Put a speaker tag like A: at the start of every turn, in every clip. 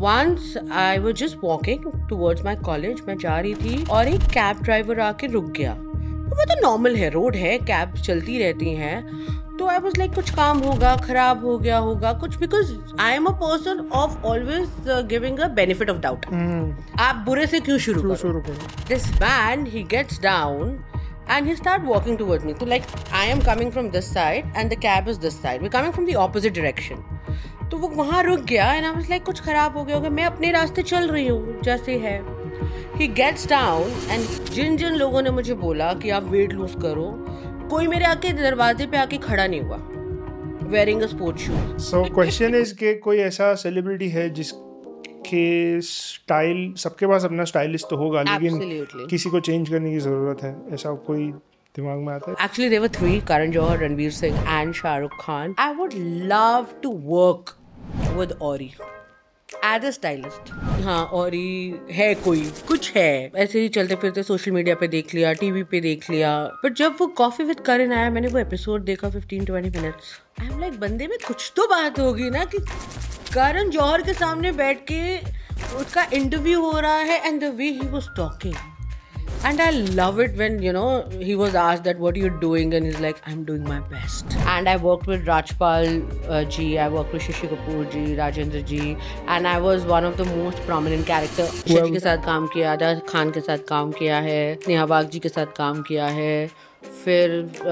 A: Once I was just walking towards my college मैं जा रही थी और एक कैब ड्राइवर आके रुक गया वो तो नॉर्मल है रोड है कैब चलती रहती हैं तो आई वॉज लाइक कुछ काम होगा खराब हो गया होगा कुछ because I am a person of always giving a benefit of doubt आप बुरे से क्यों शुरू शुरू करो this man he gets down and he start walking toward me तो like I am coming from this side and the cab is this side we coming from the opposite direction तो वो वहाँ रुक गया एंड आई वाज लाइक कुछ ख़राब हो गया होगा मैं अपने रास्ते चल रही हूँ जैसे है ही गेट्स डाउन एंड जिन जिन लोगों ने मुझे बोला कि आप वेट लूज करो कोई मेरे आके दरवाजे पे आके खड़ा नहीं हुआ wearing a sports shoes
B: so question is के कोई ऐसा सेलिब्रिटी है जिस के स्टाइल सबके पास अपना स्टाइलिस्ट तो होगा लेकिन किसी को चेंज करने की ज़रूरत है ऐसा कोई दिमाग में आता है
A: actually there were three Karan Johar Ranveer Singh and Shahrukh Khan I would love to work with Orry as a stylist हाँ और ही है कोई कुछ है ऐसे ही चलते फिरते सोशल मीडिया पे देख लिया टीवी पे देख लिया बट जब वो कॉफी विद करण आया मैंने वो एपिसोड देखा fifteen twenty minutes I am like बंदे में कुछ तो बात होगी ना कि करण जौहर के सामने बैठ के उसका इंटरव्यू हो रहा है and the way he was talking And I love it when, you know, he was asked that, what are you doing? And he's like, I'm doing my best. And I worked with Rajpal uh, ji, I worked with Shishi Kapoor ji, Rajendra ji. And I was one of the most prominent character. Shishi ke saath kaam kiya, Khan ke kaam kiya hai, Neha Bagh ji ke kaam kiya hai. फिर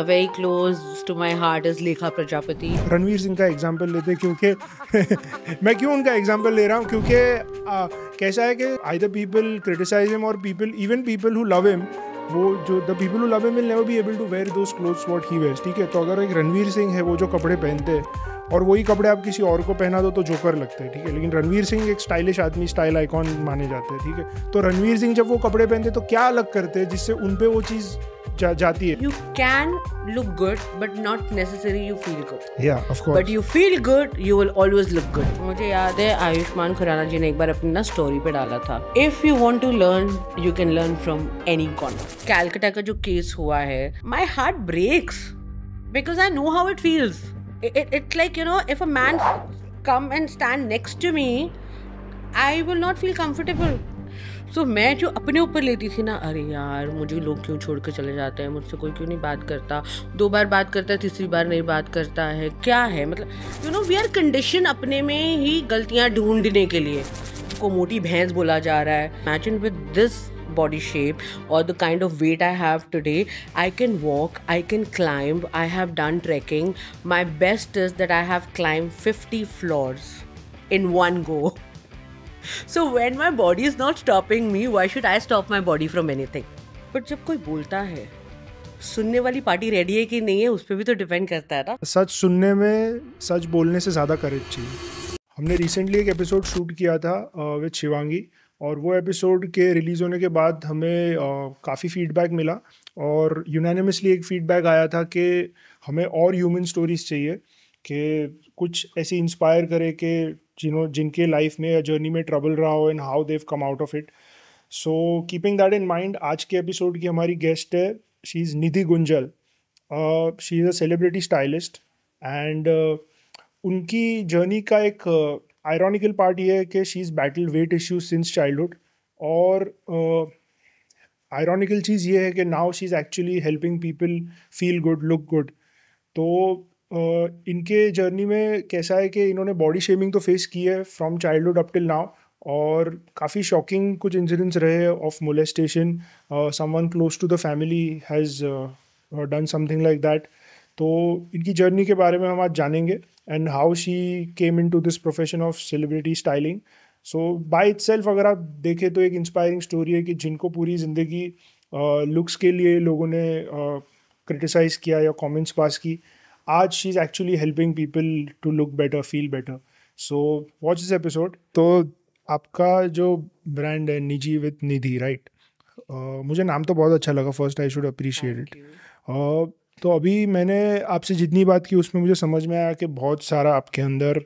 A: very close to my heart is Lekha
B: Prajapati Ranveer Singh का example लेते क्योंकि मैं क्यों उनका example ले रहा हूँ क्योंकि कैसा है कि I the people criticise him और people even people who love him वो जो the people who love him will never be able to wear those cloth what he wear ठीक है तो अगर एक रणवीर सिंह है वो जो कपड़े पहनते हैं और वही कपड़े आप किसी और को पहना दो तो जोकर लगते हैं ठीक है लेकिन रणवीर सिंह एक स्टाइलिश आदमी स्टाइल आइकॉन माने जाते हैं ठीक है तो रणवीर सिंह जब वो कपड़े पहनते तो क्या अलग करते हैं जिससे उन पर वो चीज़ जा, जाती है you
A: can look good but not necessary you feel good
B: या of course but
A: you feel good you will always look good मुझे याद है आयुष्मान खुराना जी ने एक बार अपनी ना स्टोरी पे डाला था if you want to learn you can learn from any corner Calcutta का जो केस हुआ है my heart breaks because I know how it feels it's like you know if a man come and stand next to me I will not feel comfortable. So so, मैं जो अपने ऊपर लेती थी ना अरे यार मुझे लोग क्यों छोड़ कर चले जाते हैं मुझसे कोई क्यों नहीं बात करता दो बार बात करता है तीसरी बार नहीं बात करता है क्या है मतलब you know we are condition अपने में ही गलतियाँ ढूंढने के लिए को मोटी भैंस बोला जा रहा है imagine with this body shape or the kind of weight I have today, I can walk, I can climb, I have done trekking. My best is that I have climbed 50 floors in one go. So when my body is not stopping me why should I stop my body from anything but जब कोई बोलता है सुनने वाली party ready है कि नहीं है उस पर भी तो डिपेंड करता है ना
B: सच सुनने में सच बोलने से ज़्यादा करेज चाहिए हमने रिसेंटली एक एपिसोड शूट किया था विद uh, शिवांगी और वो एपिसोड के रिलीज़ होने के बाद हमें uh, काफ़ी फीडबैक मिला और यूनानिमसली एक फीडबैक आया था कि हमें और ह्यूमन स्टोरीज चाहिए कि कुछ ऐसी इंस्पायर करे कि जिन्हों जिनके लाइफ में या जर्नी में ट्रबल रहा हो and how they come out of it so keeping that in mind आज के एपिसोड की हमारी गेस्ट है she is Nidhi Gunjal she is a celebrity stylist and उनकी जर्नी का एक आयरॉनिकल uh, पार्ट ये है कि she is battle weight issues since childhood और आयरॉनिकल uh, चीज़ ये है कि now she is actually helping people feel good look good तो इनके जर्नी में कैसा है कि इन्होंने बॉडी शेमिंग तो फेस की है from childhood up till now और काफ़ी शॉकिंग कुछ इंसिडेंट्स रहे of molestation someone close to the family has done something like that तो इनकी जर्नी के बारे में हम आज जानेंगे and how she came into this profession of celebrity styling so by it अगर आप देखें तो एक इंस्पायरिंग स्टोरी है कि जिनको पूरी ज़िंदगी लुक्स के लिए लोगों ने क्रिटिसाइज़ किया या कॉमेंट्स पास की आज she is actually helping people to look better feel better so watch this episode तो आपका जो ब्रांड है निजी विथ निधि राइट मुझे नाम तो बहुत अच्छा लगा first I should appreciate it तो अभी मैंने आपसे जितनी बात की उसमें मुझे समझ में आया कि बहुत सारा आपके अंदर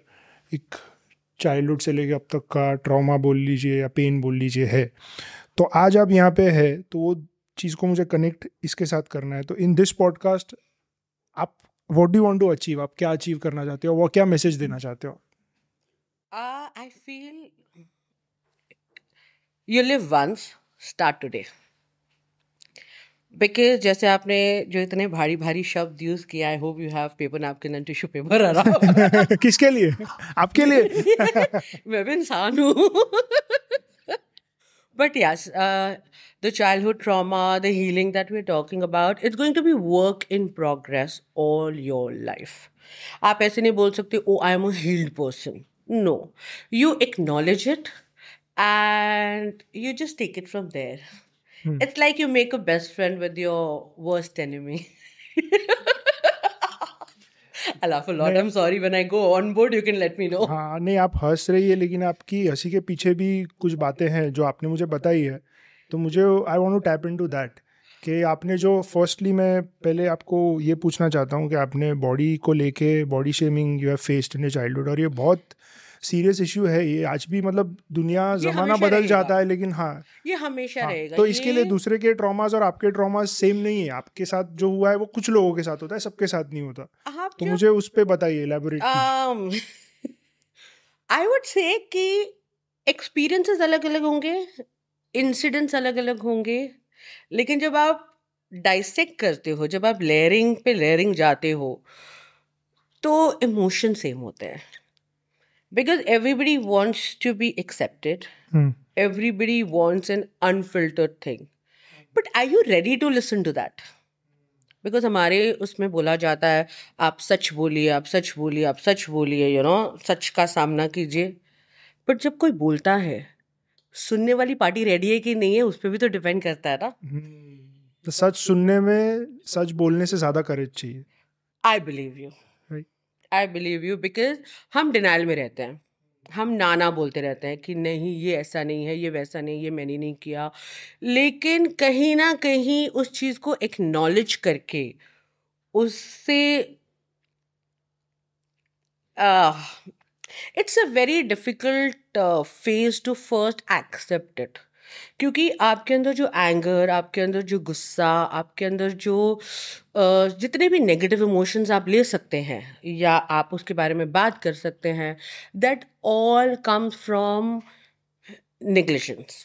B: एक चाइल्डहुड से लेके अब तक का ट्रॉमा बोल लीजिए या पेन बोल लीजिए है तो आज आप यहाँ पे है तो वो चीज़ को मुझे कनेक्ट इसके साथ करना है तो इन दिस पॉडकास्ट आप what do want to achieve आप क्या अचीव करना चाहते हो वो क्या मैसेज देना चाहते हो I feel
A: you live once start today because जैसे आपने जो इतने भारी भारी शब्द यूज किया I hope you have paper आपके नन
B: टिश्यू पेपर आ रहा किसके लिए आपके
A: लिए मैं भी इंसान हूँ but yes uh, the childhood trauma the healing that we're talking about it's going to be work in progress all your life aap aise nahi bol oh i am a healed person no you acknowledge it and you just take it from there hmm. it's like you make a best friend with your worst enemy हाँ
B: नहीं आप हंस रही है लेकिन आपकी हंसी के पीछे भी कुछ बातें हैं जो आपने मुझे बताई है तो मुझे I want to tap to that कि आपने जो फर्स्टली मैं पहले आपको ये पूछना चाहता हूँ कि आपने बॉडी को लेके body shaming you have faced in childhood और ये बहुत सीरियस इश्यू है ये आज भी मतलब दुनिया जमाना बदल जाता है लेकिन हाँ
A: ये हमेशा हाँ, रहेगा तो इसके लिए
B: दूसरे के ट्रॉमास और आपके ट्रॉमास सेम नहीं है आपके साथ जो हुआ है वो कुछ लोगों के साथ होता है सबके साथ नहीं होता तो मुझे उस पर बताइए
A: आई वुड से कि एक्सपीरियंसेस अलग अलग होंगे इंसिडेंट्स अलग अलग होंगे लेकिन जब आप डाइसेक्ट करते हो जब आप लेयरिंग पे लेयरिंग जाते हो तो इमोशन सेम होते हैं because everybody wants to be accepted everybody hmm. everybody wants an unfiltered thing but are you ready to listen to that because हमारे उसमें बोला जाता है आप सच बोलिए आप सच बोलिए आप सच बोलिए यू नो सच का सामना कीजिए बट जब कोई बोलता है सुनने वाली पार्टी रेडी है कि नहीं है उस पर भी तो डिपेंड करता है ना hmm.
B: तो सच सुनने में सच बोलने से ज़्यादा करेज चाहिए
A: I believe you I believe you because हम डिनाइल में रहते हैं हम नाना बोलते रहते हैं कि नहीं ये ऐसा नहीं है ये वैसा नहीं ये मैंने नहीं किया लेकिन कहीं ना कहीं उस चीज़ को एक्नॉलेज करके उससे it's a very difficult phase to first accept it क्योंकि आपके अंदर जो एंगर आपके अंदर जो गुस्सा आपके अंदर जो जितने भी नेगेटिव इमोशंस आप ले सकते हैं या आप उसके बारे में बात कर सकते हैं that all comes from negligence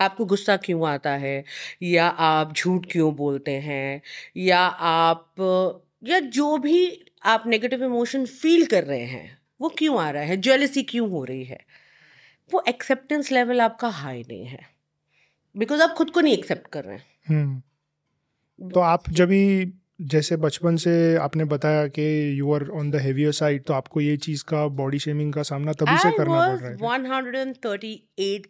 A: आपको गुस्सा क्यों आता है या आप झूठ क्यों बोलते हैं या आप या जो भी आप नेगेटिव इमोशन फील कर रहे हैं वो क्यों आ रहा है ज्वेलसी क्यों हो रही है वो एक्सेप्टेंस लेवल आपका हाई नहीं है बिकॉज आप खुद को नहीं एक्सेप्ट कर रहे हैं
B: हम्म। तो आप जब भी जैसे बचपन से आपने बताया कि you are on the heavier side तो आपको ये चीज का बॉडी शेमिंग का सामना तभी से करना पड़ रहा
A: है 138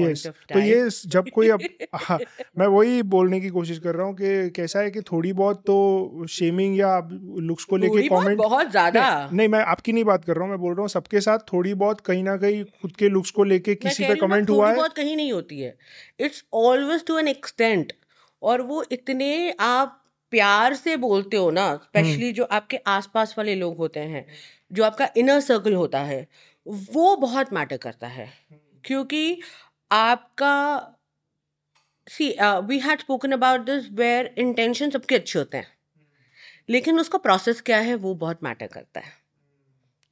A: yes. तो ये
B: जब कोई अब हाँ, मैं वही बोलने की कोशिश कर रहा हूँ कि कैसा है कि थोड़ी बहुत तो शेमिंग या लुक्स को लेके कमेंट बहुत ज्यादा नहीं, नहीं मैं आपकी नहीं बात कर रहा हूँ मैं बोल रहा हूँ सबके साथ थोड़ी बहुत कहीं ना कहीं खुद के लुक्स को लेके किसी पे कमेंट हुआ है बहुत
A: कहीं नहीं होती है it's always to an extent और वो इतने आप प्यार से बोलते हो ना स्पेशली हम्म। जो आपके आसपास वाले लोग होते हैं जो आपका इनर सर्कल होता है वो बहुत मैटर करता है हम्म। क्योंकि आपका see we had spoken about this where intention सबके अच्छे होते हैं हम्म। लेकिन उसका प्रोसेस क्या है वो बहुत मैटर करता है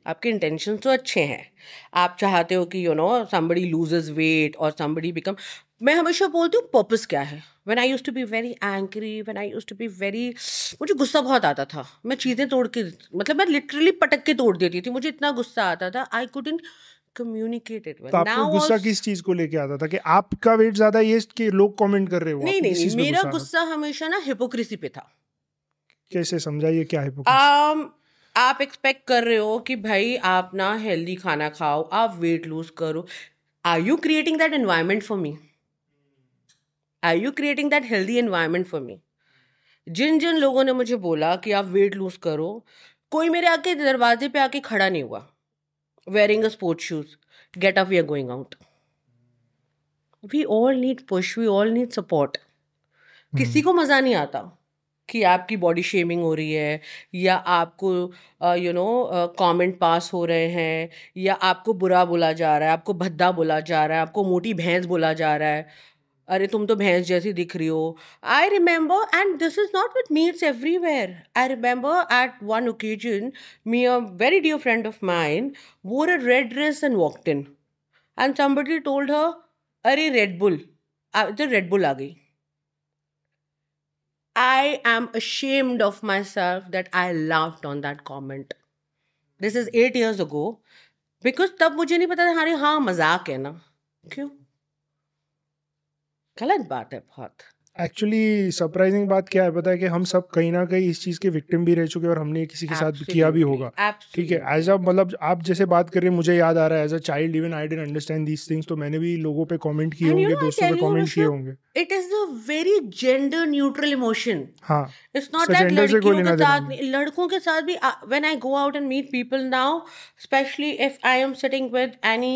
A: आपके इंटेंशन तो अच्छे हैं आप चाहते हो कि you know somebody loses weight और समबड़ी बिकम मैं हमेशा बोलती हूँ पर्पज क्या है when I use to be very angry when I use to be very मुझे गुस्सा बहुत आता था मैं चीज़ें तोड़ के मतलब मैं लिटरली पटक के तोड़ देती थी मुझे इतना गुस्सा आता था आई कुडेंट कम्युनिकेट इट गुस्सा
B: किस चीज को लेके आता था कि आपका वेट ज्यादा ये कि लोग कमेंट कर रहे हो नहीं नहीं मेरा गुस्सा हमेशा ना हिपोक्रेसी पे था कैसे समझाइए क्या
A: हिपोक्रेसी um, आप एक्सपेक्ट कर रहे हो कि भाई आप ना हेल्दी खाना खाओ आप वेट लूज करो are you creating that environment for me I you creating that healthy environment for me जिन जिन लोगों ने मुझे बोला कि आप वेट लूज करो कोई मेरे आके दरवाजे पे आके खड़ा नहीं हुआ wearing a sports shoes get up we are going out we all need push we all need support किसी hmm. को मज़ा नहीं आता कि आपकी बॉडी शेमिंग हो रही है या आपको यू नो कमेंट पास हो रहे हैं या आपको बुरा बोला जा रहा है आपको भद्दा बोला जा रहा है आपको मोटी भैंस बोला जा रहा है अरे तुम तो भैंस जैसी दिख रही हो I remember and this is not with needs everywhere I remember at one occasion me a very dear friend of mine wore a red dress and walked in and somebody told her अरे Red Bull Red Bull आ गई I am ashamed of myself that I love on that comment this is eight years ago because तब मुझे नहीं पता था अरे हाँ मजाक है ना क्यों गलत बात है
B: बहुत एक्चुअली सरप्राइजिंग बात क्या है पता है कि हम सब कहीं ना कहीं इस चीज़ के विक्टिम भी रह चुके हैं और हमने किसी के Absolutely. साथ किया भी होगा ठीक है एज अ मतलब आप जैसे बात कर रहे हैं मुझे याद आ रहा है as a child even I didn't understand these things तो मैंने भी लोगों पे कमेंट किए होंगे दोस्तों पे कमेंट किए होंगे
A: it is a very gender neutral emotion हाँ इट्स नॉट दैट लड़कियों के साथ लड़कों के साथ भी when I go out and meet people now specially if I am sitting with any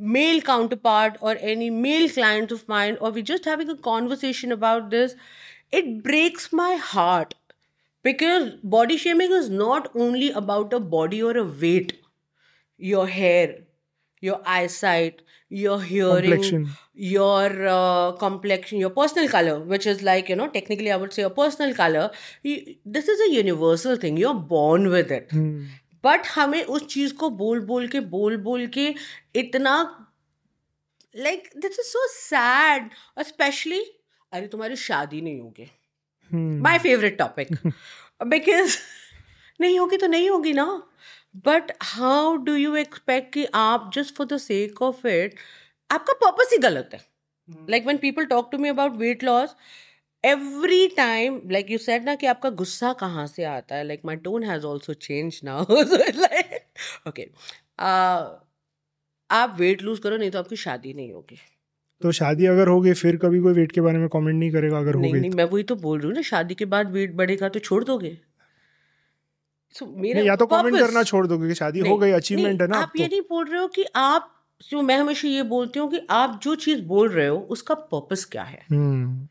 A: male counterpart or any male client of mine, or we're just having a conversation about this, it breaks my heart because body shaming is not only about a body or a weight, your hair, your eyesight, your hearing, complexion. your uh, complexion, your personal color, which is like, you know, technically I would say a personal color. this is a universal thing. You're born with it. Mm. But हमें उस चीज़ को बोल बोल के बोल बोल के इतना like this is so sad specially अरे तुम्हारी शादी नहीं होगी माई फेवरेट टॉपिक बिकॉज नहीं होगी तो नहीं होगी ना but how do you expect कि आप just for the sake of it आपका पर्पस ही गलत है like when people talk to me about weight loss every time like you said ना कि आपका गुस्सा कहाँ से आता है like my tone has also change ना ओके आप वेट लूज करो नहीं तो आपकी शादी नहीं होगी
B: तो शादी अगर होगी फिर कभी कोई वेट के बारे में कमेंट नहीं करेगा अगर नहीं, नहीं, तो। मैं
A: वही तो बोल रही हूँ ना शादी के बाद वेट बढ़ेगा तो छोड़ दोगे so,
B: मेरा या तो कमेंट करना छोड़ दोगे कि शादी हो गई अचीवमेंट है ना आप तो। ये
A: नहीं बोल रहे हो कि आप जो मैं हमेशा ये बोलती हूँ कि आप जो चीज़ बोल रहे हो उसका पर्पस क्या है हम्म।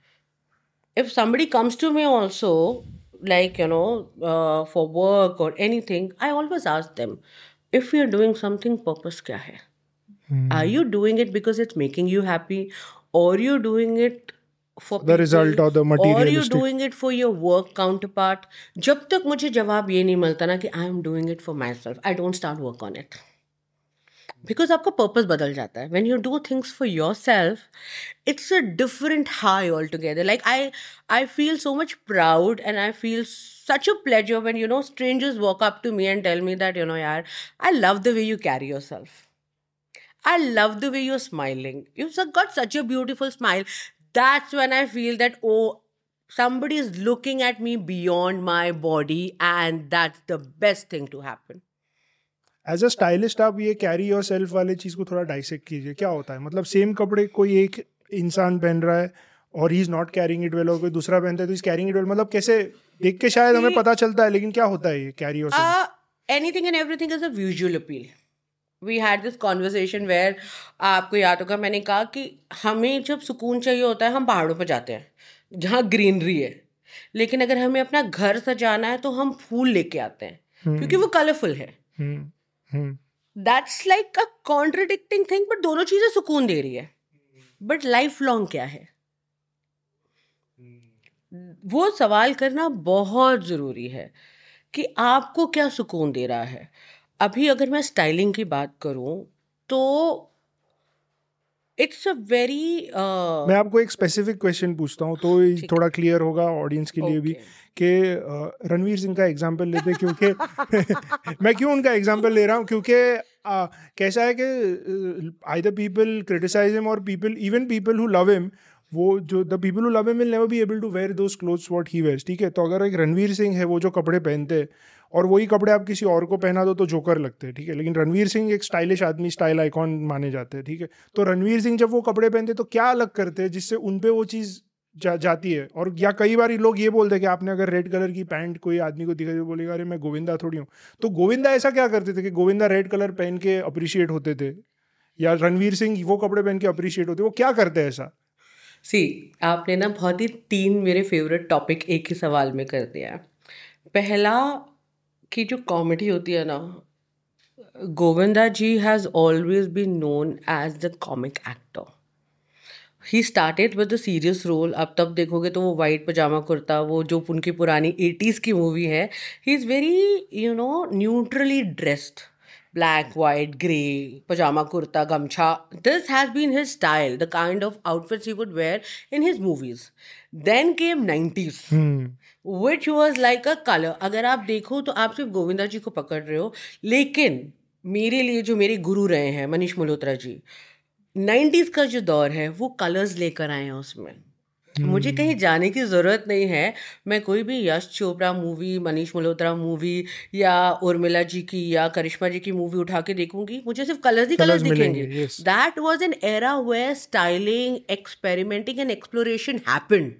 A: if somebody comes to me also like you know uh, for work or anything i always ask them if you're doing something purpose kya hai hmm. are you doing it because it's making you happy or you're doing it
B: for the result or the material Are you doing
A: it for your work counterpart जब तक मुझे जवाब ये नहीं मिलता ना कि I am doing it for myself, I don't start work on it. Because आपका पर्पस बदल जाता है when you do things for yourself it's a different high all together like I I feel so much proud and I feel such a pleasure when you know strangers walk up to me and tell me that you know यार I love the way you carry yourself I love the way you're smiling. You've got such a beautiful smile. That's when I feel that, oh, somebody is looking at me beyond my body, and that's the best thing to happen.
B: As a stylist आप ये carry और self वाले चीज को थोड़ा dissect कीजिए क्या होता है मतलब सेम कपड़े कोई एक इंसान पहन रहा है और he is not carrying it well और कोई दूसरा पहनता है तो इज कैरिंग इट वेल मतलब कैसे देख के शायद हमें पता चलता है लेकिन क्या होता है ये कैरी और
A: anything and everything is a visual appeal we had this conversation where आपको याद होगा मैंने कहा कि हमें जब सुकून चाहिए होता है हम पहाड़ों पर जाते हैं जहाँ ग्रीनरी है लेकिन अगर हमें अपना घर सजाना है तो हम फूल लेके आते हैं hmm. क्योंकि वो कलरफुल है hmm. That's like a contradicting thing but दोनों चीजें सुकून दे रही है बट लाइफ लॉन्ग क्या है वो सवाल करना बहुत ज़रूरी है कि आपको क्या सुकून दे रहा है अभी अगर मैं स्टाइलिंग की बात करूं
B: तो इट्स अ वेरी मैं आपको एक स्पेसिफिक क्वेश्चन पूछता हूँ तो थोड़ा क्लियर होगा ऑडियंस के लिए okay. भी कि uh, रणवीर सिंह का एग्जाम्पल लेते क्योंकि मैं क्यों उनका एग्जाम्पल ले रहा हूँ क्योंकि uh, कैसा है कि I the people criticise him और people even people who love him वो जो the people who love him will never be able to wear those clothes what he wears ठीक है तो अगर एक रणवीर सिंह है वो जो कपड़े पहनते हैं और वही कपड़े आप किसी और को पहना दो तो जोकर लगते हैं ठीक है लेकिन रणवीर सिंह एक स्टाइलिश आदमी स्टाइल आइकॉन माने जाते हैं ठीक है तो रणवीर सिंह जब वो कपड़े पहनते तो क्या अलग करते हैं जिससे उन पर वो चीज़ जा, जाती है और या कई बार लोग ये बोलते हैं कि आपने अगर रेड कलर की पैंट कोई आदमी को दिखाई तो बोलेगा अरे मैं गोविंदा थोड़ी हूँ तो गोविंदा ऐसा क्या करते थे कि गोविंदा रेड कलर पहन के अप्रिशिएट होते थे या रणवीर सिंह वो कपड़े पहन के अप्रिशिएट होते वो क्या करते हैं ऐसा सी
A: आपने ना बहुत ही तीन मेरे फेवरेट टॉपिक एक ही सवाल में कर दिया पहला की जो कॉमेडी होती है ना Govinda ji has always been known as the comic actor he started with the serious role अब तब देखोगे तो वो वाइट पजामा कुर्ता वो जो उनकी पुरानी एटीज़ की मूवी है he is very you know neutrally dressed black white grey pyjama kurta gamchha this has been his style the kind of outfits he would wear in his movies then came nineties which was like a colour अगर आप देखो तो आप सिर्फ गोविंदा जी को पकड़ रहे हो लेकिन मेरे लिए जो मेरे गुरु रहे हैं मनीष मल्होत्रा जी नाइन्टीज़ का जो दौर है वो कलर्स लेकर आए हैं उसमें
B: हम्म। मुझे
A: कहीं जाने की ज़रूरत नहीं है मैं कोई भी यश चोपड़ा मूवी मनीष मल्होत्रा मूवी या उर्मिला जी की या करिश्मा जी की मूवी उठा के देखूंगी मुझे सिर्फ कलर्स ही कलर्स दिखेंगे that was an era where styling experimenting and exploration happen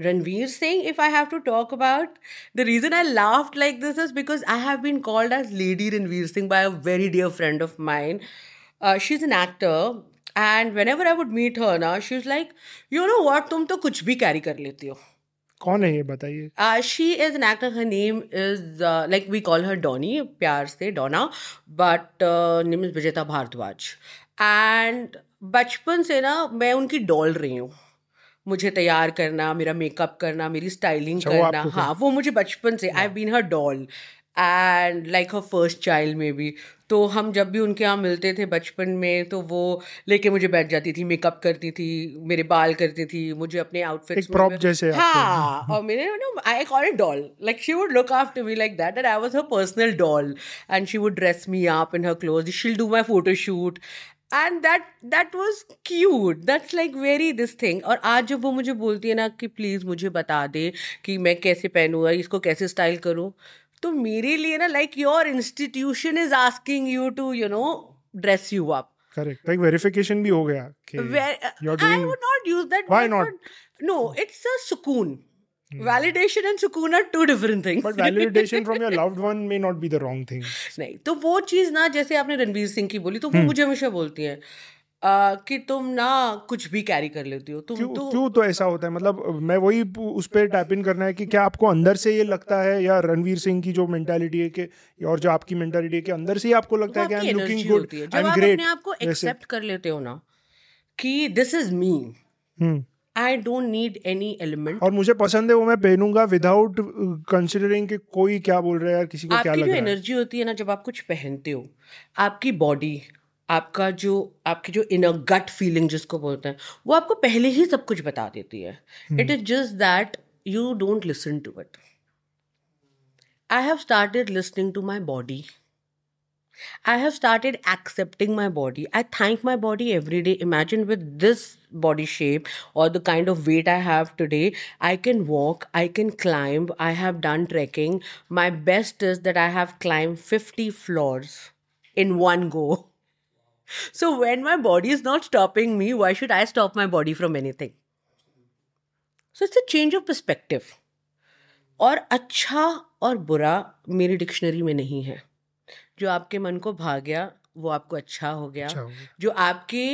A: Ranveer Singh, if I have to talk about, the reason I laughed like this is because I have been called as Lady Ranveer Singh by a very dear friend of mine. Uh, she's an actor, and whenever I would meet her, now she was like, you know what, तुम तो कुछ भी carry कर लेती हो.
B: कौन है ये बताइए
A: she is an actor her name is like we call her Donny प्यार से डोना बट नेम इज विजेता भारद्वाज एंड बचपन से ना मैं उनकी डॉल रही हूँ मुझे तैयार करना मेरा मेकअप करना मेरी स्टाइलिंग अच्छा, करना हाँ वो मुझे बचपन से I have been her doll and like her first child में भी तो हम जब भी उनके यहाँ मिलते थे बचपन में तो वो लेके मुझे बैठ जाती थी मेकअप करती थी मेरे बाल करती थी मुझे अपने आउटफिट्स प्रॉप जैसे हाँ और मेरे no I call it doll like she would look after me like that and I was her personal doll and she would dress me up in her cloth she'll do my photoshoot and that that was cute that's like very this thing और आज जब वो मुझे बोलती है ना कि please मुझे बता दे कि मैं कैसे पहनूँगा इसको कैसे स्टाइल करूँ तो मेरे लिए ना like your institution is asking you to you know dress you up
B: correct like verification भी हो गया I would
A: not use that why not no it's a sukoon validation and sukoon are two different things but validation
B: from your loved one may not be the wrong thing नहीं
A: तो वो चीज़ ना जैसे आपने रणवीर सिंह की बोली तो वो hmm. मुझे हमेशा बोलती है Uh, कि तुम ना कुछ भी कैरी कर लेती हो तुम क्यों तो क्यों
B: तो ऐसा होता है मतलब मैं वही उस पर टैप इन करना है कि क्या आपको अंदर से ये लगता है या रणवीर सिंह की जो मेंटालिटी है कि और जो आपकी मेंटालिटी है कि अंदर से ही आपको लगता है कि I am looking good I am great आपको एक्सेप्ट
A: कर लेते हो ना
B: कि this is me
A: I don't need any element
B: और मुझे पसंद है वो मैं पहनूंगा विदाउट कंसिडरिंग uh, कि कोई क्या बोल रहा है किसी को क्या लग रहा है
A: एनर्जी होती है ना जब आप कुछ पहनते हो आपकी बॉडी आपका जो आपकी जो इनर गट फीलिंग जिसको बोलते हैं वो आपको पहले ही सब कुछ बता देती है it is just that you don't listen to it I have started listening to my body I have started accepting my body. I thank my body every day. Imagine with this body shape or the kind of weight I have today, I can walk, I can climb, I have done trekking. My best is that I have climbed 50 floors in one go. So when my body is not stopping me, why should I stop my body from anything? So it's a change of perspective. Or अच्छा or बुरा मेरी dictionary में नहीं है जो आपके मन को भा गया वो आपको अच्छा हो गया, अच्छा जो आपकी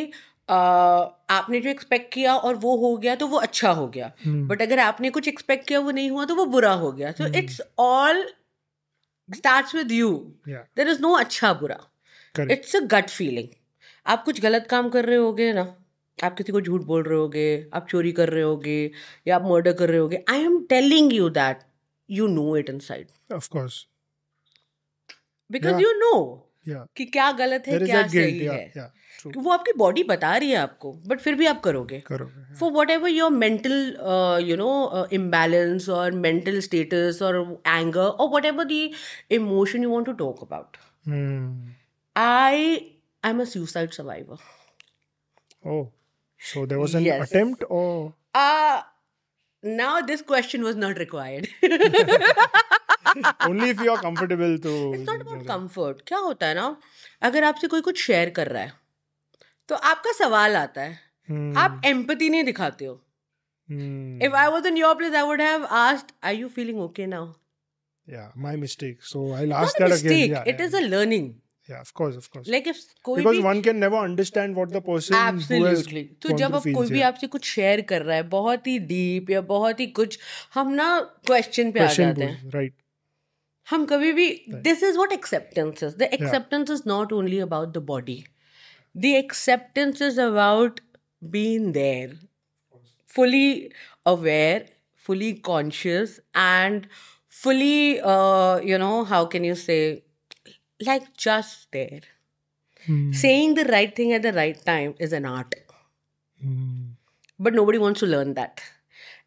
A: आपने जो एक्सपेक्ट किया और वो हो गया तो वो अच्छा हो गया बट हम्म। अगर आपने कुछ एक्सपेक्ट किया वो नहीं हुआ तो वो बुरा हो गया so it's all start with you there is no अच्छा बुरा इट्स अ गट फीलिंग आप कुछ गलत काम कर रहे होगे ना आप किसी को झूठ बोल रहे होगे आप चोरी कर रहे होगे या आप मर्डर कर रहे होगे I am telling you that you know it inside of course because you know कि क्या गलत है क्या सही yeah, है
B: yeah, yeah,
A: वो आपकी बॉडी बता रही है आपको बट फिर भी आप करोगे for whatever your mental you know imbalance और मेंटल स्टेटस और एंगर और whatever the emotion you want to talk about I I am a suicide survivor
B: oh so there was an attempt
A: और now this question was not required
B: only if you are comfortable to it's not about
A: comfort kya hota hai na agar आपसे कोई कुछ share कर रहा है तो आपका सवाल आता है hmm. आप एम्पति नहीं दिखाते हो if i was in your place i would have asked are you feeling okay now
B: yeah my mistake so i'll ask not that mistake, again yeah, it yeah. is a learning yeah of course of course like if कोई because भी one can never understand what the person absolutely तो जब अब कोई भी
A: आपसे कुछ share कर रहा है बहुत ही डीप या बहुत ही कुछ हम ना क्वेश्चन पे question आ जाते हैं राइट right. हम कभी भी this is what acceptance is the acceptance is not only about the body the acceptance is about being there fully aware fully conscious and fully uh, you know how can you say like just there. Mm. Saying the right thing at the right time is an art. Mm. But nobody wants to learn that.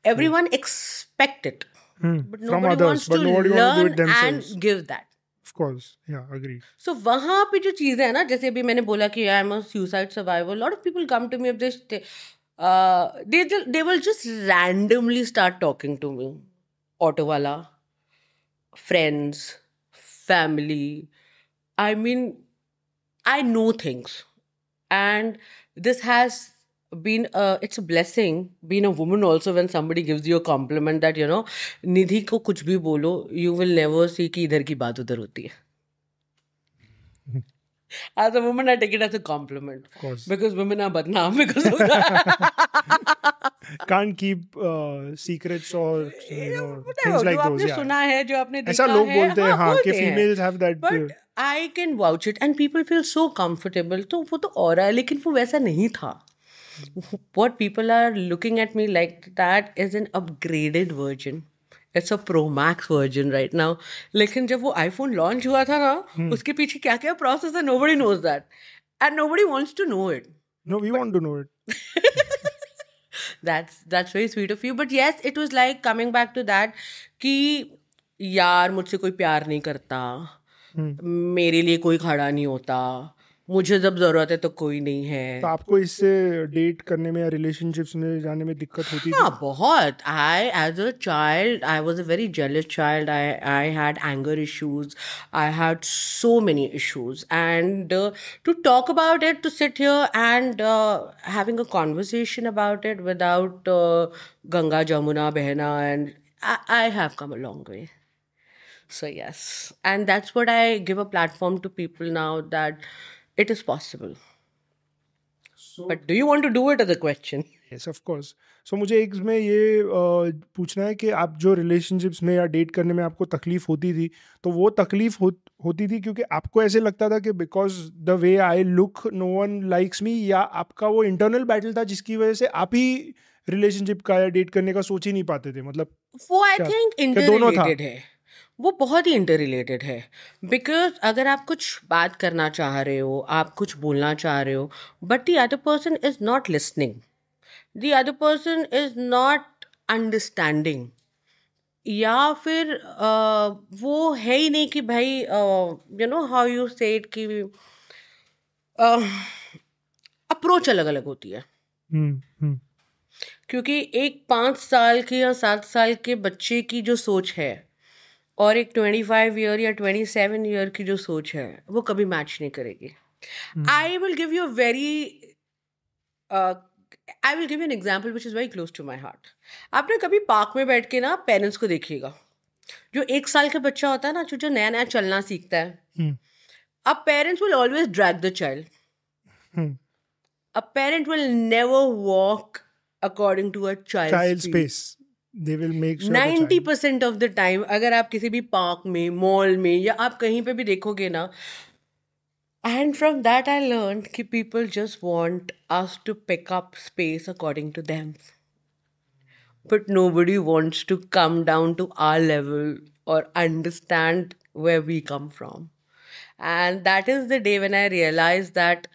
A: Everyone mm. expect it.
B: Hmm. But From nobody others, wants to nobody learn to and give that. Of course, yeah, agree.
A: So वहाँ पे जो चीज़ें हैं ना जैसे अभी मैंने बोला कि I am a suicide survivor lot of people come to me अब just they they will just randomly start talking to me auto वाला friends family I mean, I know things. And this has been a, it's a blessing being a woman also when somebody gives you a compliment that you know nidhi ko kuch bhi bolo you will never see ki idhar ki baat udhar hoti hai as a woman i take it as a compliment of course because women are badnaam because of that
B: can't keep uh, secrets or you know, things like those yeah.
A: सुना है जो आपने देखा है ऐसा लोग बोलते हैं हाँ कि females have that but, uh, I can vouch it and people feel so comfortable तो वो तो और है लेकिन वो वैसा नहीं था what people are looking at me like that is an upgraded version it's a pro max version right now लेकिन जब वो आईफोन लॉन्च हुआ था ना hmm. उसके पीछे क्या क्या प्रोसेस है nobody knows that and nobody wants to know it no we want to know it that's that's very sweet of you but yes it was like coming back to that कि यार मुझसे कोई प्यार नहीं करता हम्म। मेरे लिए कोई खड़ा नहीं होता मुझे जब जरूरत है तो कोई नहीं है तो
B: आपको इससे डेट करने में या रिलेशनशिप्स में जाने में दिक्कत होती हाँ,
A: बहुत I as a child I was a very jealous child I I had anger issues I had so many issues and to talk about it to sit here and having a conversation about it without Ganga Jamuna बहना and I have come a long way So, yes. And that's what I give a platform to people now that it is
B: possible. So, but do you want to do it as a question? yes of course so मुझे एक में ये पूछना है कि आप जो relationships में या डेट करने में आपको तकलीफ होती थी तो वो तकलीफ हो, होती थी क्योंकि आपको ऐसे लगता था कि because the way I look no one likes me या आपका वो इंटरनल बैटल था जिसकी वजह से आप ही रिलेशनशिप का या डेट करने का सोच ही नहीं पाते थे मतलब वो आई थिंक दोनों था है
A: वो बहुत ही इंटर रिलेटेड है बिकॉज अगर आप कुछ बात करना चाह रहे हो आप कुछ बोलना चाह रहे हो but the other person is not listening the other person is not understanding या फिर uh, वो है ही नहीं कि भाई you know how you set कि अप्रोच अलग अलग होती है
B: hmm, hmm.
A: क्योंकि एक पाँच साल के या सात साल के बच्चे की जो सोच है और एक ट्वेंटी फाइव ईयर या ट्वेंटी सेवन ईयर की जो सोच है वो कभी मैच नहीं करेगी I will give you very I will give an example which is very close to my heart आपने कभी पार्क में बैठ के ना पेरेंट्स को देखिएगा जो एक साल का बच्चा होता है ना जो जो नया नया चलना सीखता है अब parents will always drag the child a parent will never walk according to a child space
B: they will make ninety
A: percent of the time अगर आप किसी भी पार्क में मॉल में या आप कहीं पे भी देखोगे ना and from that I learn कि people just want us to pick up space according to them but nobody wants to come down to our level और understand where we come from and that is the day when I realize that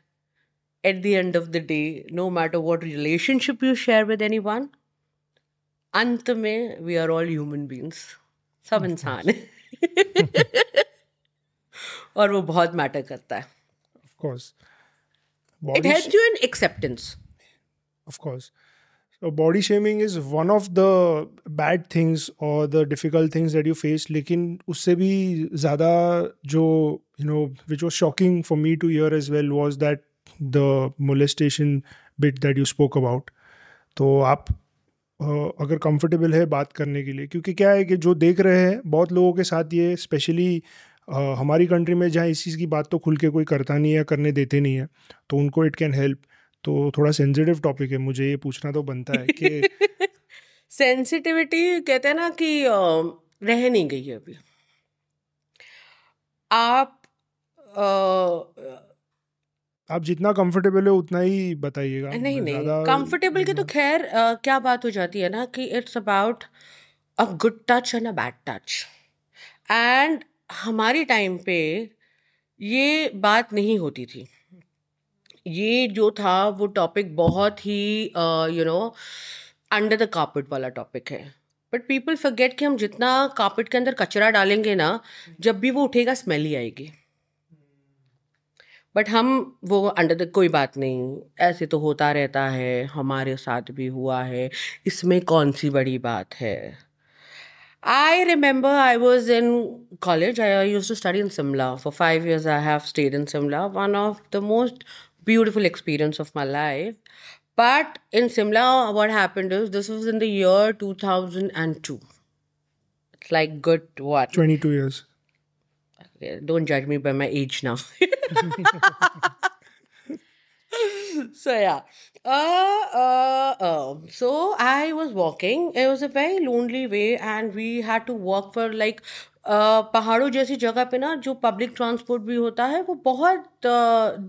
A: at the end of the day no matter what relationship you share with anyone अंत में we are all human beings सब इंसान है और वो बहुत matter करता है
B: body shaming is one of the bad things और the difficult things that you face लेकिन उससे भी ज़्यादा जो you know which was shocking for me to hear as well was that the molestation bit that you spoke about तो आप अगर comfortable है बात करने के लिए क्योंकि क्या है कि जो देख रहे हैं बहुत लोगों के साथ ये स्पेशली हमारी कंट्री में जहाँ इस चीज़ की बात तो खुल के कोई करता नहीं है करने देते नहीं है तो उनको इट कैन हेल्प तो थोड़ा सेंसिटिव टॉपिक है मुझे ये पूछना तो बनता है कि
A: सेंसिटिविटी कहते हैं ना कि रह नहीं गई अभी आप आ,
B: आप जितना कंफर्टेबल हो उतना ही बताइएगा नहीं नहीं
A: कंफर्टेबल की तो हम्म। खैर क्या बात हो जाती है ना कि it's about a good touch and a bad touch and हमारे टाइम पे ये बात नहीं होती थी ये जो था वो टॉपिक बहुत ही you know under the carpet वाला टॉपिक है बट पीपल फॉरगेट कि हम जितना कापट के अंदर कचरा डालेंगे ना जब भी वो उठेगा स्मेल ही आएगी बट हम वो अंडर द कोई बात नहीं ऐसे तो होता रहता है हमारे साथ भी हुआ है इसमें कौन सी बड़ी बात है I remember I was in college I I use to study in Shimla for five years I have stayed in Shimla one of the most beautiful experience of my life but in Shimla what happen does this was in the two thousand and two it's like good what twenty two years don't जज me by my age now so yeah uh, uh, uh, so i was walking it was a very lonely way and we had to walk for like पहाड़ों जैसी जगह पे ना जो public transport भी होता है वो बहुत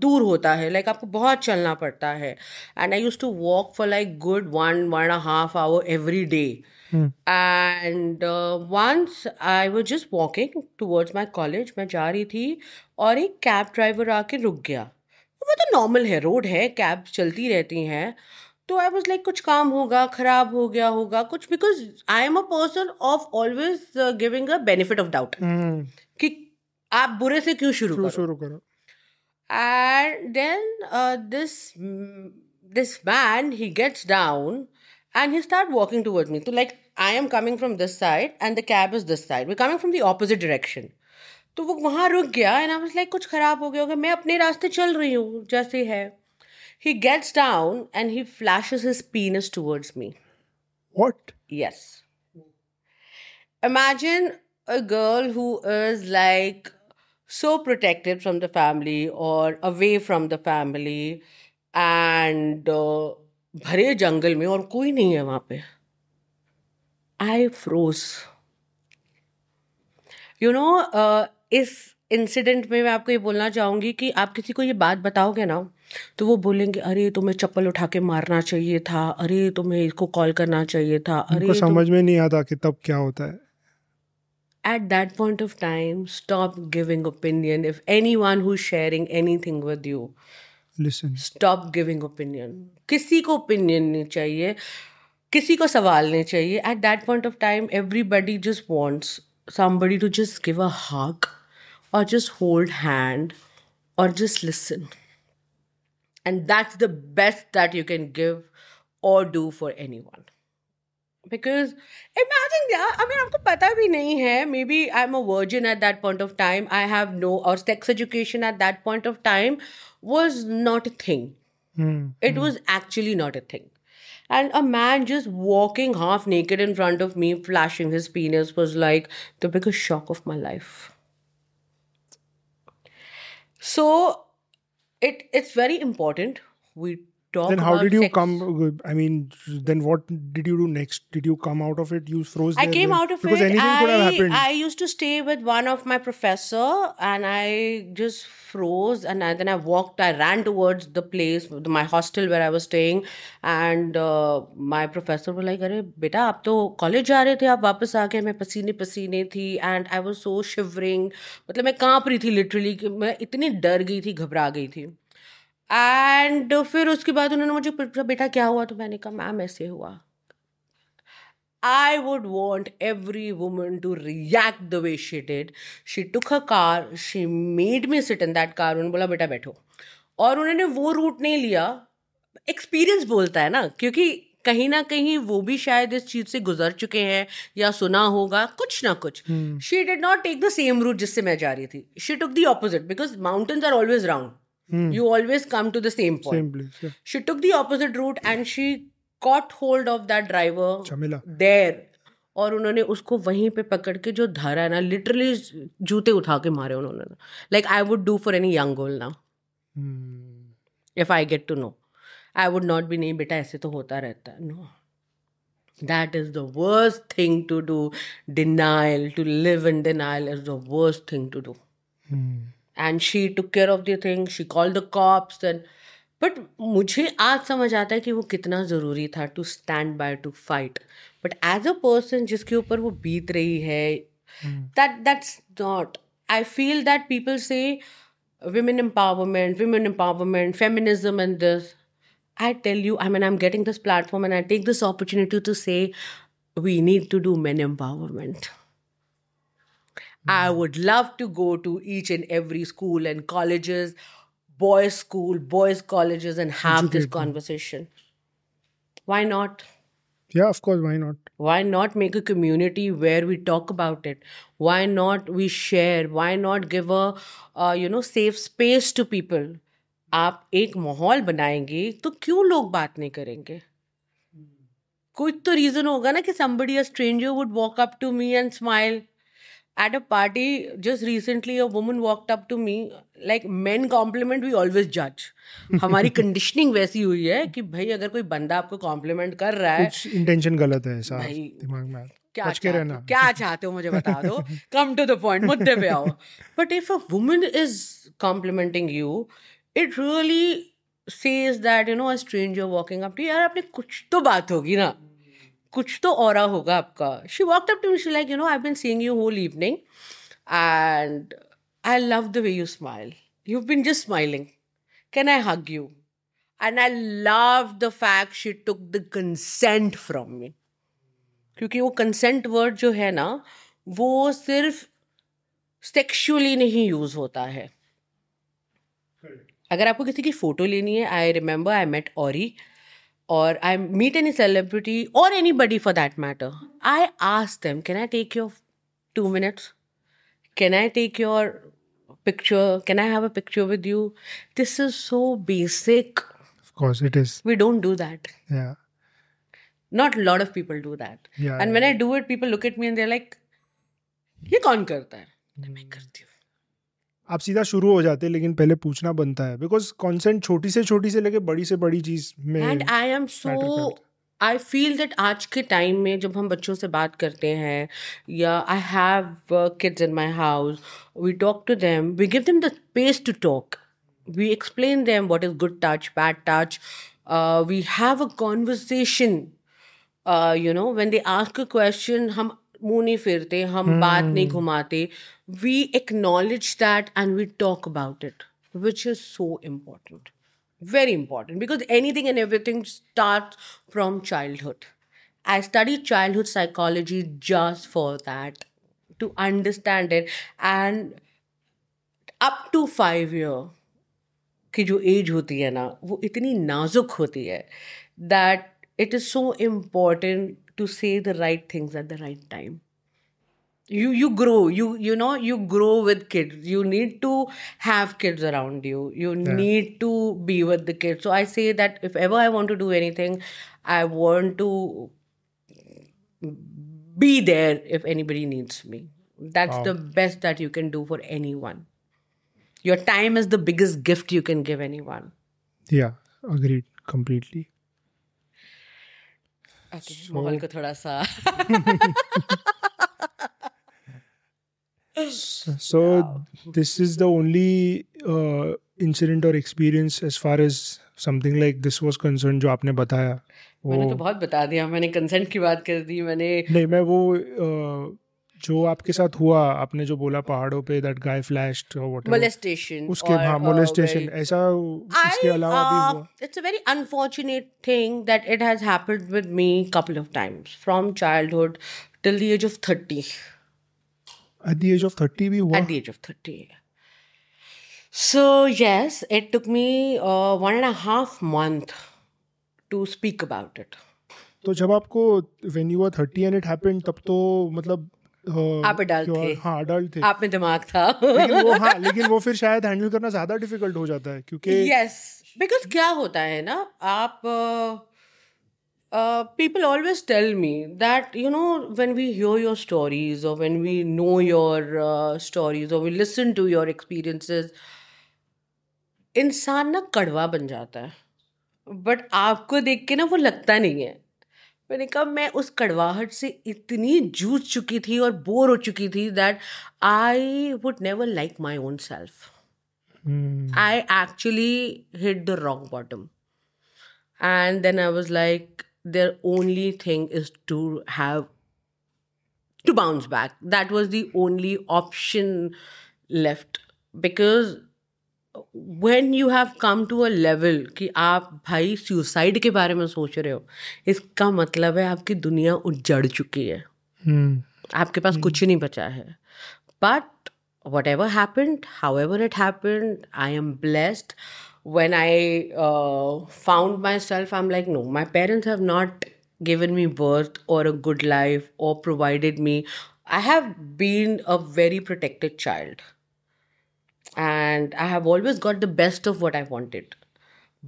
A: दूर होता है लाइक आपको बहुत चलना पड़ता है and I use to walk for like good one one and half hour every day and once I was just walking towards my college मैं जा रही थी और एक कैब ड्राइवर आके रुक गया वो तो नॉर्मल है रोड है कैब चलती रहती हैं तो आई वॉज लाइक कुछ काम होगा खराब हो गया होगा कुछ because I am a person of always giving a benefit of doubt कि आप बुरे से क्यों शुरू करो शुरू करो and then this this man he gets down and he start walking toward me तो like I am coming from this side and the cab is this side we coming from the opposite direction तो वो वहाँ रुक गया and I was like कुछ ख़राब हो गया होगा मैं अपने रास्ते चल रही हूँ जैसे है He gets down and he flashes his penis towards me. What? Yes. Imagine a girl who is like so protected from the family or away from the family and uh, भरे mein aur koi nahi hai wahan pe i froze you know इस incident में मैं आपको ये बोलना चाहूंगी कि आप किसी को ये बात बताओगे ना तो वो बोलेंगे अरे तुम्हें चप्पल उठा के मारना चाहिए था अरे तुम्हें इसको कॉल
B: करना चाहिए था अरे समझ में नहीं आता कि तब क्या होता है
A: at that point of time stop giving opinion if anyone who's sharing anything with you listen stop giving opinion किसी को opinion नहीं चाहिए किसी को सवाल नहीं चाहिए at that point of time everybody just wants somebody to just give a hug or just hold hand or just listen And that's the best that you can give or do for anyone. Because imagine, yeah, I mean, आपको पता भी नहीं है maybe I am a virgin at that point of time I have no और sex education at that point of time was not a thing. Hmm, it hmm. was actually not a thing. and a man just walking half naked in front of me, flashing his penis, was like the biggest shock of my life. So it it's very important we talk then how did you
B: sex. come i mean then what did you do next did you come out of it you froze i came out of because it anything I, could have happened. I
A: used to stay with one of my professor and i just froze and I, then i walked i ran towards the place my hostel where i was staying and uh, my professor was like are beta aap to college ja rahe the aap wapas aake main paseene paseene thi and i was so shivering मतलब मैं कांप रही थी literally मैं इतनी डर गई थी घबरा गई एंड फिर उसके बाद उन्होंने मुझे पूछा बेटा क्या हुआ तो मैंने कहा मैम ऐसे हुआ I would want every woman to react the way she did she took a car she made me sit in that car उन्होंने बोला बेटा बैठो और उन्होंने वो रूट नहीं लिया एक्सपीरियंस बोलता है ना क्योंकि कहीं ना कहीं वो भी शायद इस चीज से गुजर चुके हैं या सुना होगा कुछ ना कुछ she did not take the same route जिससे मैं जा रही थी she took the opposite because mountains are always round Hmm. You always come to the same point. Same place, She took the opposite route and she caught hold of that driver there. Or उन्होंने उसको वहीं पे पकड़ के जो धारा है ना लिटरली जूते उठा के मारे उन्होंने like I would do for any young girl ना if I get to know I would not be नहीं बेटा ऐसे तो होता रहता है That is the worst thing to do. Denial, to live in denial is the worst thing to do. Hmm. And she took care of the thing she call the cops and but मुझे आज समझ आता है कि वो कितना ज़रूरी था to stand by to fight but as a person जिसके ऊपर वो बीत रही है that that's not I feel that people say women empowerment women empowerment feminism and this I tell you I mean I am getting this platform and I take this opportunity to say we need to do man empowerment I hmm. would love to go to each and every school and colleges, boys' school, boys' colleges, and have this conversation. Why not?
B: Yeah, of course, why not?
A: Why not make a community where we talk about it? Why not we share? Why not give a, uh, you know, safe space to people? आप एक माहौल बनाएंगे तो क्यों लोग बात नहीं करेंगे कुछ तो रीज़न होगा ना कि somebody a stranger would walk up to me and smile. at a party just recently a woman walked up to me like men compliment we always judge हमारी कंडीशनिंग वैसी हुई है कि भाई अगर कोई बंदा आपको कॉम्प्लीमेंट कर रहा है कुछ
B: इंटेंशन गलत है ऐसा दिमाग
A: में क्या चाहते, क्या चाहते हो मुझे बता दो कम टू द पॉइंट मुद्दे पे आओ but if a woman is complimenting you it really says that you know a stranger walking up to यार आपने कुछ तो बात होगी ना कुछ तो और होगा आपका she walk up to me she like you know I been seeing you whole evening and I love the way you smile you been just smiling can I hug you and I love the fact she took the consent from me क्योंकि वो consent word जो है ना वो सिर्फ sexually नहीं use होता है अगर आपको किसी की फ़ोटो लेनी है I remember I met Orry or I meet any celebrity or anybody for that matter, I ask them, Can I take your two minutes? Can I take your picture? Can I have a picture with you? This is so basic.
B: Of course, it is.
A: We don't do that. Yeah. Not a lot of people do that. Yeah. And yeah. when I do it, people look at me and they're like, ये कौन करता
B: आप सीधा शुरू हो जाते हैं लेकिन पहले पूछना बनता है बिकॉज कॉन्सेंट छोटी से छोटी से लेके बड़ी से बड़ी चीज में and
A: I am so I feel that आज के टाइम में जब हम बच्चों से बात करते हैं या I have kids in my house we talk to them we give them the space to talk we explain them what is good touch bad touch we have a conversation you know when they ask a question हम मुंह नहीं फिरते हम hmm. बात नहीं हम्म। घुमाते we acknowledge that and we talk about it which is so important very important because anything and everything start from childhood I study childhood psychology just for that to understand it and up to five year की जो as होती है ना वो इतनी नाजुक होती है that it is so important to say the right things at the right time you you grow you you know you grow with kids you need to have kids around you you yeah. need to be with the kids so i say that if ever i want to do anything i want to be there if anybody needs me that's wow. the best that you can do for anyone your time is the biggest gift you can give anyone
B: yeah agreed completely so this is the only incident और experience as far as something like this was concern जो आपने बताया मैंने तो बहुत बता दिया मैंने कंसेंट की बात कर दी मैंने नहीं मैं वो uh, जो आपके साथ हुआ आपने जो बोला पहाड़ों पे दैट गाय फ्लैश्ड और व्हाटएवर
A: मोलेस्टेशन उसके हां मोलेस्टेशन
B: ऐसा इसके अलावा भी uh, हुआ
A: it's a very unfortunate thing that it has happened with me couple of times from childhood till the age of 30 at the age of 30 भी हुआ at the age of 30 so yes it took me uh, and and a month to speak about it
B: तो जब आपको when you were 30 and it happened तब तो मतलब आप adult थे हाँ एडल्ट थे आप में दिमाग
A: था लेकिन वो हाँ
B: लेकिन वो फिर शायद हैंडल करना ज्यादा डिफिकल्ट हो जाता है क्योंकि यस
A: बिकॉज क्या होता है ना आप people always tell me that you know when we hear your stories और when we know your stories और we listen to your experiences इंसान ना कड़वा बन जाता है बट आपको देख के ना वो लगता नहीं है मैंने कहा मैं उस कड़वाहट से इतनी जूझ चुकी थी और बोर हो चुकी थी that I would never like my own self I actually hit the rock bottom and then I was like there only thing is to have to bounce back that was the only option left because when you have come to a level कि आप भाई suicide के बारे में सोच रहे हो इसका मतलब है आपकी दुनिया उजड़ चुकी है hmm. आपके पास hmm. कुछ नहीं बचा है but whatever happened however it happened I am blessed when I uh, found myself, I'm like, no, my parents have not given me birth or a good life or provided me. I have been a very protected child. And I have always got the best of what I wanted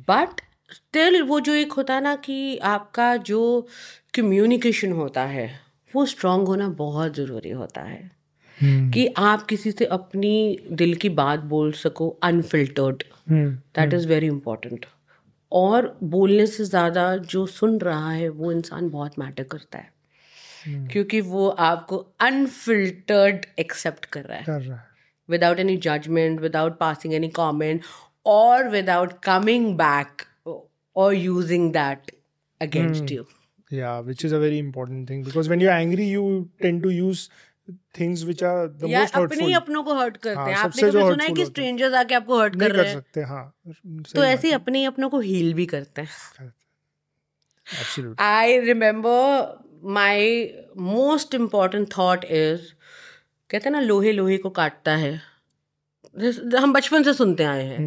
A: but still वो जो एक होता है ना कि आपका जो communication होता है वो स्ट्रांग होना बहुत ज़रूरी होता है Hmm. कि आप किसी से अपनी दिल की बात बोल सको unfiltered that is very important और बोलने से ज़्यादा जो सुन रहा है वो इंसान बहुत मैटर करता है hmm. क्योंकि वो आपको अनफिल्टर्ड एक्सेप्ट कर रहा है कर रहा है without any judgment, without passing any comment, or without coming back or using that against mm. you.
B: Yeah, which is a very important thing because when you're angry, you tend to use things which are the most hurtful अपने ही
A: अपनों को hurt करते हाँ, हैं आपने कभी सुना है कि स्ट्रेंजर्स आके आपको हर्ट कर रहे हैं कर सकते
B: हाँ तो ऐसे
A: ही अपने ही अपनों को हील भी करते हैं absolutely I remember my most important thought is कहते हैं ना लोहे लोहे को काटता है हम बचपन से सुनते आए हैं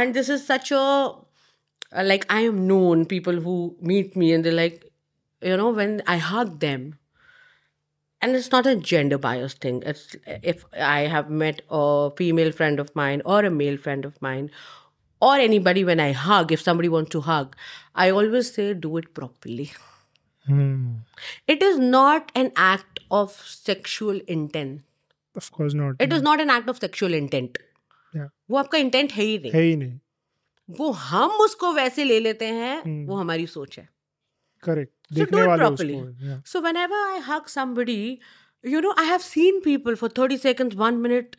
A: and this is such a like I am known people who meet me and like you know when I hug them and it's not a gender bias thing it's if i have met a female friend of mine or a male friend of mine or anybody when i hug if somebody wants to hug i always say do it properly
B: it
A: is not an act of sexual intent Of course not It no. is not an act of वो आपका intent है ही नहीं है ही नहीं वो हम उसको वैसे ले लेते हैं hmm. वो हमारी सोच है
B: करेक्ट देखने वाले उसको
A: so whenever I hug somebody you know I have seen people for 30 seconds 1 minute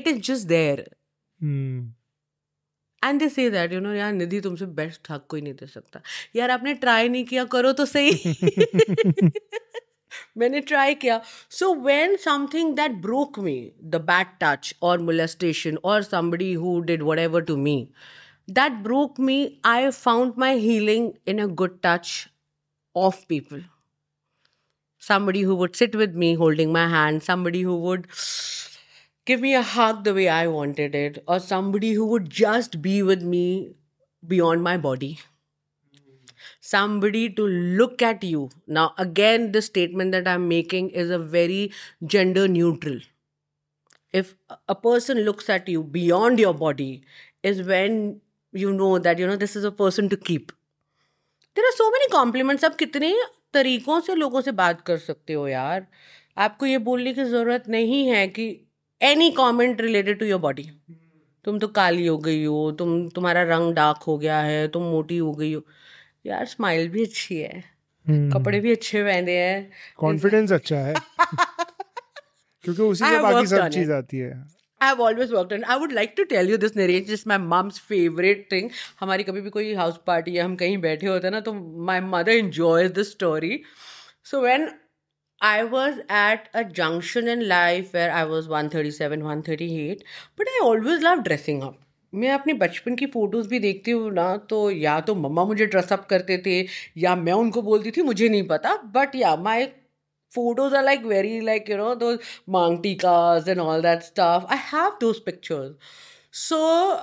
A: it is just there and they say that you know यार निधि तुमसे बेस्ट हक कोई नहीं दे सकता यार आपने ट्राई नहीं किया करो तो सही मैंने ट्राई किया so when something that broke me the bad touch और मुलेस्टेशन और somebody who did whatever to me that broke me I found my healing in a good touch of people somebody who would sit with me holding my hand somebody who would give me a hug the way I wanted it, or somebody who would just be with me beyond my body. Somebody to look at you. Now, again, the statement that I'm making is a very gender neutral. If a person looks at you beyond your body, is when you know that, you know, this is a person to keep. There are so many compliments. आप कितने तरीकों से लोगों से बात कर सकते हो यार आपको ये बोलने की ज़रूरत नहीं है कि any comment related to your body तुम तो काली हो गई हो तुम तुम्हारा रंग डार्क हो गया है तुम मोटी हो गई हो यार स्माइल भी अच्छी है
B: hmm. कपड़े
A: भी अच्छे पहने हैं
B: कॉन्फिडेंस अच्छा है क्योंकि उसी में बाकी सब चीज आती है
A: I've always worked on. I would like to tell you this नरेज is my mom's favorite thing. हमारी कभी भी कोई हाउस पार्टी या हम कहीं बैठे होते हैं ना तो my mother enjoys the story. So when I was at a junction in life where I was 137, 138, but I always loved dressing up. मैं अपने बचपन की फ़ोटोज़ भी देखती हूँ ना तो या तो मम्मा मुझे ड्रेसअप करते थे या मैं उनको बोलती थी मुझे नहीं पता बट या माई photos are like very like you know those mang tikas and all that stuff i have those pictures so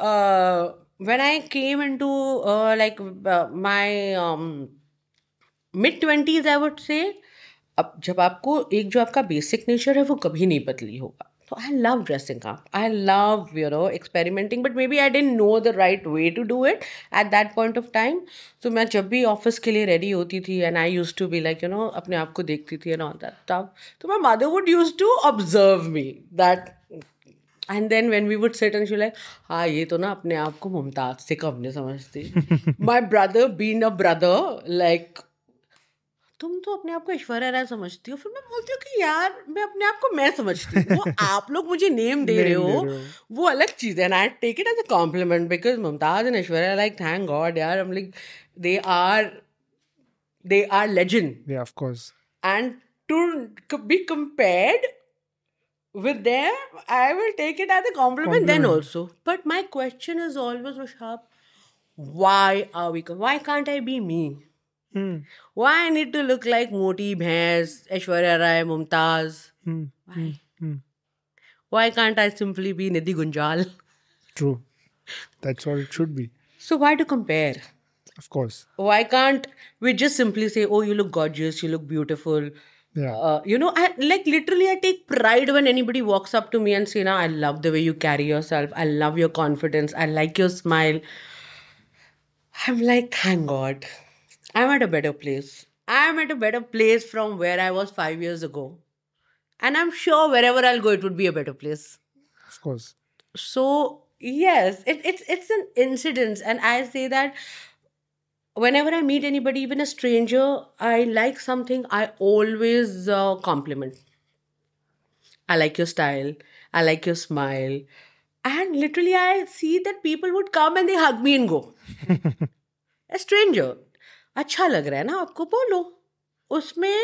A: uh, when i came into uh, like uh, my um, mid 20s i would say अब जब आपको एक जो आपका basic nature है वो कभी नहीं बदली होगा तो I love dressing up I love you know experimenting but maybe I don't know the right way to do it at that point of time तो मैं जब भी ऑफिस के लिए रेडी होती थी and I use to be like you know अपने आप को देखती थी एंड ऑल दैट तब तो my mother would used to observe me that and then when we would sit and she like हाँ ये तो ना अपने आप को मुमताज से कम नहीं समझती my brother been a brother like तुम तो अपने आप को ऐश्वर्या राय समझती हो फिर मैं बोलती हूँ कि यार मैं अपने आप को मैं समझती हूँ वो आप लोग मुझे नेम दे रहे हो वो अलग चीज़ है and I take it as a compliment because Mumtaz and Aishwarya like thank God यार am like they are they are legend of course and to be compared with them, I will take it as a compliment, compliment, then also. But my question is always, Vishab, why are we? Why can't I be me? Hmm. Why I need to look like Moti Bhains, Aishwarya Rai, Mumtaz? Hmm. Why? Hmm. Why can't I simply be Nidhi Gunjal?
B: True. That's what it should be. So
A: why to compare? Of course. Why can't we just simply say, oh, you look gorgeous, you look beautiful. Yeah. Uh, you know, I like literally I take pride when anybody walks up to me and say, now I love the way you carry yourself. I love your confidence. I like your smile. I'm like, thank God. I'm at a better place. I'm at a better place from where I was five years ago. And I'm sure wherever I'll go, it would be a better place. Of course. So, yes, it, it's, it's an incidence. And I say that whenever I meet anybody, even a stranger, I like something, I always uh, compliment. I like your style. I like your smile. And literally, I see that people would come and they hug me and go. a stranger. अच्छा लग रहा है ना आपको बोलो उसमें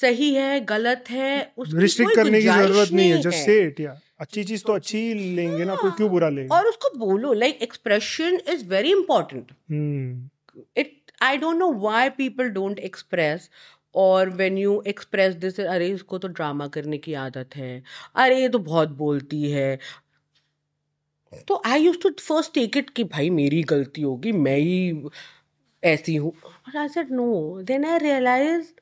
A: सही है गलत है रिस्ट्रिक्ट करने की जरूरत नहीं है जस्ट से
B: इट या अच्छी चीज तो अच्छी लेंगे ना कोई क्यों बुरा लेंगे और
A: उसको बोलो like expression is very important it I don't know why people don't express और वेन यू एक्सप्रेस दिस अरे इसको तो ड्रामा करने की आदत है अरे ये तो बहुत बोलती है तो I use to first take it कि भाई मेरी गलती होगी मैं ही ऐसी हूँ sir no then I realise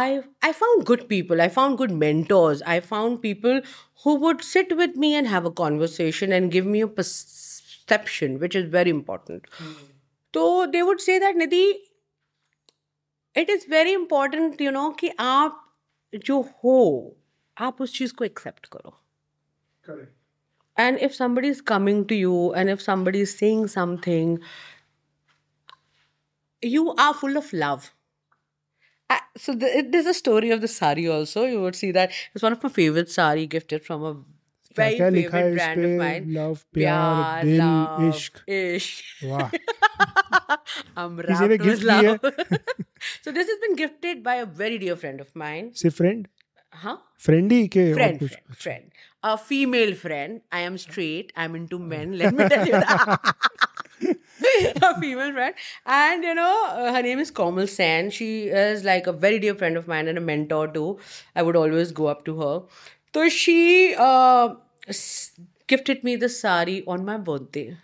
A: I I found good people I found good mentors I found people who would sit with me and have a conversation and give me a which is very important तो they would say that Nidhi it is very important you know कि आप जो हो आप उस चीज़ को accept करो and if somebody is coming to you and if somebody is saying something you are full of love. Uh, so the, there's a story of the sari also. You would see that it's one of my favorite sari gifted from a
B: very favorite brand of mine.
A: Love, pyar, dil, love, ishq. ishq. Wow. I'm wrapped love. so this has been gifted by a very dear friend of mine. Say friend. Huh?
B: Friendy ke friend, friend,
A: friend. A female friend. I am straight. I'm into men. Let me tell you that. a female friend. And you know, uh, her name is Komal San. She is like a very dear friend of mine and a mentor too. I would always go up to her. So she uh, gifted me the sari on my birthday.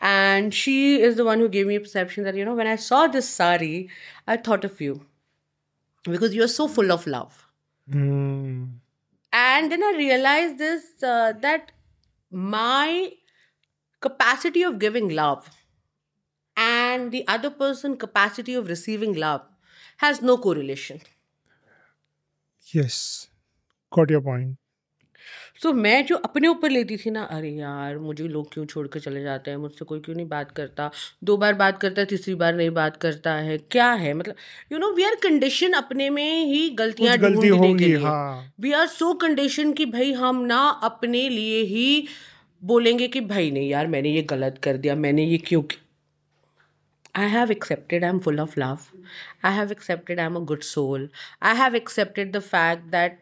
A: And she is the one who gave me a perception that, you know, when I saw this sari, I thought of you because you're so full of love. Mm. And then I realized this uh, that my capacity of giving love and the other person capacity of receiving love has no correlation
B: yes got your point
A: so, मैं जो अपने ऊपर लेती थी ना अरे यार मुझे लोग क्यों छोड़ के चले जाते हैं मुझसे कोई क्यों नहीं बात करता दो बार बात करता है तीसरी बार नहीं बात करता है क्या है मतलब you know we are condition अपने में ही गलतियां ढूंढने गलती के लिए वी आर सो कंडीशन कि भाई हम ना अपने लिए ही बोलेंगे कि भाई नहीं यार मैंने ये गलत कर दिया मैंने ये क्यों I have accepted I am full of love I have accepted I am a good soul I have accepted the fact that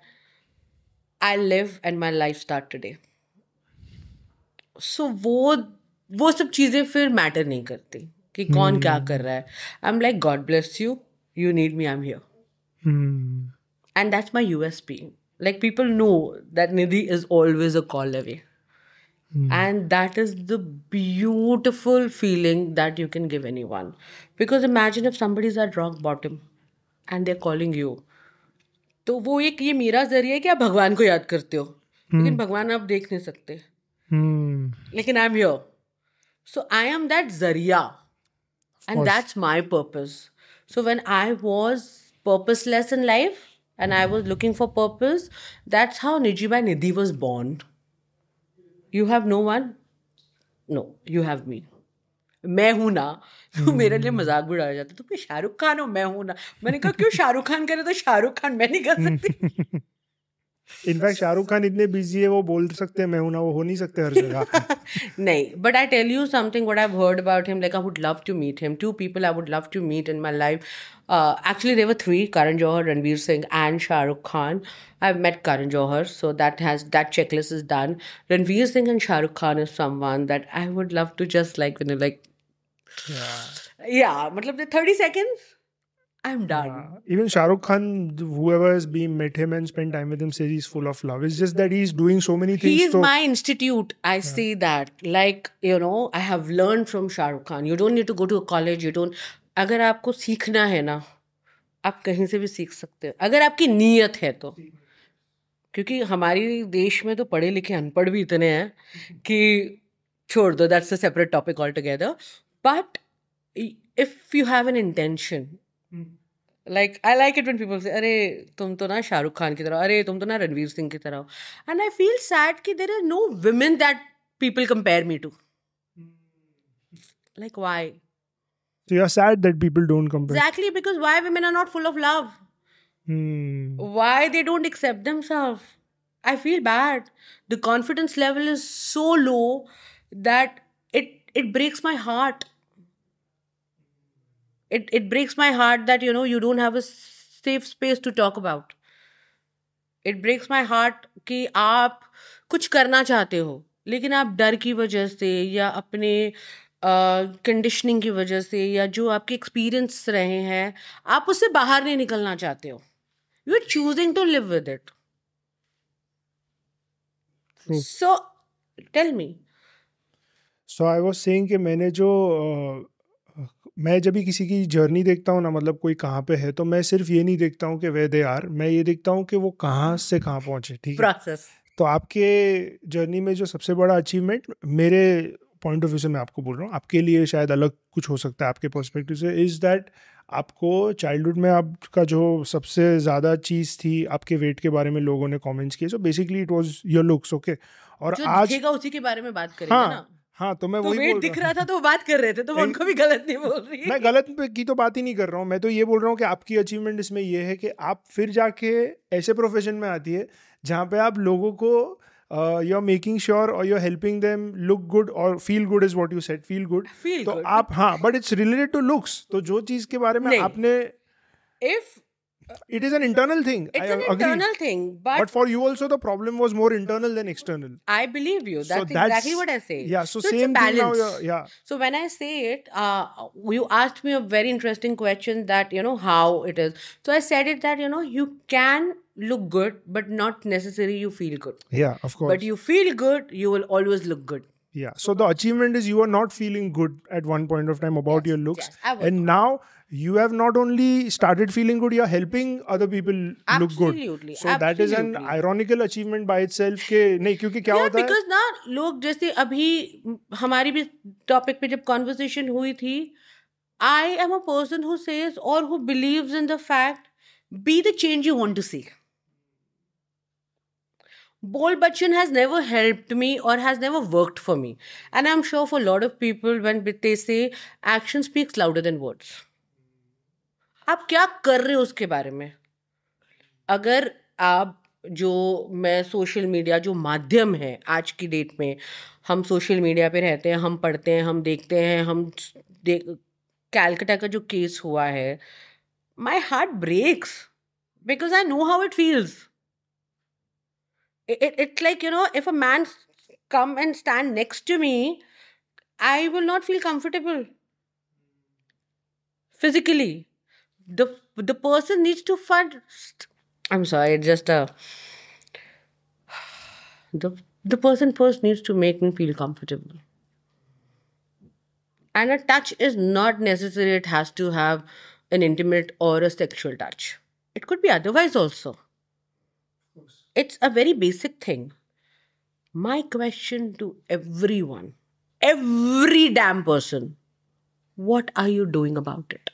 A: I live and my life start today so वो वो सब चीज़ें फिर मैटर नहीं करती कि कौन hmm. क्या कर रहा है I am like God bless you you need me I am
B: here
A: and that's my U S P like people know that Nidhi is always a call away Mm. And that is the beautiful feeling that you can give anyone. Because imagine if somebody's at rock bottom and they're calling you. तो वो एक ये मेरा जरिया है कि आप भगवान को याद करते हो hmm. लेकिन भगवान आप देख नहीं सकते
B: hmm.
A: लेकिन I am your so I am that जरिया and that's my purpose so when I was purposeless in life and I was looking for purpose that's how निजीबा Nidhi was born you have no one no you have me मैं हूं ना तो हम्म। मेरे लिए मजाक भी उड़ाया जाता तुम तो शाहरुख खान हो मैं हूं ना मैंने कहा क्यों शाहरुख खान करे तो शाहरुख खान मैं नहीं कर
B: सकती इनफैक्ट शाहरुख खान इतने बिजी है वो बोल सकते हैं मैं हूं ना वो हो नहीं सकते हर जगह
A: नहीं but I tell you something what I have heard about him like I would love to meet him two people I would love to meet in my life actually there are three Karan Johar Ranveer Singh and Shahrukh Khan I met Karan Johar so that has that checklist is done Ranveer Singh and Shahrukh Khan is someone that I would love to just like like या मतलब thirty seconds I'm done. Yeah.
B: even Shah Rukh Khan, whoever has been met him and spent time with him, says he's full of love. It's just that he's doing so many things. He is so my
A: institute. I yeah. see that. Like, you know, I have learned from Shah Rukh Khan. You don't need to go to a college. You don't. अगर आपको सीखना है ना आप कहीं से भी सीख सकते हो अगर आपकी नीयत है तो क्योंकि हमारी देश में तो पढ़े लिखे अनपढ़ भी इतने हैं कि छोड़ दो that's a separate topic all together but if you have an intention like I like it when people say अरे तुम तो ना शाहरुख खान की तरह अरे तुम तो ना रणवीर सिंह की तरह हो एंड आई फील सैड कि there are no women that people compare me to like why
B: so you're sad that people don't compare
A: exactly because why women are not full of love
B: hmm.
A: why they don't accept themselves i feel bad the confidence level is so low that it it breaks my heart it it breaks my heart that you know you don't have a safe space to talk about it breaks my heart ki aap kuch karna chahte ho lekin aap dar ki wajah se ya apne conditioning uh, की वजह से या जो आपके experience रहे हैं आप उससे बाहर नहीं निकलना चाहते हो you are choosing to live with it so tell me
B: so I was saying कि मैंने जो uh... मैं जब भी किसी की जर्नी देखता हूँ ना मतलब कोई कहाँ पे है तो मैं सिर्फ ये नहीं देखता हूँ कि वे दे आर मैं ये देखता हूँ कि वो कहाँ से कहाँ पहुँचे ठीक है तो आपके जर्नी में जो सबसे बड़ा अचीवमेंट मेरे पॉइंट ऑफ व्यू से मैं आपको बोल रहा हूँ आपके लिए शायद अलग कुछ हो सकता है आपके पर्सपेक्टिव से इज़ दैट आपको चाइल्डहुड में आपका जो सबसे ज़्यादा चीज़ थी आपके वेट के बारे में लोगों ने कमेंट्स किए so basically it was your looks okay और आज
A: उसी के बारे में बात करेंगे हाँ, ना
B: हाँ तो मैं तो वही वेट दिख रहा
A: था तो वो बात कर रहे थे तो मैं उनको भी गलत नहीं बोल रही मैं
B: गलत की तो बात ही नहीं कर रहा हूँ मैं तो ये बोल रहा हूँ कि आपकी अचीवमेंट इसमें ये है कि आप फिर जाके ऐसे प्रोफेशन में आती है जहाँ पे आप लोगों को यू आर मेकिंग श्योर और you are helping them look good और feel good is what you set feel good तो good. आप हाँ but it's related to looks तो जो चीज़ के बारे में आपने if it is an internal thing. It's I an agree. internal
A: thing, but, but
B: for you also the problem was more internal than external.
A: I believe you. That's, so that's exactly what I say. Yeah. So, so same thing now. Yeah. So when I say it, uh, you asked me a very interesting question that you know how it is. So I said it that you know you can look good, but not necessarily you feel good.
B: Yeah, of course. But you
A: feel good, you will always look good.
B: Yeah. So the achievement is you are not feeling good at one point of time about yes, your looks, yes, and now. Good you have not only started feeling good, you're helping other people absolutely, look good. So absolutely. that is an ironical achievement by itself. के नहीं क्योंकि क्या yeah, होता because
A: now look लोग जैसे अभी हमारी भी टॉपिक पे जब कॉन्वर्सेशन हुई थी I am a person who says or who believes in the fact, be the change you want to see. Bold Bachchan has never helped me or has never worked for me. And I'm sure for a lot of people, when they say action speaks louder than words. आप क्या कर रहे हो उसके बारे में अगर आप जो मैं सोशल मीडिया जो माध्यम है आज की डेट में हम सोशल मीडिया पे रहते हैं हम पढ़ते हैं हम देखते हैं हम देख कैलकटा का जो केस हुआ है my heart breaks because I know how it feels it's like you know if a man come and stand next to me I will not feel comfortable physically the the person needs to first i'm sorry it's just a the the person first needs to make me feel comfortable and a touch is not necessary it has to have an intimate or a sexual touch it could be otherwise also it's a very basic thing my question to everyone every damn person what are you doing about it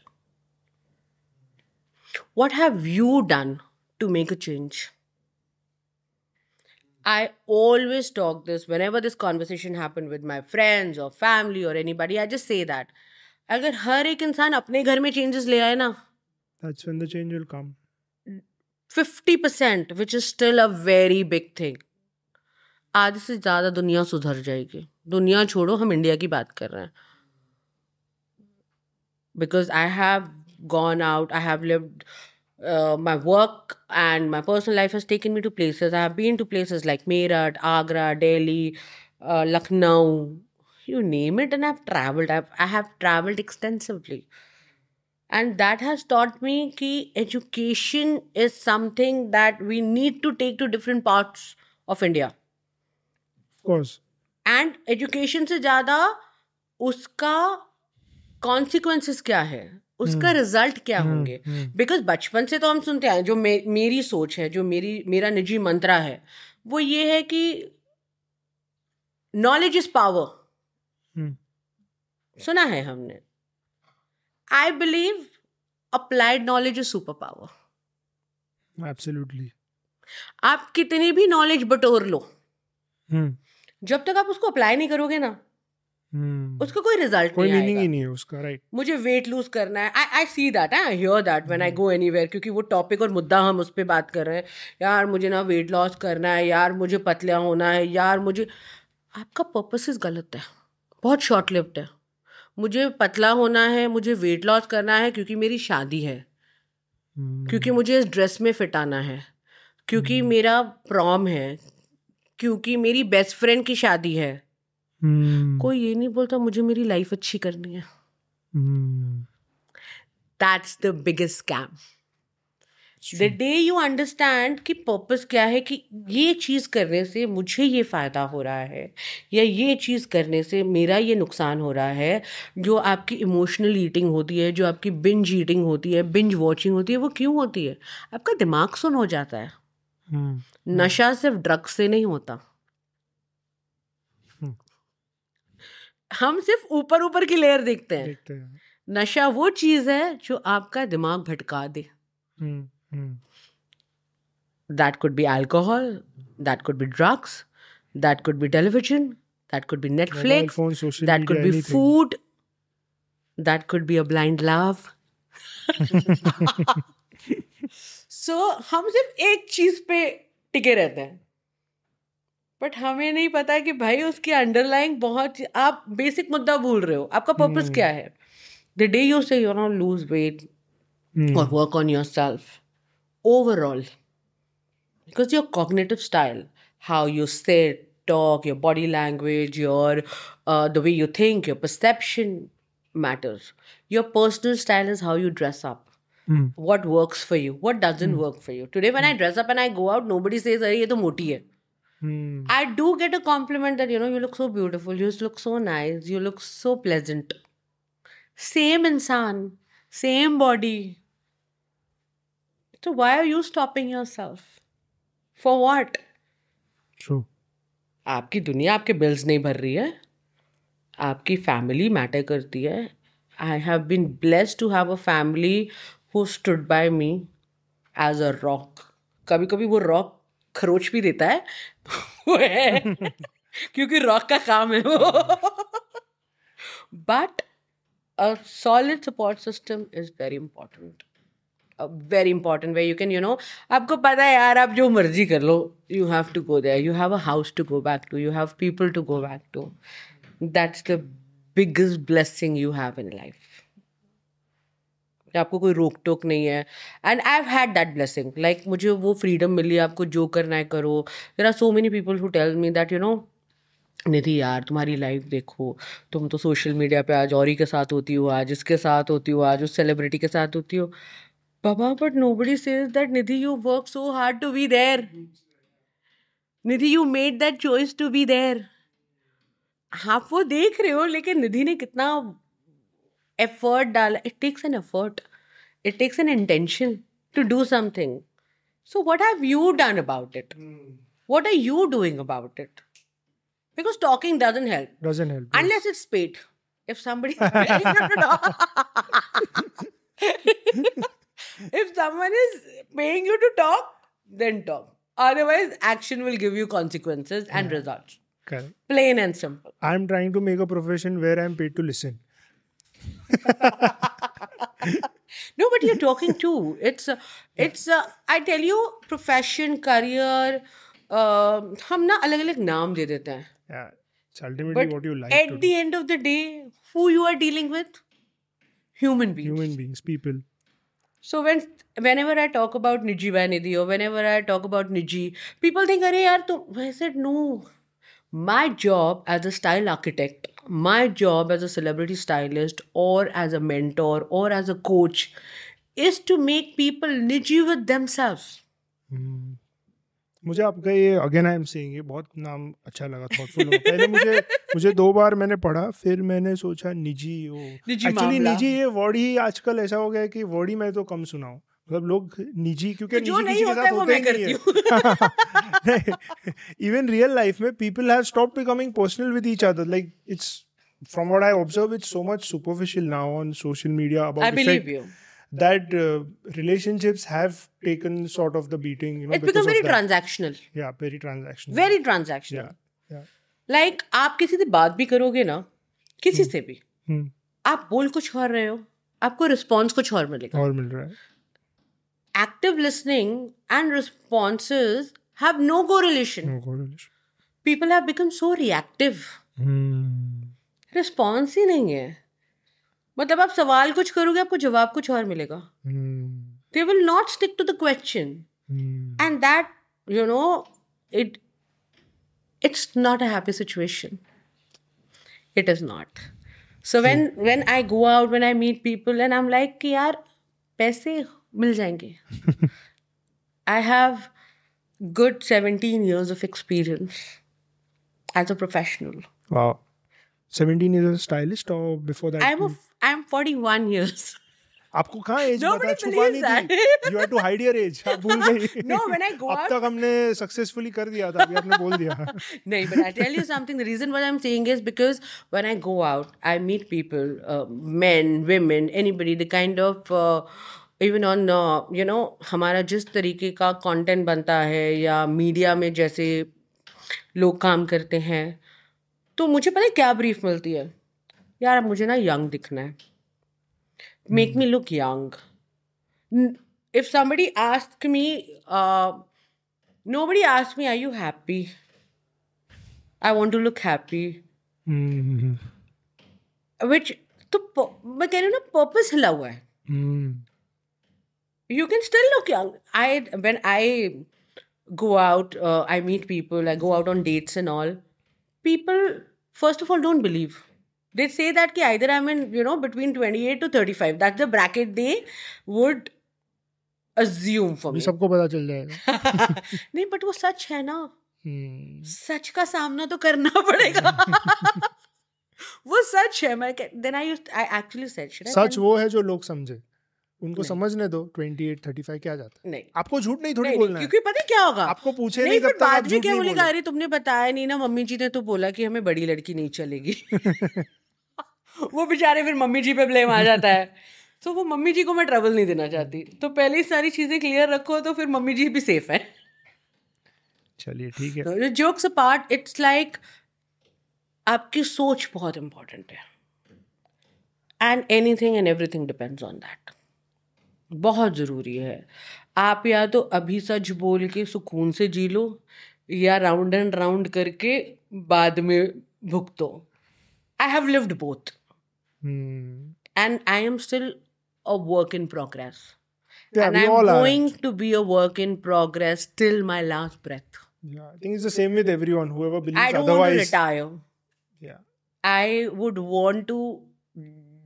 A: what have you done to make a change? I always talk this whenever this conversation happened with my friends or family or anybody. I just say that. अगर हर एक इंसान अपने घर में changes ले आए ना
B: that's when the change will come
A: 50% which is still a very big thing आधे से ज़्यादा दुनिया सुधर जाएगी दुनिया छोड़ो हम इंडिया की बात कर रहे हैं because I have gone out. I have lived. Uh, my work and my personal life has taken me to places. I have been to places like Meerut, Agra, Delhi, uh, Lucknow, you name it, and I've traveled. I've, I have traveled extensively. And that has taught me that education is something that we need to take to different parts of India. Of course. And education se jada uska consequences kya hai. उसका result हम्म। क्या हम्म, होंगे because हम्म। बचपन से तो हम सुनते हैं जो मे, मेरी सोच है जो मेरी मेरा निजी मंत्रा है वो ये है कि नॉलेज इज पावर सुना है हमने I believe applied knowledge is super power
B: absolutely
A: आप कितनी भी नॉलेज बटोर लो जब तक आप उसको अप्लाई नहीं करोगे ना हम्म। उसका कोई रिजल्ट कोई मीनिंग ही नहीं है
B: उसका राइट right.
A: मुझे वेट लूज करना है I I see that I hear that when I go anywhere क्योंकि वो टॉपिक और मुद्दा हम उस पर बात कर रहे हैं यार मुझे ना वेट लॉस करना है यार मुझे पतला होना है यार मुझे आपका पर्पस गलत है बहुत शॉर्ट लिफ्ट है मुझे पतला होना है मुझे वेट लॉस करना है क्योंकि मेरी शादी है हम्म। क्योंकि मुझे इस ड्रेस में फिट आना है क्योंकि हम्म। मेरा प्रॉम है क्योंकि मेरी बेस्ट फ्रेंड की शादी है हम्म। कोई ये नहीं बोलता मुझे मेरी लाइफ अच्छी करनी है that's the biggest scam the day you understand कि पर्पज क्या है कि ये चीज़ करने से मुझे ये फ़ायदा हो रहा है या ये चीज़ करने से मेरा ये नुकसान हो रहा है जो आपकी इमोशनल ईटिंग होती है जो आपकी बिंज ईटिंग होती है बिंज वॉचिंग होती है वो क्यों होती है आपका दिमाग सुन हो जाता है
B: hmm.
A: नशा सिर्फ ड्रग्स से नहीं होता हम सिर्फ ऊपर ऊपर की लेयर देखते हैं देखते हैं नशा वो चीज है जो आपका दिमाग भटका दे that could be alcohol that could be drugs that could be television that could be Netflix that could be food that could be a blind love so हम सिर्फ एक चीज पे टिके रहते हैं बट हमें नहीं पता कि भाई उसकी अंडरलाइंग बहुत आप बेसिक मुद्दा भूल रहे हो आपका पर्पज hmm. क्या है the day you say you not lose weight और work on yourself overall because your cognitive style how you say talk your body language your the way you think your perception matters your personal style is how you dress up what work for you what doesn't work for you today when I dress up and I go out nobody say ये तो मोटी है Hmm. I do get a compliment that, you know, you look so beautiful, you look so nice, you look so pleasant. Same insan, same body. So why are you stopping yourself? For what? True. आपकी दुनिया आपके bills नहीं भर रही है आपकी family matter करती है I have been blessed to have a family who stood by me as a rock कभी कभी वो रॉक खरोच भी देता है वो है क्योंकि रॉक का काम है वो but a solid support system is very important very important way you can you know आपको पता है यार आप जो मर्जी कर लो you have to go there you have a house to go back to you have people to go back to that's the biggest blessing you have in life आपको कोई रोक टोक नहीं है and I have had that blessing like मुझे वो freedom मिली आपको जो करना है करो there are so many people who tell me that you know Nidhi यार तुम्हारी लाइफ देखो तुम तो सोशल मीडिया पे आज और के साथ होती हो आज इसके साथ होती हो आज उस सेलिब्रिटी के साथ होती हो बाबा but nobody says that Nidhi you work so hard to be there Nidhi you made that choice to be there आप वो देख रहे हो लेकिन निधि ने कितना effort it takes an effort it takes an intention to do something so what have you done about it hmm. what are you doing about it because talking doesn't help doesn't help unless it's paid if somebody if someone is paying you to talk then talk otherwise action will give you consequences and hmm. results
B: Plain and simple. I'm trying to make a profession where I'm paid to listen. no, but you're talking too. It's uh, it's uh,
A: I tell you, profession, career, uh, हम ना अलग अलग नाम दे
B: देते हैं. Yeah, it's ultimately but what you like. At the do.
A: end of the day, who you are dealing with?
B: Human beings. Human beings, people.
A: So when whenever I talk about Niji Vanidhi or whenever I talk about Niji, people think, "अरे यार तो I said no. My job as a style architect my job as a celebrity stylist or as a mentor or as a coach is to make people निजी with
B: themselves. Hmm. मुझे आपका ये again I am seeing ये बहुत नाम अच्छा लगा thoughtful पहले मुझे मुझे दो बार मैंने पढ़ा फिर मैंने सोचा निजी हो
A: एक्चुअली निजी
B: ये वर्ड ही आजकल ऐसा हो गया कि वर्ड ही मैं तो कम सुनाऊँ मतलब लोग निजी क्योंकि तो जो नहीं होता है वो मैं करती हूँ इवन रियल लाइफ में people have stop becoming personal with each other like it's from what I observe it's so much superficial now on social media about I believe you that relationships have taken sort of the beating you know it's become very
A: transactional
B: या very transactional very transactional या
A: like आप किसी से बात भी करोगे ना किसी हम्म, से भी हम्म। आप बोल कुछ कर रहे हो आपको रिस्पॉन्स कुछ और मिलेगा और मिल रहा है active listening and responses have no correlation. No correlation. People have become so reactive. Response ही नहीं है मतलब आप सवाल कुछ करोगे आपको जवाब कुछ और मिलेगा they will not stick to the question and that you know it it's not a happy situation it is not so when when I go out when I meet people and I am like कि यार पैसे मिल जाएंगे I have good seventeen years of experience as a professional
B: wow 17 years a stylist or before that I'm a, I'm 41 years आपको कहाँ as पता छुपा नहीं थी you had to hide your age आप भूल गई नो व्हेन आई गो अब तक हमने सक्सेसफुली कर दिया था अभी आपने बोल दिया नहीं but
A: I tell you something the reason why I am saying is because when I go out I meet people men women anybody the kind of even on you know हमारा जिस तरीके का कंटेंट बनता है या media में जैसे लोग काम करते हैं तो मुझे पता है क्या ब्रीफ मिलती है यार अब मुझे ना यंग दिखना है make me look young if somebody ask me nobody ask me are you happy I want to look happy which तो मैं कह रही हूँ ना पर्पज हिला हुआ है mm. you can still look young. I when I go out, uh, I meet people, I go out on dates and all. People first of all don't believe. They say that ki either I'm in you know between 28 to 35. That's the bracket they would assume for me.
B: sabko pata chal jayega
A: nahi but wo sach hai na Hmm. सच का सामना तो करना पड़ेगा. वो सच है मैं then I I actually said सच वो
B: है जो लोग समझे उनको समझने दो ट्वेंटी एट थर्टी फाइव क्या जाता है नहीं आपको झूठ नहीं थोड़ी नहीं, बोलना क्योंकि पता है क्या होगा आपको पूछे नहीं, नहीं बाद में क्या बोलेगा
A: अरे तुमने बताया नहीं ना मम्मी जी ने तो बोला कि हमें बड़ी लड़की नहीं चलेगी वो बेचारे फिर मम्मी जी पे ब्लेम आ जाता है तो वो मम्मी जी को मैं ट्रबल नहीं देना चाहती तो पहले ही सारी चीज़ें क्लियर रखो तो फिर मम्मी जी भी सेफ है चलिए ठीक है जोक्स पार्ट इट्स लाइक आपकी सोच बहुत इंपॉर्टेंट है and anything and everything depends on that बहुत ज़रूरी है आप या तो अभी सच बोल के सुकून से जी लो या राउंड एंड राउंड करके बाद में भुगतो I have lived both and I am still a work in progress
B: and I am going
A: to be a work in progress till my last breath
B: Yeah, I think it's the same with everyone. Whoever believes I don't otherwise, want to retire.
A: Yeah, I would want to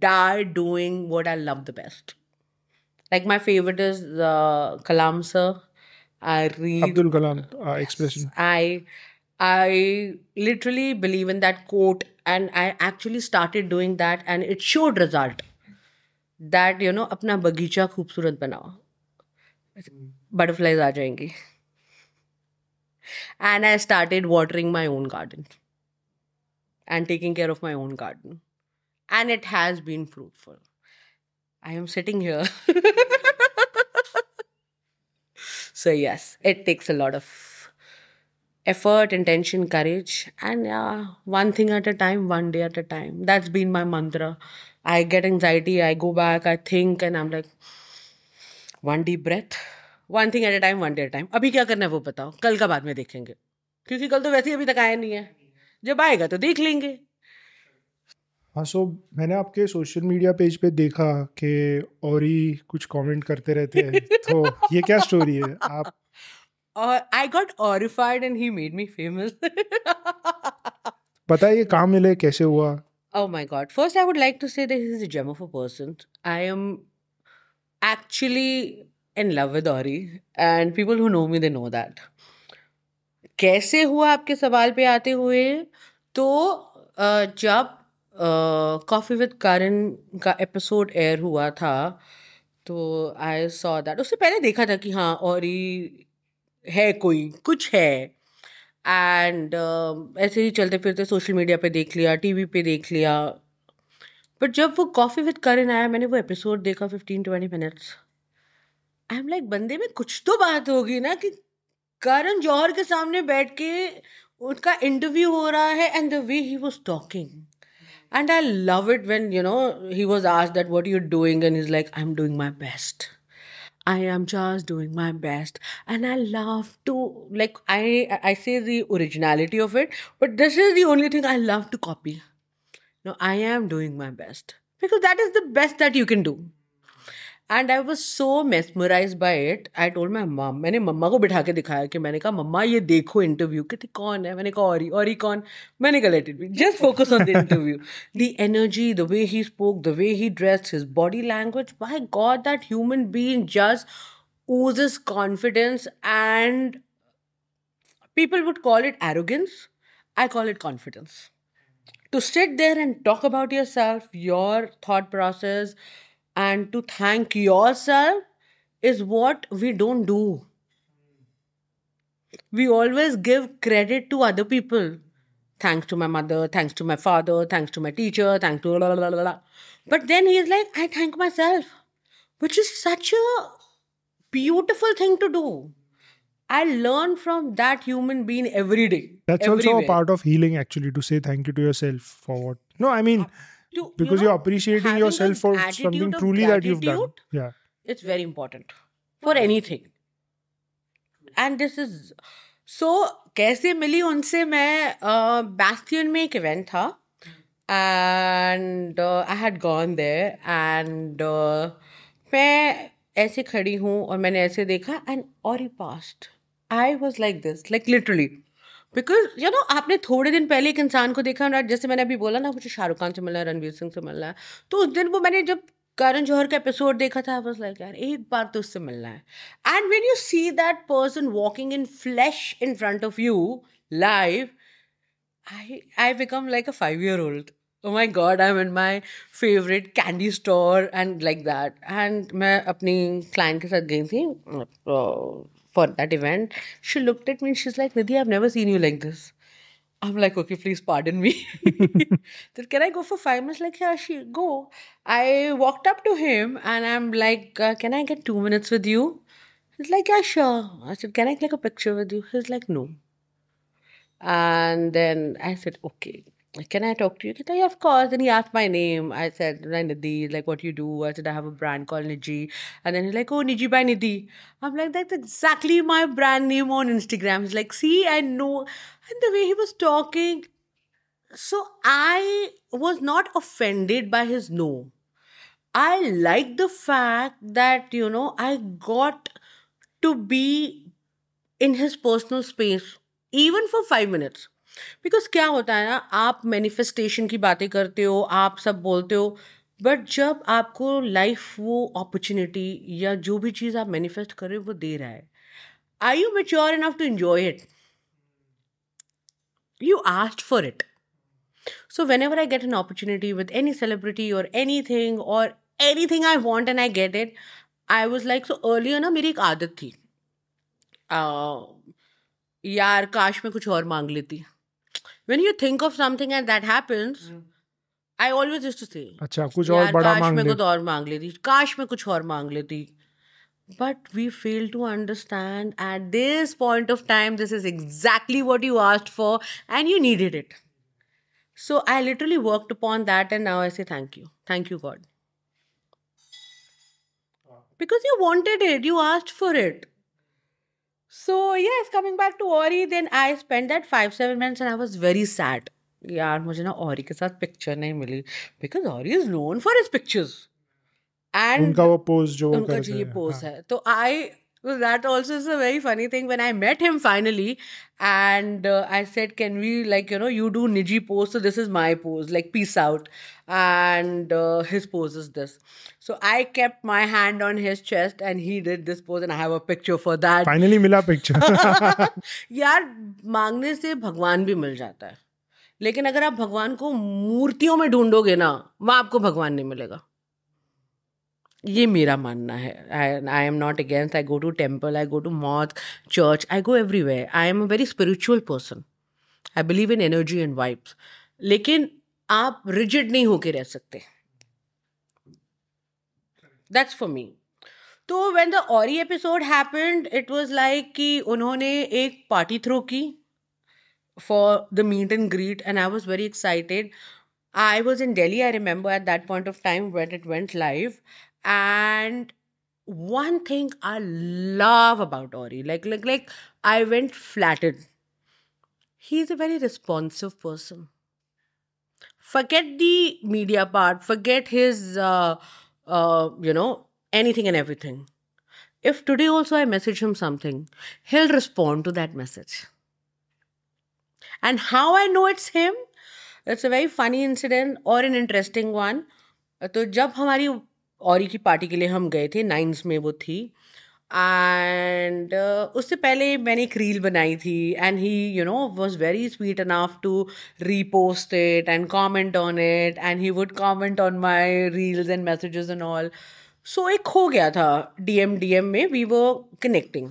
A: die doing what I love the best. Like my favorite is the Kalam sir. I read Abdul Kalam uh, expression. I I literally believe in that quote, and I actually started doing that, and it showed result. That you know, अपना बगीचा खूबसूरत बनाओ. Butterflies आ जाएंगी. And I started watering my own garden. And taking care of my own garden. And it has been fruitful. I am sitting here so yes it takes a lot of effort and intention courage and one thing at a time one day at a time that's been my मंत्र I get anxiety I go back I think and I am like one deep breath one thing at a time one day at time अभी क्या करना है वो बताओ कल का बाद में देखेंगे क्योंकि कल तो वैसे ही अभी तक आया नहीं है जब आएगा तो देख लेंगे
B: हाँ सो मैंने आपके सोशल मीडिया पेज पे देखा कि और ही कुछ कमेंट करते रहते हैं तो ये क्या स्टोरी है
A: आप और I got orrified and he made me famous
B: पता है ये काम मिले कैसे हुआ
A: oh my god first I would like to say this is a gem of a person I am actually in love with Orry and people who know me they know that कैसे हुआ आपके सवाल पे आते हुए तो uh, जब coffee with करण का एपिसोड एयर हुआ था तो आई सॉ दैट उससे पहले देखा था कि हाँ और है कोई कुछ है एंड uh, ऐसे ही चलते फिरते सोशल मीडिया पे देख लिया टीवी पे देख लिया बट जब वो कॉफ़ी विद करण आया मैंने वो एपिसोड देखा fifteen twenty minutes I am like बंदे में कुछ तो बात होगी ना कि करण जौहर के सामने बैठ के उनका इंटरव्यू हो रहा है and the way he was talking And I love it when, you know, he was asked that, what are you doing? And he's like, I'm doing my best. I am just doing my best. And I love to, like, I, I say the originality of it, but this is the only thing I love to copy. No, I am doing my best. Because that is the best that you can do. And I was so mesmerize by it I told my mum मैंने मम्मा को बिठा के दिखाया कि मैंने कहा मम्मा ये देखो इंटरव्यू कहती कौन है मैंने कहा और और ही कौन मैंने कहा let it be just focus on the interview the energy the way he spoke the way he dressed his body language my god that human being just oozes confidence and people would call it arrogance i call it confidence to sit there and talk about yourself your thought process and to thank yourself is what we don't do. We always give credit to other people. Thanks to my mother, thanks to my father, thanks to my teacher, thanks to la la la la. But then he's like, I thank myself, which is such a beautiful thing to do. I learn from that human being every day. That's everywhere. also a part
B: of healing, actually, to say thank you to yourself for what. No, I mean, to because you are appreciating yourself for something truly that you've done. Yeah,
A: it's very important for anything. And this is so. कैसे मिली उनसे मैं Bastian में एक event था and I had gone there and मैं ऐसे खड़ी हूँ और मैंने ऐसे देखा एंड और he passed I was like this like literally because you know आपने थोड़े दिन पहले एक इंसान को देखा और जैसे मैंने अभी बोला ना मुझे शाहरुख खान से मिलना है रणवीर सिंह से मिलना है तो उस दिन वो मैंने जब करण जौहर का एपिसोड देखा था बस लाइक यार एक बार तो उससे मिलना है and when you see that person walking in flash in front of you live I I become like a five year old oh my god I am in my favourite candy store and like that and मैं अपनी client के साथ गई थी uh, for that event, she looked at me and she's like, Nidhi, I've never seen you like this. I'm like, okay, please pardon me. then can I go for five minutes? Like, yeah, she go. I walked up to him and I'm like, uh, can I get two minutes with you? He's like, yeah, sure. I said, can I take a picture with you? He's like, no. And then I said, okay, can I talk to you? He said, yeah, of course. And he asked my name. I said, Nidhi, like, what you do? I said, I have a brand called Niji. And then he's like, oh, Niji by Nidhi. I'm like, that's exactly my brand name on Instagram. He's like, see, I know. And the way he was talking, so I was not offended by his no. I like the fact that, you know, I got to be in his personal space, even for five minutes because क्या होता है ना आप manifestation की बातें करते हो आप सब बोलते हो बट जब आपको लाइफ वो अपॉर्चुनिटी या जो भी चीज़ आप मैनिफेस्ट कर रहे हो वो दे रहा है I you mature enough to enjoy it you asked for it so whenever I get an opportunity with any celebrity और एनी थिंग और anything I want and I get it I was like so earlier ना मेरी एक आदत थी uh, यार काश मैं कुछ और मांग लेती when you think of something and that happens hmm. I always used to
B: say, अच्छा कुछ और बड़ा
A: मांग लेती काश मैं कुछ और मांग लेती काश मैं कुछ और but we fail to understand at this point of time this is exactly what you asked for and you needed it so I literally worked upon that and now I say thank you thank you God because you wanted it you asked for it so yes, coming back to Ori, then I spent that five seven minutes and I was very sad. यार मुझे ना औरी के साथ picture नहीं मिली because Orry is known for his pictures and उनका वो पोज जो उनका जो ये पोज है तो आई well, that also is a very funny thing. When I met him finally, and uh, I said, "Can we like you know you do Niji pose, so this is my pose, like peace out." And uh, his pose is this. So I kept my hand on his chest, and he did this pose, and I have a picture for that.
B: Finally, mila picture.
A: यार मांगने से भगवान भी मिल जाता है लेकिन अगर आप भगवान को मूर्तियों में ढूंढोगे ना वहाँ आपको भगवान नहीं मिलेगा ये मेरा मानना है I I am not against I go to temple I go to मॉथ church I go everywhere I am a very spiritual person I believe in energy and vibes लेकिन आप रिजिड नहीं होके रह सकते दैट्स फॉर मी तो when the Orry episode happened it was like कि उन्होंने एक पार्टी थ्रो की for the meet and greet and I was very excited I was in Delhi I remember at that point of time wait it went live And one thing I love about Ori, like like like I went flattered. He's a very responsive person. Forget the media part. Forget his, uh, uh, you know, anything and everything. If today also I message him something, he'll respond to that message. And how I know it's him? It's a very funny incident or an interesting one. तो जब हमारी और की party के लिए हम गए थे नाइन्स में वो थी एंड uh, उससे पहले मैंने एक रील बनाई थी and he you know was very sweet enough to repost it and comment on it and he would comment on my reels and messages and all so एक हो गया था डी एम डी एम में we वो connecting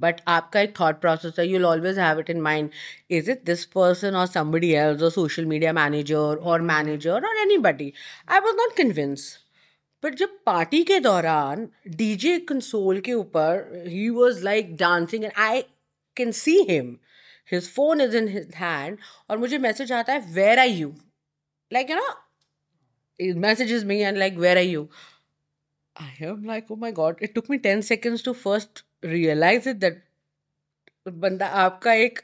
A: but आपका एक thought process है you'll always have it in mind is it this person और समबडी एल्स और सोशल मीडिया मैनेजर और मैनेजर और any buddy I was not convince but जब पार्टी के दौरान डीजे कंसोल के ऊपर he was like dancing and I can see him his phone is in his hand और मुझे मैसेज आता है वेर आई यू लाइक है ना message is me and like where I you I am like oh my god it took me ten seconds to first realise it that बंदा आपका एक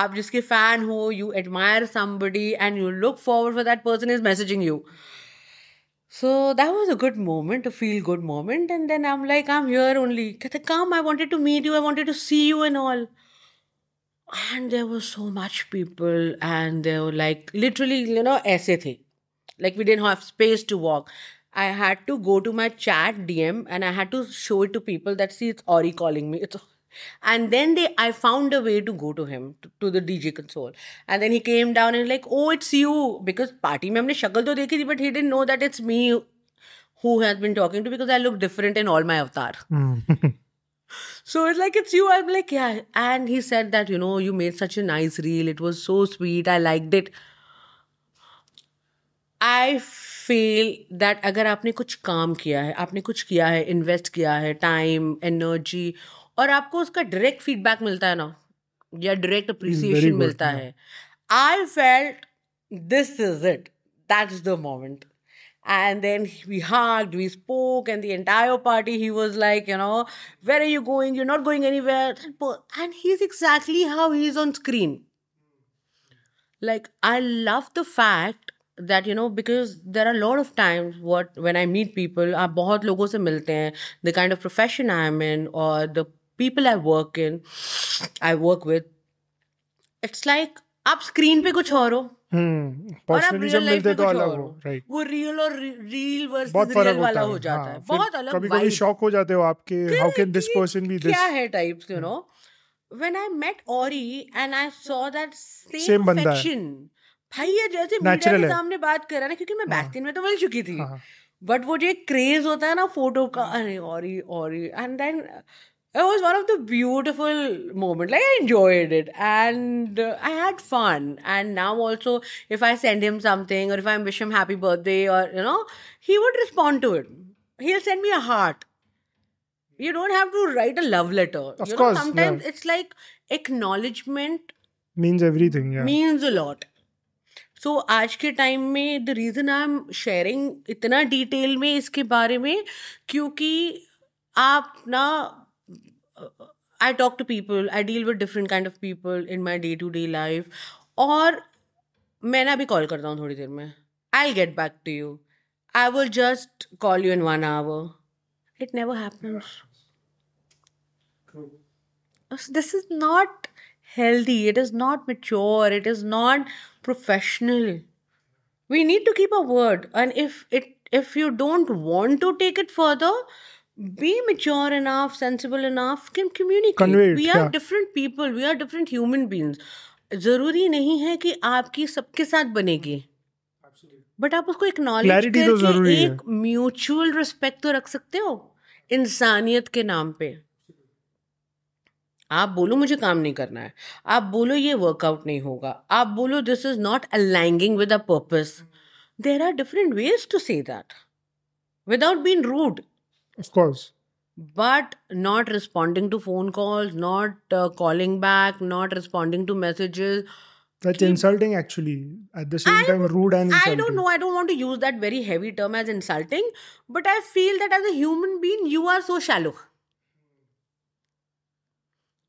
A: आप जिसके फैन हो you admire somebody and you look forward for that person is messaging you So that was a good moment, a feel good moment. And then I'm like, I'm here only. Come, I wanted to meet you, I wanted to see you and all. And there were so much people, and they were like, literally, you know, essay thing. Like, we didn't have space to walk. I had to go to my chat DM and I had to show it to people that see, it's Ori calling me. It's and then they i found a way to go to him to, to the dj console and then he came down and like oh it's you because party mein shakal to dekhi thi but he didn't know that it's me who has been talking to because i look different in all my avatar hmm. so it's like it's you i'm like yeah and he said that you know you made such a nice reel it was so sweet i liked it I feel that अगर आपने कुछ काम किया है आपने कुछ किया है इन्वेस्ट किया है टाइम एनर्जी और आपको उसका डायरेक्ट फीडबैक मिलता है ना या डायरेक्ट अप्रिसिएशन मिलता है I felt this is it that is the moment And then we hugged, we spoke, and the entire party, he was like, you know, where are you going? You're not going anywhere. And he's exactly how he is on screen. Like, I love the fact that, you know, because there are a lot of times what when I meet people, I बहुत logo se milte hain, the kind of profession I'm in or the people I work in I work with it's like आप screen पे कुछ और हो
B: हम्म, तो वो हाँ, I met
A: भाई सामने बात कर रहा ना क्योंकि मैं बैक हाँ। में तो मिल चुकी थी बट हाँ, वो जो क्रेज होता है ना फोटो का अरे और and then It was one of the beautiful moments. Like I enjoyed it and uh, I had fun. And now also, if I send him something or if I wish him happy birthday or you know, he would respond to it. He'll send me a heart. You don't have to write a love
B: letter. Of you course, know, sometimes yeah. it's
A: like acknowledgement
B: means everything. Yeah, means
A: a lot. So so, आज के time में the reason I am sharing इतना detail में इसके बारे में क्योंकि आप ना I talk to people, I deal with different kind of people in my day to day life. Or I call karta thodi der mein. I'll get back to you. I will just call you in one hour. It never happens. This is not healthy. It is not mature. It is not professional. We need to keep a word. And if it if you don't want to take it further, be mature enough, sensible enough, can communicate. Convert, we are yeah. different people. We are different human beings. जरूरी नहीं है कि आपकी सबके साथ बनेगी but आप उसको एक्नॉलेज तो करके एक म्यूचुअल रिस्पेक्ट तो रख सकते हो इंसानियत के नाम पे आप बोलो मुझे काम नहीं करना है आप बोलो ये वर्कआउट नहीं होगा आप बोलो this is not aligning with a purpose there are different ways to say that without being rude Of course. But not responding to phone calls, not uh, calling back, not responding to messages.
B: That's Keep... insulting, actually. At the same I, time, rude and insulting. I don't know.
A: I don't want to use that very heavy term as insulting, but I feel that as a human being, you are so shallow.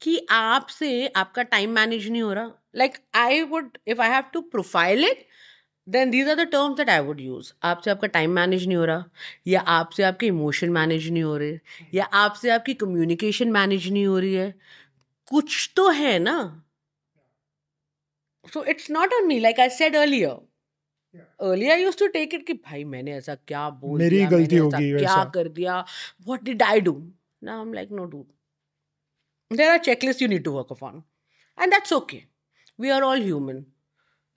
A: कि आपसे आपका time manage नहीं हो रहा like I would if I have to profile it then these are the terms that I would use आपसे आपका time manage नहीं हो रहा या आपसे आपके इमोशन मैनेज नहीं हो रहे या आपसे आपकी कम्युनिकेशन मैनेज नहीं हो रही है कुछ तो है ना so it's not on me like I said earlier earlier use to take it कि भाई मैंने ऐसा क्या बोल मेरी दिया, गलती होगी क्या कर दिया वॉट डिड आई डू ना I am like no do there are checklist you need to work upon and that's okay we are all human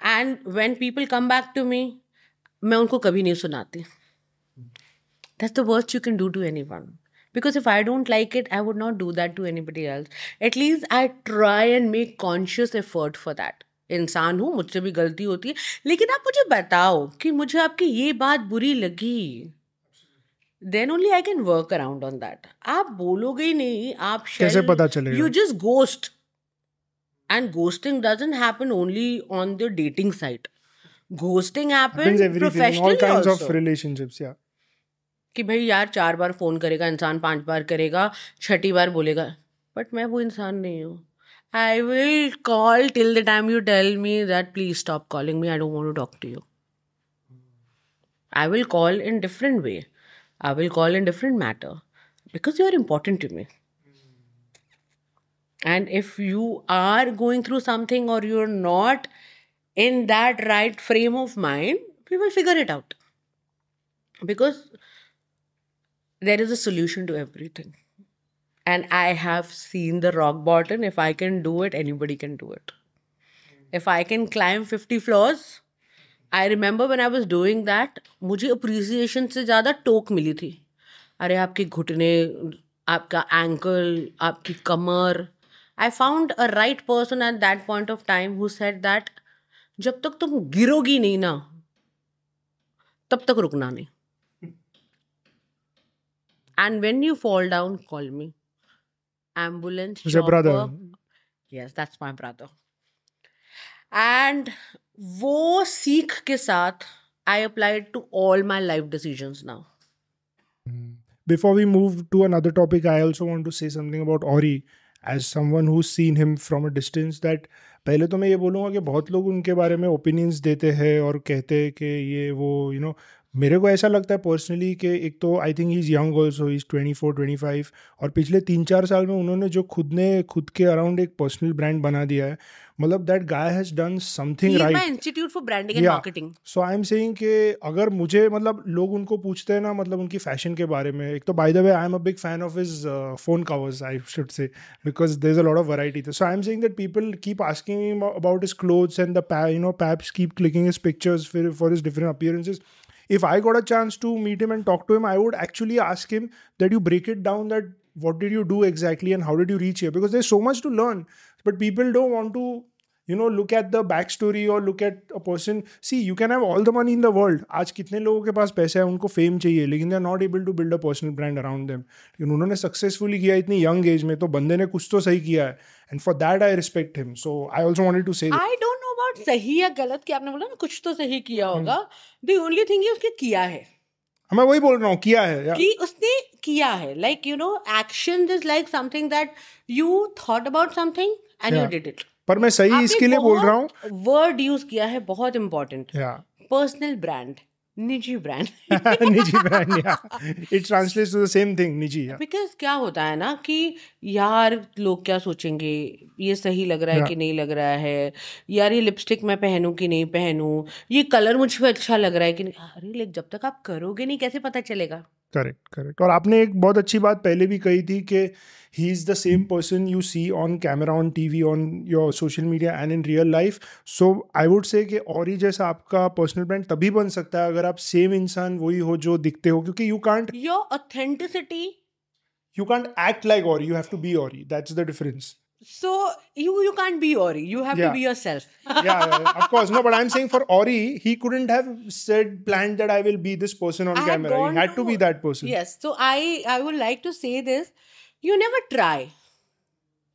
A: and when people come back to me मैं उनको कभी नहीं सुनाती that's the worst you can do to anyone because if I don't like it I would not do that to anybody else at least I try and make conscious effort for that इंसान हूँ मुझसे भी गलती होती है लेकिन आप मुझे बताओ कि मुझे आपकी ये बात बुरी लगी then only I can work around on that आप बोलोगे ही नहीं आप कैसे पता चलेगा you just ghost And ghosting doesn't happen only on the dating site. Ghosting happens, happens professionally all kinds also. of
B: relationships, yeah.
A: कि भाई यार चार बार फ़ोन करेगा इंसान पांच बार करेगा छठी बार बोलेगा बट मैं वो इंसान नहीं हूँ I will call till the time you tell me that please stop calling me I don't want to talk to you I will call in different way I will call in different matter because you are important to me and if you are going through something or you're not in that right frame of mind, we will figure it out. Because there is a solution to everything. And I have seen the rock bottom. If I can do it, anybody can do it. If I can climb 50 floors, I remember when I was doing that, मुझे appreciation से ज़्यादा टोक मिली थी अरे आपके घुटने आपका ankle आपकी कमर I found a right person at that point of time who set that जब तक तुम गिरोगी नहीं ना तब तक रुकना नहीं and when you fall down call me ambulance yes that's my brother and वो सीख के साथ I applied to all my life decision
B: now Before we move to another topic, I also want to say something about Ori. As someone who seen him from a distance that पहले तो मैं ये बोलूँगा कि बहुत लोग उनके बारे में ओपिनियंस देते हैं और कहते हैं कि ये वो यू you नो know, मेरे को ऐसा लगता है पर्सनली कि एक तो I think is young also is twenty four twenty five और पिछले तीन चार साल में उन्होंने जो खुद ने खुद के अराउंड एक पर्सनल ब्रांड बना दिया है मतलब that guy has done something right
A: institute for branding and marketing
B: so I am saying कि अगर मुझे मतलब लोग उनको पूछते हैं ना मतलब उनकी फैशन के बारे में एक तो by the way I am a big fan of his phone covers I should say because there is a lot of variety so I am saying that people keep asking about is clothes and the you know paps keep clicking his pictures फिर for is different appearances if I got a chance to meet him and talk to him, I would actually ask him that you break it down that what did you do exactly and how did you reach here? Because there's so much to learn, but people don't want to you know look at the back story और look at a person see you can have all the money in the world आज कितने लोगों के पास पैसा है उनको fame चाहिए लेकिन they are not able to build a personal brand around them लेकिन उन्होंने सक्सेसफुली किया इतनी यंग एज में तो बंदे ने कुछ तो सही किया है and for that I respect him so I also want to say I
A: don't know about सही या गलत कि आपने बोला ना कुछ तो सही किया hmm. होगा द ओनली थिंग उसने किया है
B: हाँ, मैं वही बोल रहा हूँ किया है कि
A: उसने किया है like you know action is like something that you thought about something and you did it
B: पर मैं सही इसके लिए बोल रहा हूँ
A: वर्ड यूज किया है बहुत इम्पोर्टेंट पर्सनल ब्रांड निजी ब्रांड
B: निजी brand it translate to the same thing निजी
A: बिकॉज क्या होता है ना कि यार लोग क्या सोचेंगे ये सही लग रहा है yeah. कि नहीं लग रहा है यार ये लिपस्टिक मैं पहनूं कि नहीं पहनूं ये कलर मुझे अच्छा लग रहा है कि नहीं अरे जब तक आप करोगे नहीं कैसे पता चलेगा
B: करेक्ट करेक्ट और आपने एक बहुत अच्छी बात पहले भी कही थी कि he is the same person you see on camera on T V on your social media and in real life so I would say कि और ही जैसा आपका पर्सनल ब्रांड तभी बन सकता है अगर आप सेम इंसान वही हो जो दिखते हो क्योंकि you can't your authenticity you can't act like और यू हैव टू बी और that's the difference So you you can't be Ori. You have yeah. to be yourself. yeah, yeah, yeah of course. No, but I'm saying for Ori, he couldn't have said planned that I will be this person on I camera. He had to, to be that person. Yes.
A: So I I would like to say this. You never try.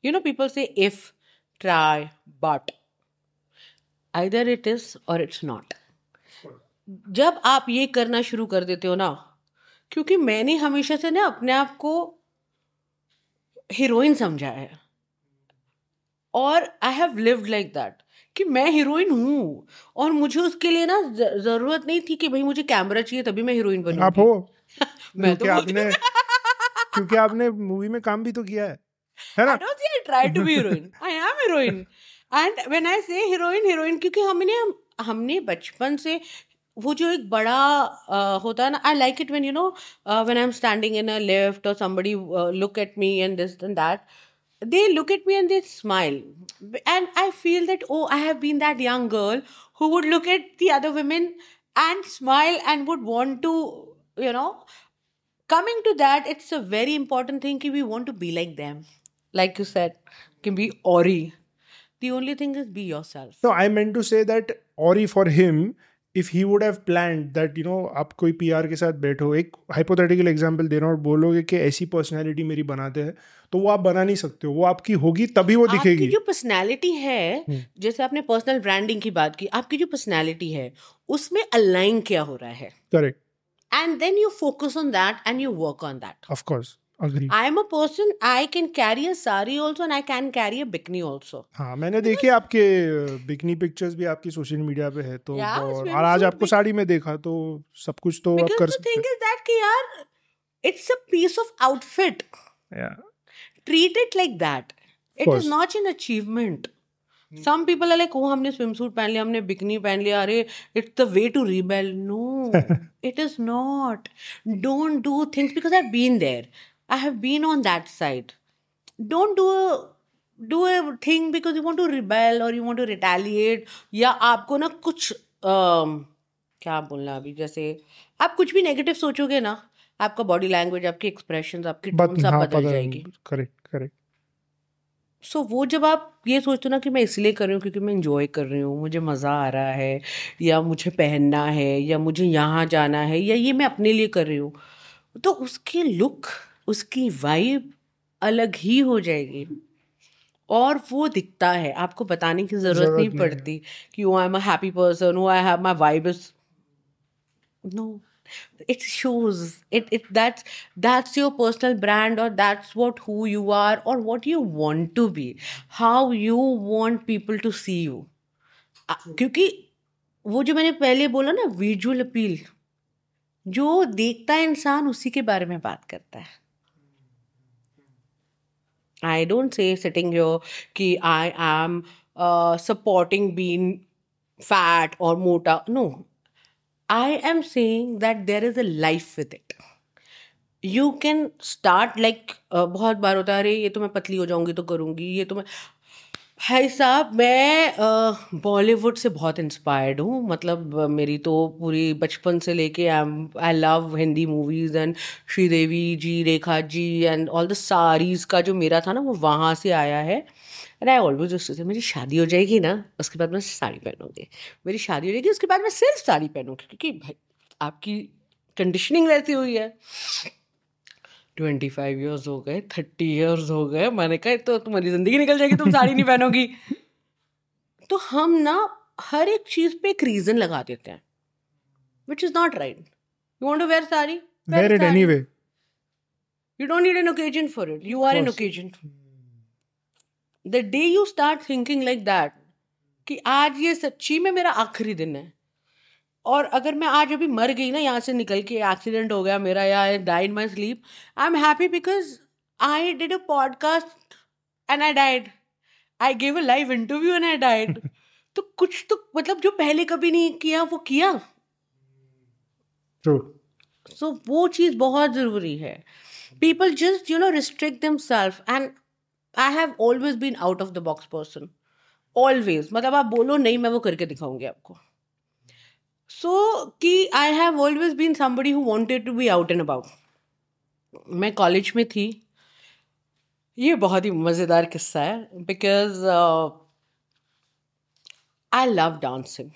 A: You know, people say if, try, but. Either it is or it's not. जब आप ये करना शुरू कर देते हो ना क्योंकि मैंने हमेशा से ना अपने आप को हीरोइन समझा है और I have lived like that कि मैं हीरोइन हूँ और मुझे उसके लिए ना जरूरत नहीं थी कि भाई मुझे कैमरा चाहिए तभी मैं हीरोइन बनूँ आप हो
B: मैं तो आपने क्योंकि आपने मूवी में काम भी तो किया है है ना I
A: don't try to be heroine I am heroine and when I say heroine heroine क्योंकि हमने हमने बचपन से वो जो एक बड़ा uh, होता है ना I like it when you know when I am standing in a lift और somebody look at me and this and that they look at me and they smile. And I feel that, oh, I have been that young girl who would look at the other women and smile and would want to, you know. Coming to that, it's a very important thing If we want to be like them. Like you said, can be Ori. The only thing is be yourself.
B: No, I meant to say that Ori for him if he would have plan that you know आप कोई P के साथ बैठो एक hypothetical example दे रहा हूँ और बोलोगे कि ऐसी पर्सनैलिटी मेरी बनाते हैं तो वो आप बना नहीं सकते हो वो आपकी होगी तभी वो दिखेगी आपकी जो
A: पर्सनैलिटी है हम्म। जैसे आपने पर्सनल ब्रांडिंग की बात की आपकी जो पर्सनैलिटी है उसमें अलाइन क्या हो रहा है correct and then you focus on that and you work on that
B: of course I
A: am am a person. I can
B: हाँ, मैंने देखे आपके बिकनी पिक्चर्स भी आपकी सोशल मीडिया पे है तो और, आज आपको साड़ी में देखा तो सब कुछ तो आप कर सकते
A: इज दैट कि यार it's a piece of outfit. Yeah. Treat it like that. It is not an achievement. Some people are like oh हमने स्विम सूट पहन लिया हमने बिकनी पहन लिया अरे it's the way to rebel no it is not don't do things because I been there I have been on that side don't do do a thing because you want to rebel और you want to retaliate या आपको ना कुछ uh, क्या बोलना अभी जैसे आप कुछ भी नेगेटिव सोचोगे ना आपका बॉडी लैंग्वेज आपके एक्सप्रेशन आपकी टोन हाँ, बदल जाएगी
B: करेक्ट करेक्ट
A: सो वो जब आप ये सोचते हो ना कि मैं इसलिए कर रही हूँ क्योंकि मैं इन्जॉय कर रही हूँ मुझे मज़ा आ रहा है या मुझे पहनना है या मुझे यहाँ जाना है या ये मैं अपने लिए कर रही हूँ तो उसकी लुक उसकी वाइब अलग ही हो जाएगी और वो दिखता है आपको बताने की जरूरत नहीं पड़ती कि वो आई एम हैप्पी पर्सन वो I have my vibe is no it shows it it that's that's your personal brand और that's what who you are और what you want to be how you want people to see you क्योंकि वो जो मैंने पहले बोला ना visual appeal जो देखता है इंसान उसी के बारे में बात करता है I don't say sitting your कि I am supporting being fat और मोटा no I am saying that there is a life with it you can start like बहुत बार होता है अरे ये तो मैं पतली हो जाऊँगी तो करूँगी ये तो मैं भाई साहब मैं बॉलीवुड से बहुत इंस्पायर्ड हूँ मतलब मेरी तो पूरी बचपन से लेके I I love Hindi movies and Sridevi ji Rekha ji and all the sarees का जो मेरा था ना वो वहाँ से आया है एंड आई ऑलवेज सोचते मेरी शादी हो जाएगी ना उसके बाद मैं साड़ी पहनूँगी मेरी शादी हो जाएगी उसके बाद मैं सिर्फ साड़ी पहनूँगी क्योंकि भाई आपकी कंडीशनिंग वैसी हुई है ट्वेंटी फाइव ईयर्स हो गए थर्टी ईयर्स हो गए मैंने कहा तो तुम्हारी ज़िंदगी निकल जाएगी तुम साड़ी नहीं पहनोगी तो हम ना हर एक चीज़ पे एक रीज़न लगा देते हैं which is not right you want to wear sari
B: wear it anyway
A: you don't need an occasion for it you are an occasion the day you start thinking like that कि आज ये सच्ची में मेरा आखिरी दिन है और अगर मैं आज अभी मर गई ना यहाँ से निकल के एक्सीडेंट हो गया मेरा या died my sleep I am happy because I did a podcast and I died I gave a live interview and I died तो कुछ तो मतलब जो पहले कभी नहीं किया वो किया सो so, वो चीज़ बहुत ज़रूरी है people just you know restrict them self and I have always been out of the box person always मतलब आप बोलो नहीं मैं वो करके दिखाऊंगी आपको सो कि I have always been somebody who wanted to be out and about मैं कॉलेज में थी ये बहुत ही मज़ेदार किस्सा है because I love dancing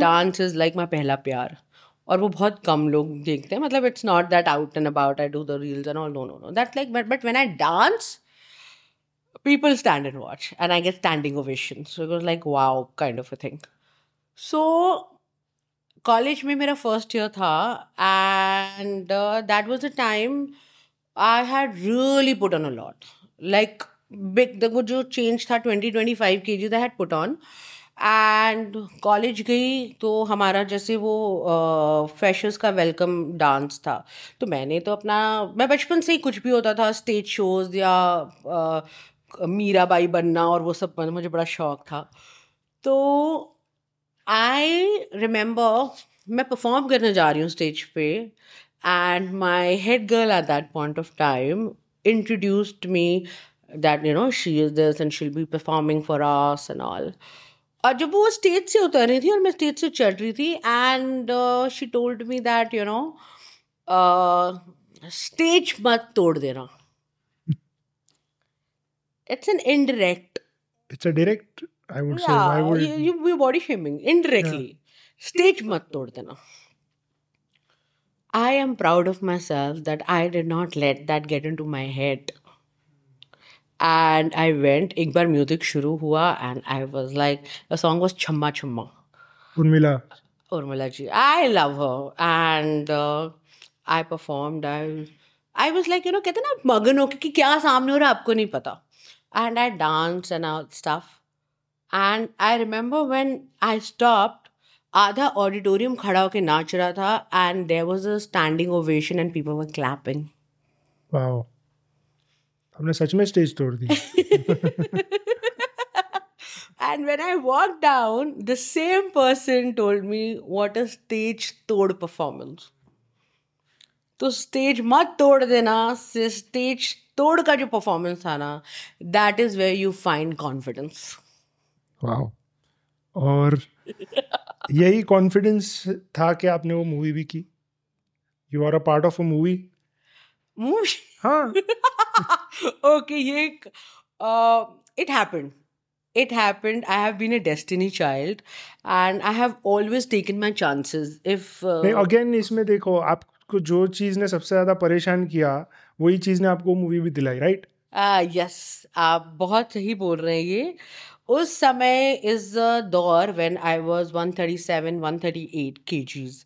A: dance is like my पहला प्यार और वो बहुत कम लोग देखते हैं मतलब it's not that out and about I do the reels and all no no no that like but but when I dance people stand and watch and i get standing ovations so it was like wow kind of a thing so college में मेरा first year था and that was a time I had really put on a lot like big वो जो change था twenty twenty five K G that put on and college गई तो हमारा जैसे वो फ्रेशर्स uh, का वेलकम डांस था तो मैंने तो अपना मैं बचपन से ही कुछ भी होता था स्टेज शोज या uh, मीराबाई बनना और वो सब मुझे बड़ा शौक था तो आई रिमेंबर मैं परफॉर्म करने जा रही हूँ स्टेज पे and my head girl at that point of time introduced me that you know she is this and she'll be performing for us and all और जब वो स्टेज से उतर रही थी और मैं स्टेज से चढ़ रही थी and she told me that you know stage मत तोड़ देना it's an indirect it's a direct I would say why would you you body shaming indirectly stage मत तोड़ देना I am proud of myself that I did not let that get into my head and I went एक बार music शुरू हुआ and I was like the song was Chhamma Chhamma Urmila Urmila ji I love and I perform I I was like you know कहते ना मगन हो कि क्या सामने हो रहा है आपको नहीं पता and I dance and stuff And I remember when I stopped, आधा ऑडिटोरियम खड़ा होके नाच रहा था and there was a standing ovation and people were clapping
B: wow हमने सच में स्टेज तोड़ दी
A: and when I walk down the same person told me what a stage तोड़ परफॉर्मेंस तो स्टेज मत तोड़ देना स्टेज तोड़ का जो परफॉर्मेंस था ना that is where you find confidence
B: वाह और यही कॉन्फिडेंस था कि आपने वो मूवी भी की you are a part of a movie movie हाँ ओके ये
A: it happened it happened I have been a destiny child and I have always taken my chances if again
B: इसमें देखो आपको जो चीज ने सबसे ज्यादा परेशान किया वही चीज ने आपको मूवी भी दिलाई राइट
A: यस ah, आप बहुत सही बोल रहे हैं ये उस समय इज़ द दौर when I was one one thirty seven thirty eight K Gs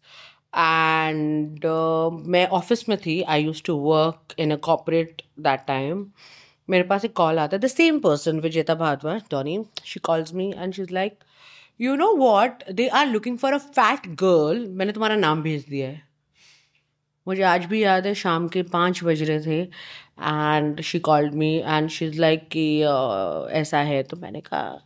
A: and मैं ऑफिस में थी I use to work in a corporate that time मेरे पास एक कॉल आता है the same person Vijeta Bhardwaj डॉनी she calls me and she is like you know what they are looking for a fat girl मैंने तुम्हारा नाम भेज दिया है मुझे आज भी याद है शाम के पाँच बज रहे थे and she called me and she is like कि ऐसा है तो मैंने कहा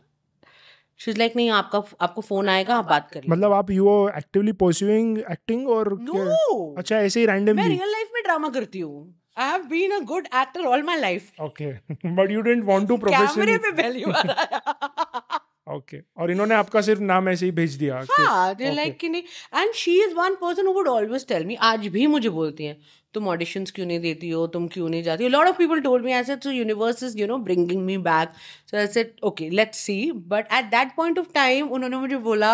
A: शी इज़ लाइक नहीं आपका आपको फ़ोन आएगा आप
B: बात कर मतलब आप यू एक्टिवली परस्यूइंग एक्टिंग और no! अच्छा ऐसे ही रैंडम मैं रियल
A: लाइफ में ड्रामा करती हूँ I have been a good actor all my life
B: okay but you didn't want
A: to profession कैमरे पे पहली बार
B: आया ओके okay. और इन्होंने आपका सिर्फ नाम ऐसे ही भेज दिया
A: हाँ दे लाइक कि नहीं and she is one person would always tell me आज भी मुझे बोलती हैं तुम ऑडिशंस क्यों नहीं देती हो तुम क्यों नहीं जाती हो lot of people told me I said so universe is you know bringing me back so I said okay let's see but at that point of time उन्होंने मुझे बोला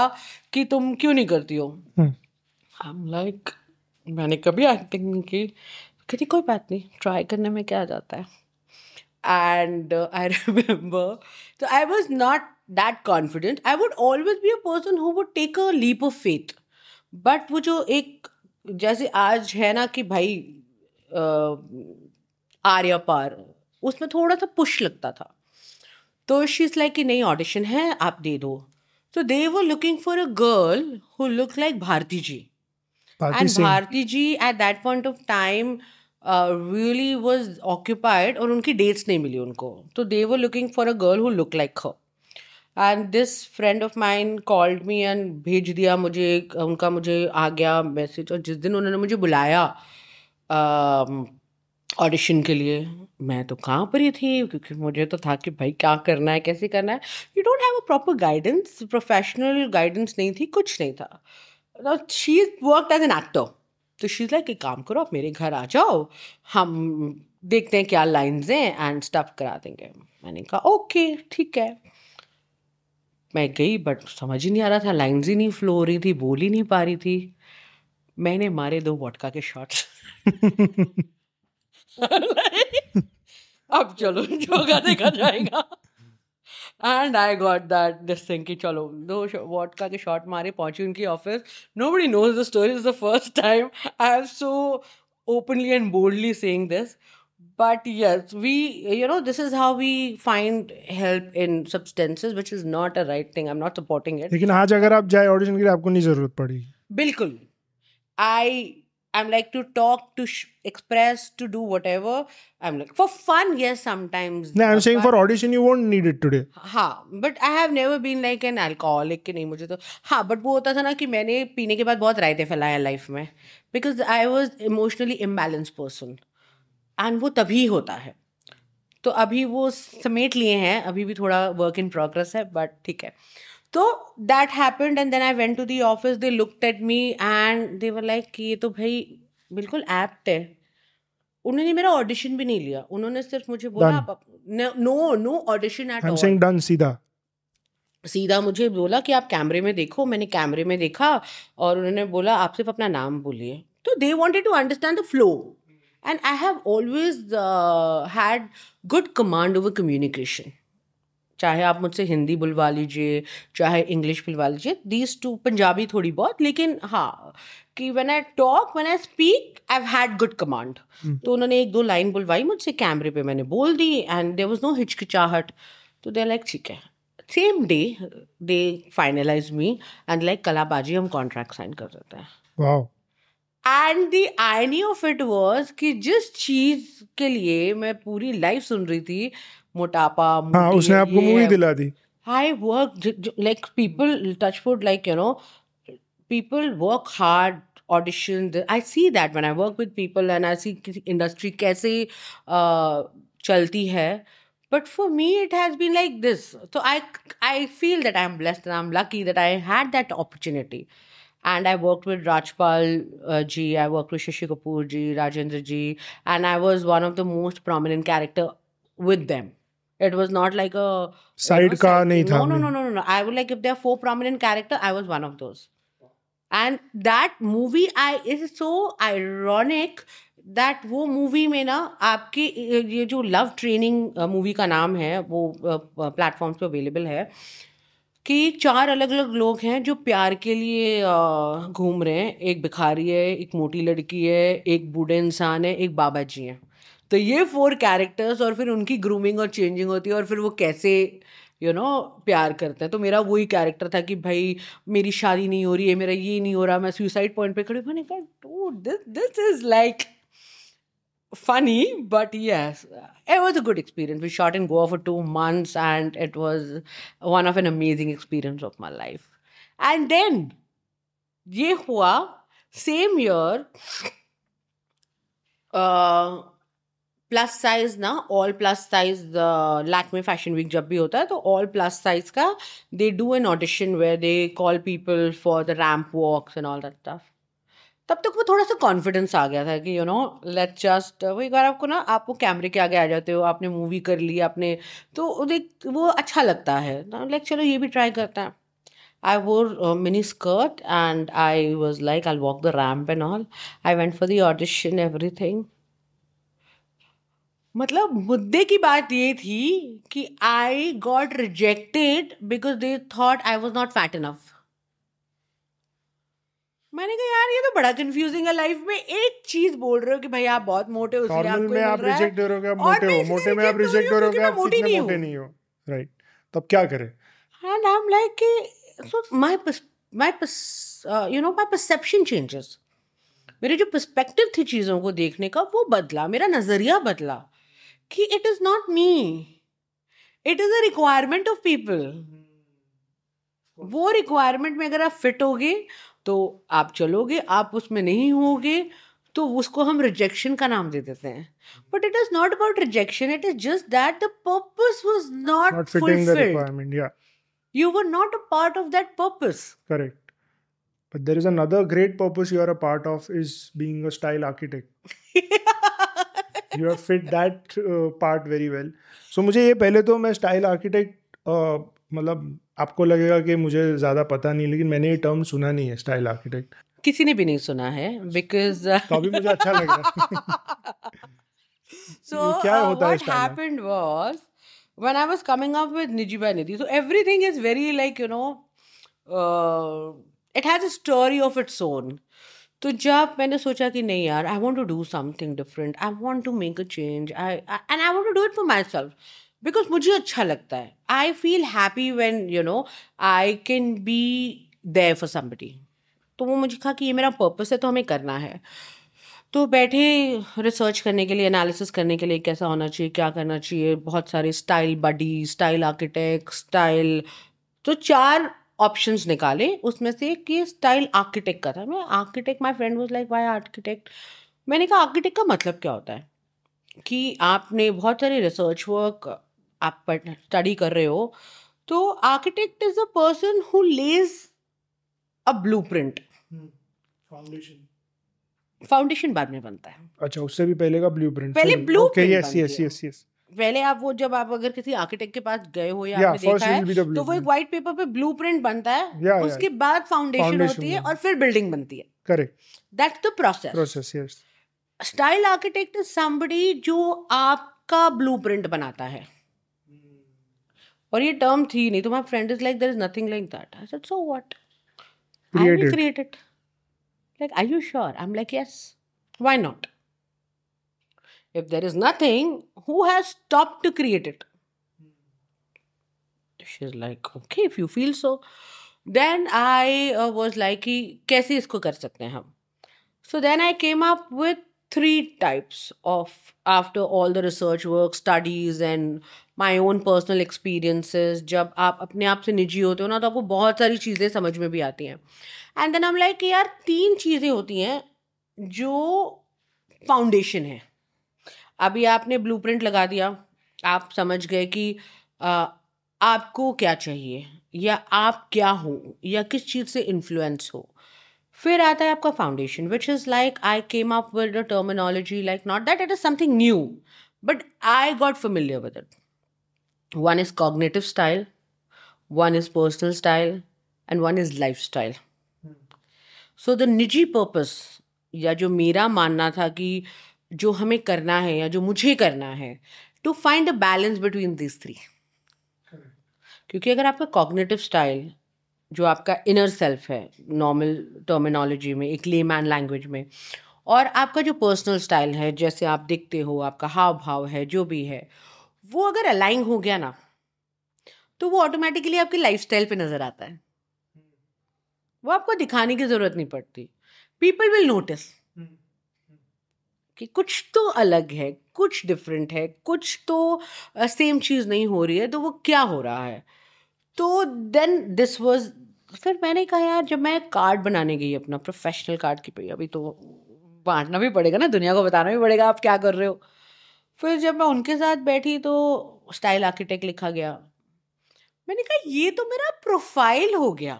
A: कि तुम क्यों नहीं करती हो आई एम लाइक मैंने कभी एक्टिंग नहीं की कहती कोई बात नहीं ट्राई करने में क्या जाता है एंड आई रिमेम्बर तो I was not that confident I would always be a person who would take a leap of faith but वो जो एक जैसे आज है ना कि भाई आर्यपार उसमें थोड़ा सा पुश लगता था तो शी इज़ लाइक कि नहीं ऑडिशन है आप दे दो तो दे वो looking for a girl who look like Bharti ji and Bharti ji at that point of time really was occupied और उनकी डेट्स नहीं मिली उनको तो दे वो looking for a girl who look like her and this friend of mine called me and भेज दिया मुझे उनका मुझे आ गया मैसेज और जिस दिन उन्होंने मुझे बुलाया ऑडिशन um, के लिए मैं तो कहाँ पर ही थी क्योंकि मुझे तो था कि भाई क्या करना है कैसे करना है you don't have a proper guidance professional guidance नहीं थी कुछ नहीं था she is work as an actor तो शी लाइक एक काम करो आप मेरे घर आ जाओ हम देखते हैं क्या लाइन्स हैं एंड स्टफ करा देंगे मैंने कहा ओके ठीक है मैं गई बट समझ ही नहीं आ रहा था लाइन्स ही नहीं फ्लो हो रही थी बोल ही नहीं पा रही थी मैंने मारे दो वोटका के शॉट्स अब चलो जो का देखा जाएगा and I got that this thing कि चलो दो वॉट का के शॉट मारे पहुंची उनकी office nobody knows the story is the first time I am so openly and boldly saying this but yes we you know this is how we find help in substances which is not a right thing i'm not supporting it लेकिन
B: आज अगर आप जाए audition, के लिए आपको नहीं जरूरत पड़ी
A: I'm like to talk, to sh- express, to do whatever. I'm like for fun, yes, sometimes. No, I'm saying fun. for
B: audition, you won't need it today.
A: Ha, but I have never been like an alcoholic कि नहीं मुझे तो हाँ, but वो होता था ना कि मैंने पीने के बाद बहुत रायते लाइफ में because I was emotionally imbalanced person. And वो तभी होता है तो अभी वो समेट लिए हैं अभी भी थोड़ा वर्क इन प्रोग्रेस है बट ठीक है तो that happened and then I went to the office they look at me and they were like कि ये तो भाई बिल्कुल एप्ट है उन्होंने मेरा ऑडिशन भी नहीं लिया उन्होंने सिर्फ मुझे बोला आप no no audition at all done सीधा सीधा मुझे बोला कि आप कैमरे में देखो मैंने कैमरे में देखा और उन्होंने बोला आप सिर्फ अपना नाम बोलिए तो they wanted to understand the flow and I have always had good command over communication चाहे आप मुझसे हिंदी बुलवा लीजिए चाहे इंग्लिश बुलवा लीजिए दीज टू पंजाबी थोड़ी बहुत लेकिन हाँ कि when I talk when I speak I had good command तो उन्होंने एक दो लाइन बुलवाई मुझसे कैमरे पे मैंने बोल दी एंड देर वॉज नो हिचकिचाहट तो देर लाइक ठीक है same day they finalise me and like कलाबाजी हम कॉन्ट्रैक्ट साइन कर देते हैं wow. एंड दी आईनी ऑफ इट वॉज कि जिस चीज के लिए मैं पूरी लाइफ सुन रही थी मोटापा हाँ, उसने आपको मूवी दिला दी I work like people touch food like you know people work hard audition I see that one I work with people and I see industry कैसे चलती है but for me it has been like this so i i feel that i'm blessed and i'm lucky that i had that opportunity And I worked with Rajpal uh, ji, I worked with Shashi Kapoor ji, Rajendra ji, and I was one of the most prominent character with them. It was not like a
B: side you know, car. Side, no, no, no, no,
A: no, no. I would like if there are four prominent character, I was one of those. And that movie, I is so ironic that वो movie में ना आपकी ये जो love training movie का नाम है वो प्लेटफॉर्म्स पे अवेलेबल है कि चार अलग अलग लोग हैं जो प्यार के लिए घूम रहे हैं एक भिखारी है एक मोटी लड़की है एक बूढ़े इंसान है एक बाबा जी हैं तो ये फोर कैरेक्टर्स और फिर उनकी ग्रूमिंग और चेंजिंग होती है और फिर वो कैसे यू you नो know, प्यार करते हैं तो मेरा वही कैरेक्टर था कि भाई मेरी शादी नहीं हो रही है मेरा ये नहीं हो रहा मैं सुसाइड पॉइंट पे खड़ी मैंने कहा this this is like funny, but yes, it was a good experience. We shot in Goa for two months, and it was one of an amazing experience of my life. And then, ये हुआ same year. Uh, plus size ना all plus size Lakme fashion week जब भी होता है तो all plus size का they do an audition where they call people for the ramp walks and all that stuff तब तक वो थोड़ा सा कॉन्फिडेंस आ गया था कि यू नो लेट जस्ट वो एक बार आपको ना आप वो कैमरे के आगे आ जाते हो आपने मूवी कर ली आपने तो वो अच्छा लगता है लाइक तो चलो ये भी ट्राई करते हैं I wore mini skirt and I was like I'll walk the ramp and all. I went for the everything मतलब मुद्दे की बात ये थी कि I got rejected because they thought I was not fat enough मैंने कहा यार ये तो बड़ा कंफ्यूजिंग है लाइफ में एक चीज बोल रहे हो कि भाई आप बहुत मोटे हो इसलिए में आप रिजेक्ट हो रहे हो मोटे हो मोटे में आप रिजेक्ट हो रहे हो आप मोटे नहीं
B: हो राइट तब तो क्या करें
A: एंड आई एम लाइक कि so my my you know my perception changes मेरे जो पर्सपेक्टिव थी चीज़ों को देखने का वो बदला मेरा नज़रिया बदला कि it is not me it is a requirement of people वो रिक्वायरमेंट में अगर आप फिट होगे तो आप चलोगे आप उसमें नहीं होगे तो उसको हम रिजेक्शन का नाम दे देते हैं but it is not about rejection it is just that the purpose was
B: not fulfilled you were not a part of that purpose correct but there is another great purpose you are a part of is being a style architect you have fit that part very well so मुझे ये पहले तो मैं style architect uh, मतलब आपको लगेगा कि मुझे ज़्यादा पता नहीं लेकिन मैंने ये टर्म सुना नहीं है स्टाइल आर्किटेक्ट
A: किसी ने भी नहीं सुना है बिकॉज तो अभी मुझे अच्छा लग रहा so, क्या uh, होता है happened was when I was coming up with Nijiba Nidhi, so everything is very like, you know, uh, it has a story of its own. तो जब मैंने सोचा कि नहीं यार I want to do something different I want to make a change I and I want to do it for myself because मुझे अच्छा लगता है I feel happy when you know I can be there for somebody तो वो मुझे कहा कि ये मेरा पर्पस है तो हमें करना है तो बैठे रिसर्च करने के लिए एनालिसिस करने के लिए कैसा होना चाहिए क्या करना चाहिए बहुत सारे style buddy style architect style तो चार ऑप्शंस निकाले उसमें से कि स्टाइल आर्किटेक्ट का था मैं architect my friend was like why architect मैंने कहा आर्किटेक्ट का मतलब क्या होता है कि आपने बहुत सारे रिसर्च वर्क आप स्टडी कर रहे हो तो architect is a person who lays
B: a blueprint foundation foundation बाद में बनता है अच्छा उससे भी पहले का ब्लू प्रिंट पहले blue yes yes yes yes
A: पहले आप वो जब आप अगर किसी आर्किटेक्ट के पास गए हो या yeah, आपने देखा है तो वो एक व्हाइट पेपर पे ब्लू प्रिंट बनता है yeah, उसके yeah. बाद फाउंडेशन होती है और फिर बिल्डिंग बनती है correct that's the process
B: process yes
A: style architect is somebody जो आपका ब्लू प्रिंट बनाता है और ये टर्म थी नहीं तो my friend is like there is nothing like that I said so what I will create like are you sure I am like yes why not if there is nothing who has stop to create it she is like okay if you feel so then I was like कि कैसे इसको कर सकते हैं हम so then I came up with three types of after all the research work studies and my own personal experiences जब आप अपने आप से निजी होते हो ना तो आपको बहुत सारी चीज़ें समझ में भी आती हैं एंड देन हम लाइक यार तीन चीज़ें होती हैं जो फाउंडेशन है अभी आपने प्रिंट लगा दिया आप समझ गए कि आ, आपको क्या चाहिए या आप क्या हो या किस चीज़ से इन्फ्लुएंस हो फिर आता है आपका foundation which is like I came up with a terminology like not that it is something new but I got familiar with it one is cognitive style one is personal style and one is lifestyle so the निजी purpose या जो मेरा मानना था कि जो हमें करना है या जो मुझे करना है to find a balance between this three क्योंकि अगर आपका कॉग्नेटिव स्टाइल जो आपका इनर सेल्फ है नॉर्मल टर्मिनोलॉजी में एक लेमैन लैंग्वेज में और आपका जो पर्सनल स्टाइल है जैसे आप दिखते हो आपका हाव भाव है जो भी है वो अगर अलाइन हो गया ना तो वो ऑटोमेटिकली आपकी लाइफस्टाइल पे नजर आता है वो आपको दिखाने की जरूरत नहीं पड़ती पीपल विल नोटिस कि कुछ तो अलग है कुछ डिफरेंट है कुछ तो सेम uh, चीज़ नहीं हो रही है तो वो क्या हो रहा है तो देन दिस वॉज फिर मैंने कहा यार जब मैं कार्ड बनाने गई अपना प्रोफेशनल कार्ड की पे अभी तो बांटना भी पड़ेगा ना दुनिया को बताना भी पड़ेगा आप क्या कर रहे हो फिर जब मैं उनके साथ बैठी तो स्टाइल आर्किटेक्ट लिखा गया मैंने कहा ये तो मेरा प्रोफाइल हो गया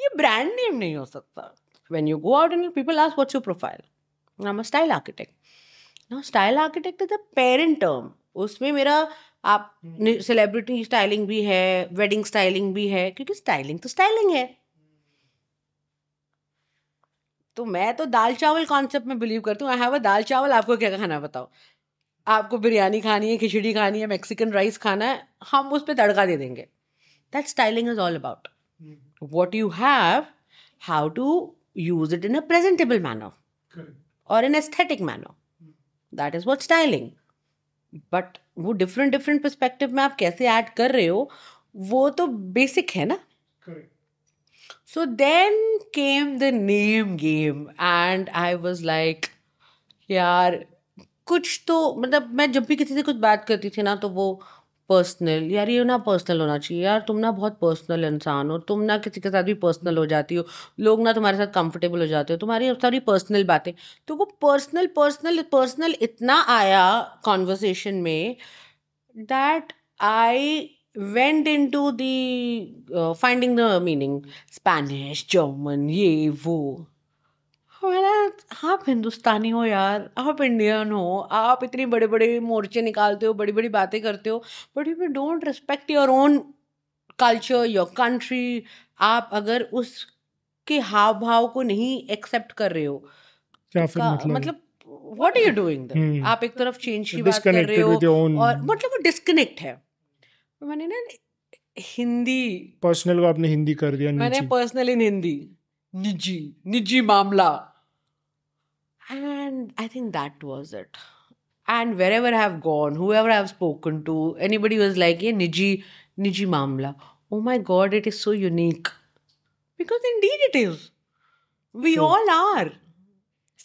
A: ये ब्रांड नेम नहीं हो सकता when you go out and people ask what's your profile नाम स्टाइल आर्किटेक्ट ना style architect is a parent term उसमें मेरा आप सेलिब्रिटी हम्म। स्टाइलिंग भी है वेडिंग स्टाइलिंग भी है क्योंकि स्टाइलिंग तो स्टाइलिंग है तो मैं तो दाल चावल कॉन्सेप्ट में बिलीव करती हूँ आई हैव अ दाल चावल आपको क्या खाना बताओ आपको बिरयानी खानी है खिचड़ी खानी है मैक्सिकन राइस खाना है हम उस पर तड़का दे देंगे that styling is all about what you have how to use it in a presentable manner और in aesthetic manner that is what styling but वो डिफरेंट डिफरेंट परस्पेक्टिव में आप कैसे ऐड कर रहे हो वो तो बेसिक है ना so then came the name game and I was like यार कुछ तो मतलब मैं जब भी किसी से कुछ बात करती थी ना तो वो पर्सनल यार ये ना पर्सनल होना चाहिए यार तुम ना बहुत पर्सनल इंसान हो तुम ना किसी के साथ भी पर्सनल हो जाती हो लोग ना तुम्हारे साथ कंफर्टेबल हो जाते हो तुम्हारी सारी पर्सनल बातें तो वो पर्सनल पर्सनल पर्सनल इतना आया कॉन्वर्सेशन में that I went into finding the meaning Spanish German ये वो आप हिंदुस्तानी हो यार आप इंडियन हो आप इतनी बड़े बड़े मोर्चे निकालते हो बड़ी बड़ी बातें करते हो but you don't respect your own culture your country आप अगर उसके हाव भाव को नहीं एक्सेप्ट कर रहे हो
B: क्या फिर मतलब, मतलब
A: व्हाट आर यू डूइंग आप एक तरफ चेंज की बात कर रहे हो और मतलब वो डिस्कनेक्ट है तो मैंने ना
B: हिंदी पर्सनल को आपने हिंदी कर दिया मैंने
A: पर्सनल इन हिंदी निजी निजी मामला And I think that was it. And wherever I have gone, whoever I have spoken to, anybody was like, yeah, Niji, Niji Mamla. Oh my God, it is so unique. Because indeed it is. We so, all are.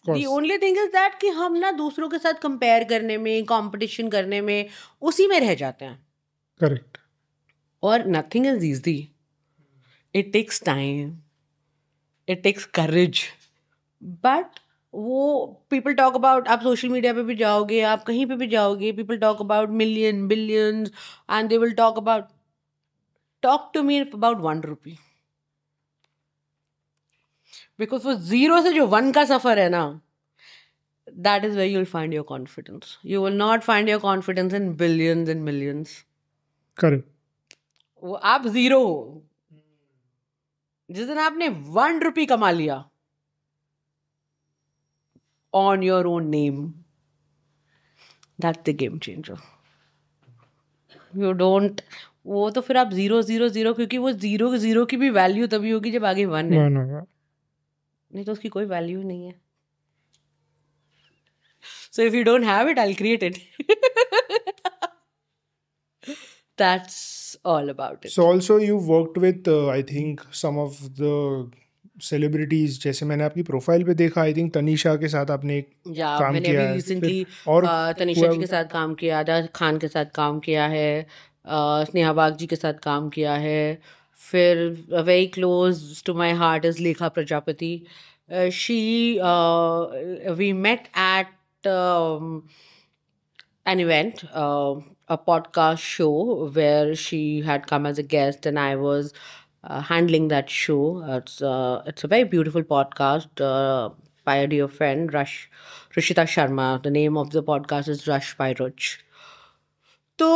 A: The only thing is that कि हम ना दूसरों के साथ compare करने में competition करने में उसी में रह जाते हैं करेक्ट और nothing is easy it takes time it takes courage but वो पीपल टॉक अबाउट आप सोशल मीडिया पे भी जाओगे आप कहीं पे भी जाओगे people talk about million billions and they will talk about talk to me about one rupee because वो जीरो से जो वन का सफ़र है ना that is very you'll find your confidence you will not find your confidence in billions and millions वो आप zero हो जिस दिन आपने वन रुपी कमा लिया on your own name. That's the game changer. You don't वो तो फिर आप जीरो जीरो जीरो क्योंकि वो जीरो जीरो की भी वैल्यू तभी होगी जब आगे वन है नहीं तो उसकी कोई वैल्यू नहीं है so if you don't have it I create it that's all about it so
B: also you worked with I think some of the celebrities जैसे मैंने आपकी प्रोफाइल पे देखा आई थिंक तनीषा के साथ आपने एक या, काम मैंने किया है रिसेंटली और
A: तनीषा जी के साथ काम किया आदा खान के साथ काम किया है स्नेहा बाग जी के साथ काम किया है फिर very close to my heart is Lekha Prajapati she we met at an event a podcast show where she had come as a guest and I I uh, handling that show. It's uh, it's a very beautiful podcast uh, by a dear friend, Rush Rushita Sharma. The name of the podcast is Rush by Ruch. तो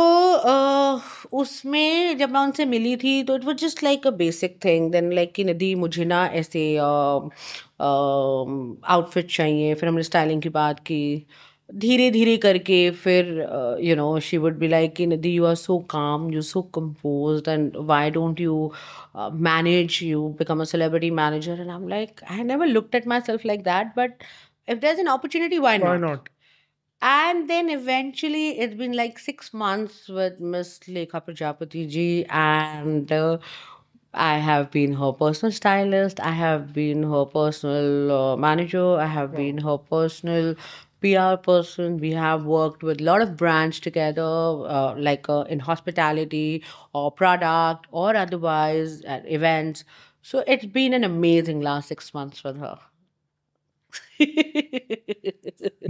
A: उसमें जब मैं उनसे मिली थी तो it was just like a basic thing then like कि नदी मुझे ना ऐसे आउटफिट चाहिए फिर हमने स्टाइलिंग की बात की धीरे धीरे करके फिर you know she would be like Nadi you are so calm you so composed and why don't you manage you become a celebrity manager and I am like I never looked at myself like that but if there is an opportunity why not And then eventually, it's been like six months with Miss Lekha Prajapati ji, and uh, I have been her personal stylist, I have been her personal uh, manager, I have been her personal PR person. We have worked with a lot of brands together, uh, like uh, in hospitality or product or otherwise at events. So it's been an amazing last six months with her.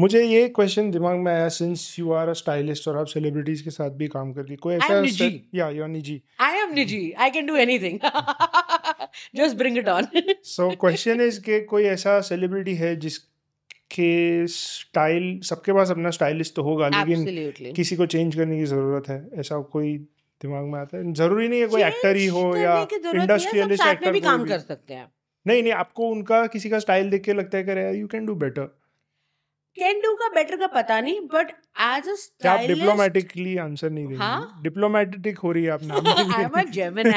B: मुझे ये question दिमाग में आया since you are a stylist और आप celebrities के साथ भी काम करती कोई ऐसा निजी या यू निजी
A: I am Niji I can do anything
B: just bring it on so question is के कोई ऐसा सेलिब्रिटी है जिस के स्टाइल सबके पास अपना स्टाइलिस्ट तो होगा लेकिन किसी को चेंज करने की ज़रूरत है ऐसा कोई दिमाग में आता है जरूरी नहीं है कोई एक्टर ही हो या इंडस्ट्रियलिस्ट एक्टर भी काम कर सकते हैं नहीं नहीं आपको उनका किसी का स्टाइल देख के लगता है यार you can do better
A: can do का बेटर का पता नहीं बट एज अ आप
B: डिप्लोमेटिकली आंसर नहीं दे हाँ? डिप्लोमेटिक हो रही है आप नाम I am
A: a German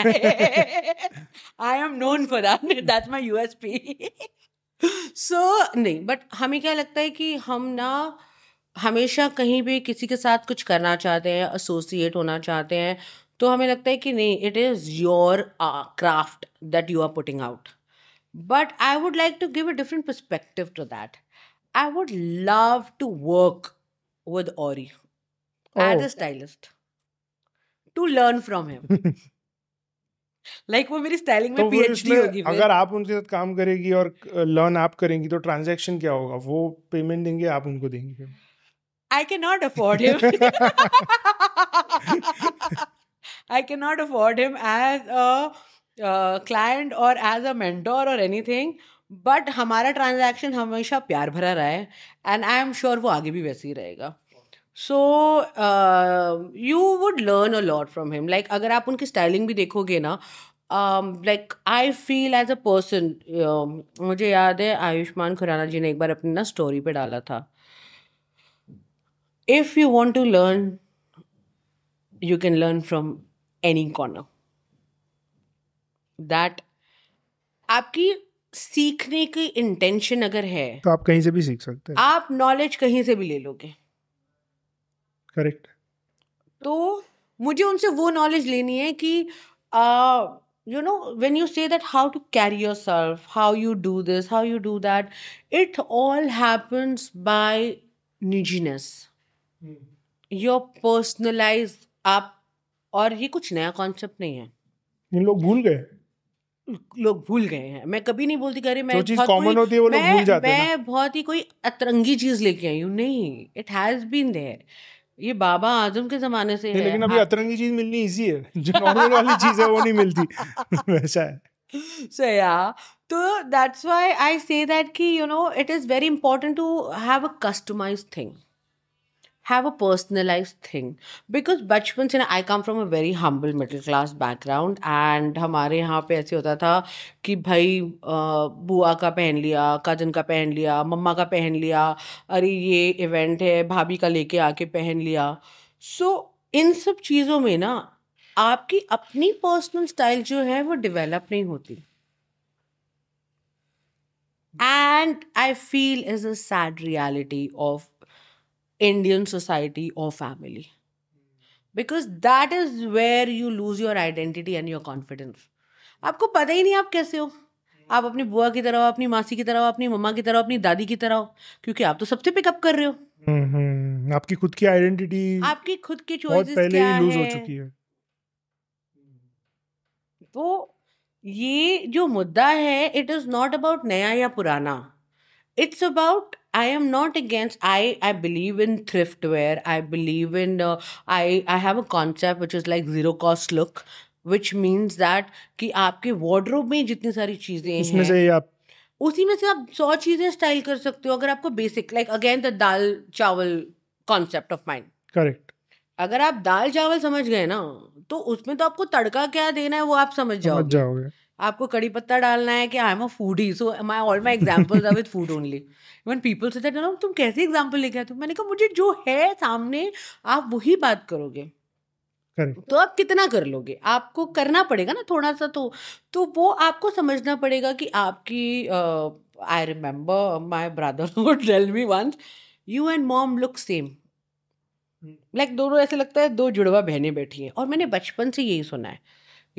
A: I am known for that that's my USP so so, नहीं बट हमें क्या लगता है कि हम ना हमेशा कहीं भी किसी के साथ कुछ करना चाहते हैं एसोसिएट होना चाहते हैं तो हमें लगता है कि नहीं it is your craft that you are putting out but I would like to give a different perspective to that I would love to work with Orry as a stylist to learn from him like वो मेरी styling में PhD तो होगी अगर
B: आप उनके साथ काम करेगी और लर्न आप करेंगी तो ट्रांजैक्शन क्या होगा वो पेमेंट देंगे आप उनको देंगे
A: I can not afford him I can not afford him as a client और एज अ मेंटोर और एनीथिंग बट हमारा ट्रांजैक्शन हमेशा प्यार भरा रहा है एंड आई एम श्योर वो आगे भी वैसे ही रहेगा so you would learn a lot from him like अगर आप उनकी स्टाइलिंग भी देखोगे ना like I feel as a person मुझे याद है आयुष्मान खुराना जी ने एक बार अपनी ना स्टोरी पे डाला था if you want to learn you can learn from any corner that आपकी सीखने की इंटेंशन अगर है
B: तो आप कहीं से भी सीख सकते हैं
A: आप नॉलेज कहीं से भी ले लोगे करेक्ट तो मुझे उनसे वो नॉलेज लेनी है कि you know when you say that how to carry yourself how you do this how you do that it all happens by निजीनेस योर पर्सनलाइज आप और ये कुछ नया कॉन्सेप्ट नहीं है
B: इन लोग भूल गए
A: लोग भूल गए हैं मैं कभी नहीं बोलती कह रही मैं चीज कॉमन होती है वो लोग भूल जाते हैं मैं बहुत ही कोई अतरंगी चीज लेके आई हूँ नहीं इट हैज बीन देयर ये बाबा आजम के जमाने से है लेकिन अभी हाँ।
B: अतरंगी चीज मिलनी इजी है जो नॉर्मल वाली चीज है वो नहीं मिलती वैसा है
A: सो या तो that's why I say that कि you know it is very important to have a customized thing have a personalize thing because बचपन से ना I come from a very humble middle class background and हमारे यहाँ पे ऐसे होता था कि भाई बुआ का पहन लिया कजन का पहन लिया मम्मा का पहन लिया अरे ये इवेंट है भाभी का लेके आके पहन लिया सो so, इन सब चीज़ों में ना आपकी अपनी पर्सनल स्टाइल जो है वो डिवेलप नहीं होती एंड आई फील इज अड रियालिटी ऑफ इंडियन सोसाइटी और family because that is where you lose your identity and your confidence आपको पता ही नहीं आप कैसे हो आप अपनी बुआ की तरह हो अपनी मासी की तरह हो अपनी मम्मा की तरह हो अपनी दादी की तरह हो क्योंकि आप तो सबसे पिकअप कर रहे
B: हो आपकी खुद की आइडेंटिटी
A: आपकी खुद की चॉइसेस हो चुकी है तो ये जो मुद्दा है इट इज नॉट अबाउट नया या पुराना it's about I am not against I I believe in thrift wear I believe in I I have a concept which is like zero cost look which means that कि आपके wardrobe में जितनी सारी चीजें हैं से आप उसी में से आप सौ चीजें स्टाइल कर सकते हो अगर आपको basic like again the dal chawal concept of mind correct अगर आप दाल चावल समझ गए ना तो उसमें तो आपको तड़का क्या देना है वो आप समझ जाओगे आपको कड़ी पत्ता डालना है कि I am a foodie so my all my example are with food only even people say that तुम कैसे एग्जाम्पल लेके आते हो मैंने कहा मुझे जो है सामने आप वही बात करोगे तो आप कितना कर लोगे आपको करना पड़ेगा ना थोड़ा सा तो तो वो आपको समझना पड़ेगा कि आपकी I remember my brother tell me once you and mom look same like दोनों ऐसे लगता है दो जुड़वा बहनें बैठी हैं और मैंने बचपन से यही सुना है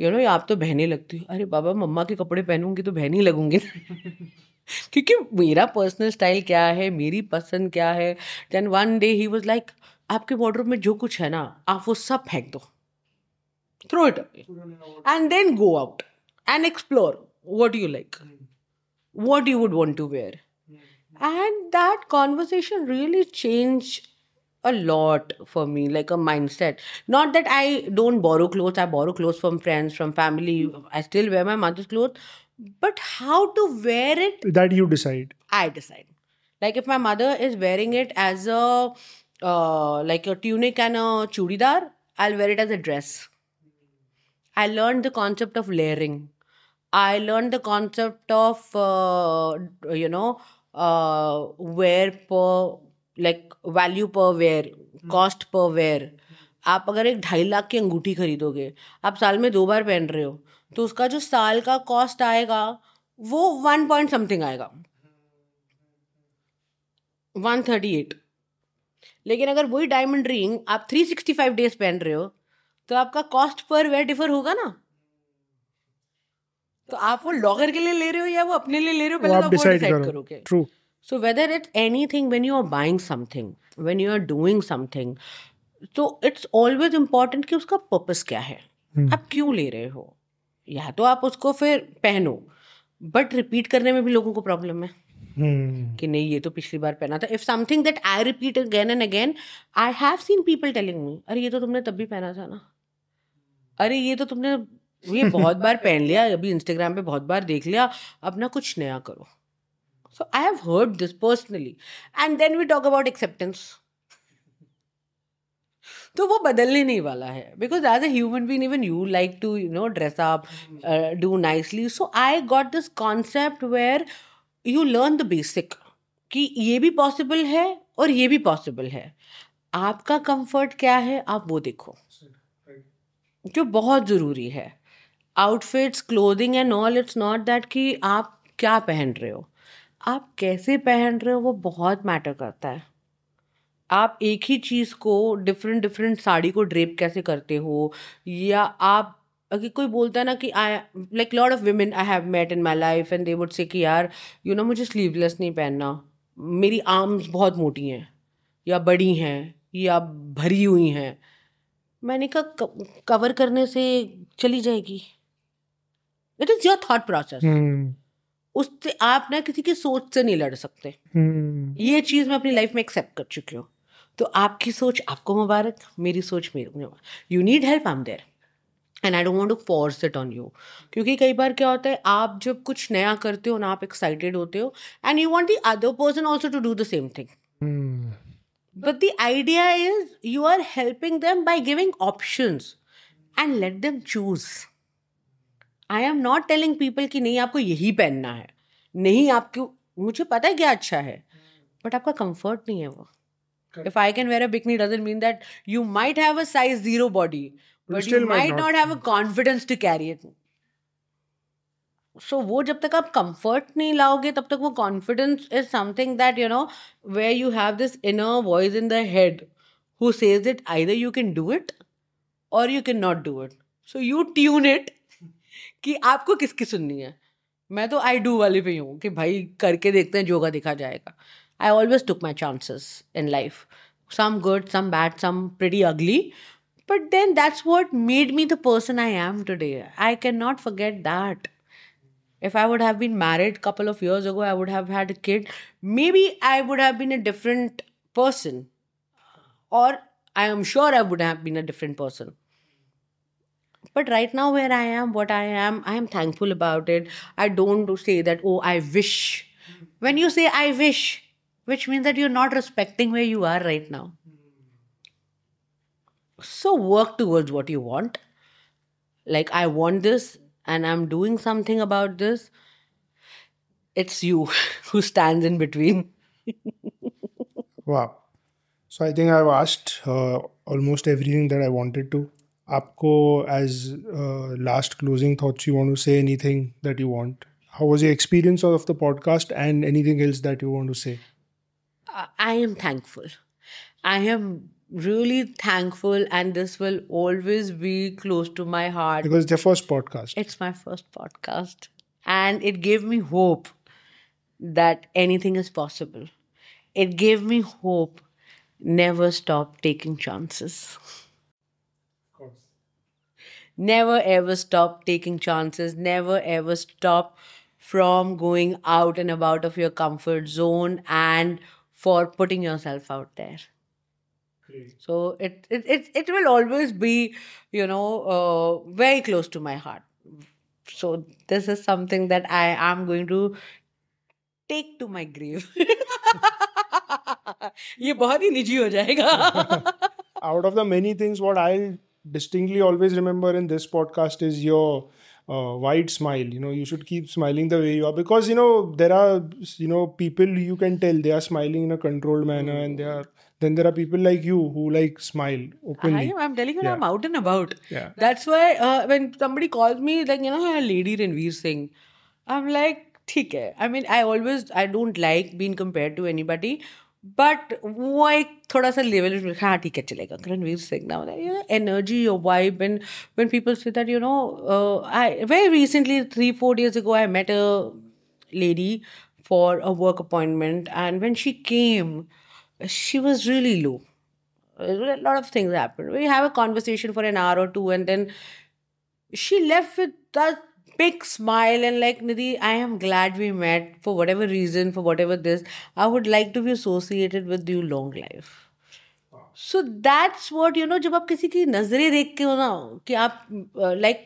A: यू नो आप तो बहने लगती हो अरे बाबा मम्मा के कपड़े पहनूंगी तो बहन ही लगूंगी क्योंकि मेरा पर्सनल स्टाइल क्या है मेरी पसंद क्या है then one day he was like आपके वॉर्डर में जो कुछ है ना आप वो सब फेंक दो throw it
B: up
A: and then go out and explore what you like what you would want to wear and that conversation really change a lot for me like a mindset not that i don't borrow clothes i borrow clothes from friends from family i still wear my mother's clothes but how to wear it
B: that you decide
A: i decide like if my mother is wearing it as a uh, like a tunic and a churidar, i'll wear it as a dress i learned the concept of layering i learned the concept of uh, you know uh, wear per like value per wear cost per wear आप अगर एक ढाई लाख की अंगूठी खरीदोगे आप साल में दो बार पहन रहे हो तो उसका जो साल का कॉस्ट आएगा वो वन पॉइंट समथिंग आएगा वन थर्टी एट लेकिन अगर वही डायमंड रिंग आप थ्री सिक्सटी फाइव डेज पहन रहे हो तो आपका कॉस्ट पर वेयर डिफर होगा ना तो आप वो लॉगर के लिए ले रहे हो या वो अपने लिए ले रहे हो पहले आप डिसाइड करोगे true so whether it anything when you are buying something when you are doing something तो इट्स ऑलवेज इम्पॉर्टेंट कि उसका पर्पज़ क्या है hmm. आप क्यों ले रहे हो या तो आप उसको फिर पहनो बट रिपीट करने में भी लोगों को प्रॉब्लम है Hmm. कि नहीं ये तो पिछली बार पहना था if something that I repeat again and again I have seen people telling me अरे ये तो तुमने तब भी पहना था ना अरे ये तो तुमने ये बहुत बार पहन लिया अभी इंस्टाग्राम पे बहुत बार देख लिया अब ना कुछ नया करो So I have heard this personally. And then we talk about acceptance. तो वो बदलने नहीं वाला है because as a human being even you like to you know dress up do nicely so I got this concept where you learn the basic कि ये भी possible है और ये भी पॉसिबल है आपका कंफर्ट क्या है आप वो देखो जो बहुत ज़रूरी है outfits clothing and all it's not that कि आप क्या पहन रहे हो आप कैसे पहन रहे हो वो बहुत मैटर करता है आप एक ही चीज़ को डिफरेंट डिफरेंट साड़ी को ड्रेप कैसे करते हो या आप अगर कोई बोलता है ना कि I like lot of women I have met in my life and they would say कि यार यू you नो know, मुझे स्लीवलेस नहीं पहनना मेरी आर्म्स बहुत मोटी हैं या बड़ी हैं या भरी हुई हैं मैंने कहा कवर करने से चली जाएगी it is your thought process उससे आप ना किसी की सोच से नहीं लड़ सकते
B: हम्म।
A: ये चीज़ मैं अपनी लाइफ में एक्सेप्ट कर चुकी हूँ तो आपकी सोच आपको मुबारक मेरी सोच मेरी you need help I'm there and I don't to force it on you क्योंकि कई बार क्या होता है आप जब कुछ नया करते हो ना आप एक्साइटेड होते हो and you want the other person also to do the same thing but the idea is you are helping them by giving option and let them choose I am not telling people कि नहीं आपको यही पहनना है नहीं आपको मुझे पता है क्या अच्छा है बट आपका कंफर्ट नहीं है वो if I can wear a bikini doesn't mean that you might have a size zero body but you might not have a confidence to carry it so वो जब तक आप कंफर्ट नहीं लाओगे तब तक वो confidence is something that you know where you have this inner voice in the head who says it either you can do it और you can not do it so you tune it कि आपको किसकी सुननी है मैं तो I do वाली पे हूँ कि भाई करके देखते हैं योगा दिखा जाएगा I always took my chances in life some good some bad some pretty ugly but then that's what made me the person I am today I can not forget that if I would have been married couple of years ago I would have had kid maybe I would have been a different person और I am sure I would have been a different person but right now where i am what i am i am thankful about it i don't say that oh i wish when you say i wish which means that you're not respecting where you are right now so work towards what you want like i want this and i'm doing something about this it's you who stands in between
B: wow so i think i've asked uh, almost everything that i wanted to Apko, as uh, last closing thoughts, you want to say anything that you want? How was your experience of the podcast and anything else that you want to say?
A: I am thankful. I am really thankful, and this will always be close to my heart. Because it's your first podcast. It's my first podcast. And it gave me hope that anything is possible. It gave me hope. Never stop taking chances never ever stop taking chances, never ever stop from going out and about of your comfort zone and for putting yourself out there. Great. So it, it it it will always be, you know, uh, very close to my heart. So this is something that I am going to take to my grave. ये बहुत ही निजी हो जाएगा.
B: Out of the many things, what I'll distinctly always remember in this podcast is your uh, wide smile you know you should keep smiling the way you are because you know there are you know people you can tell they are smiling in a controlled manner and they are then there are people like you who like smile openly. I am. I'm telling you, yeah. I'm
A: out and about. Yeah. That's why uh, when somebody calls me, like you know, a lady Ranveer Singh, I'm like, okay. I mean, I always I don't like being compared to anybody, but वो एक थोड़ा सा level हाँ ठीक है चलेगा रणवीर सिंह ना you know energy your vibe and when people say that you know I very recently three four years ago I met a lady for a work appointment and when she came she was really low a lot of things happened. We have a conversation for an hour or two, and then she left with that big smile and like Nidhi, I am glad we met for whatever reason, for whatever this. I would like to be associated with you long life. So that's what you know जब आप किसी की नज़रें देखते हो ना कि आप like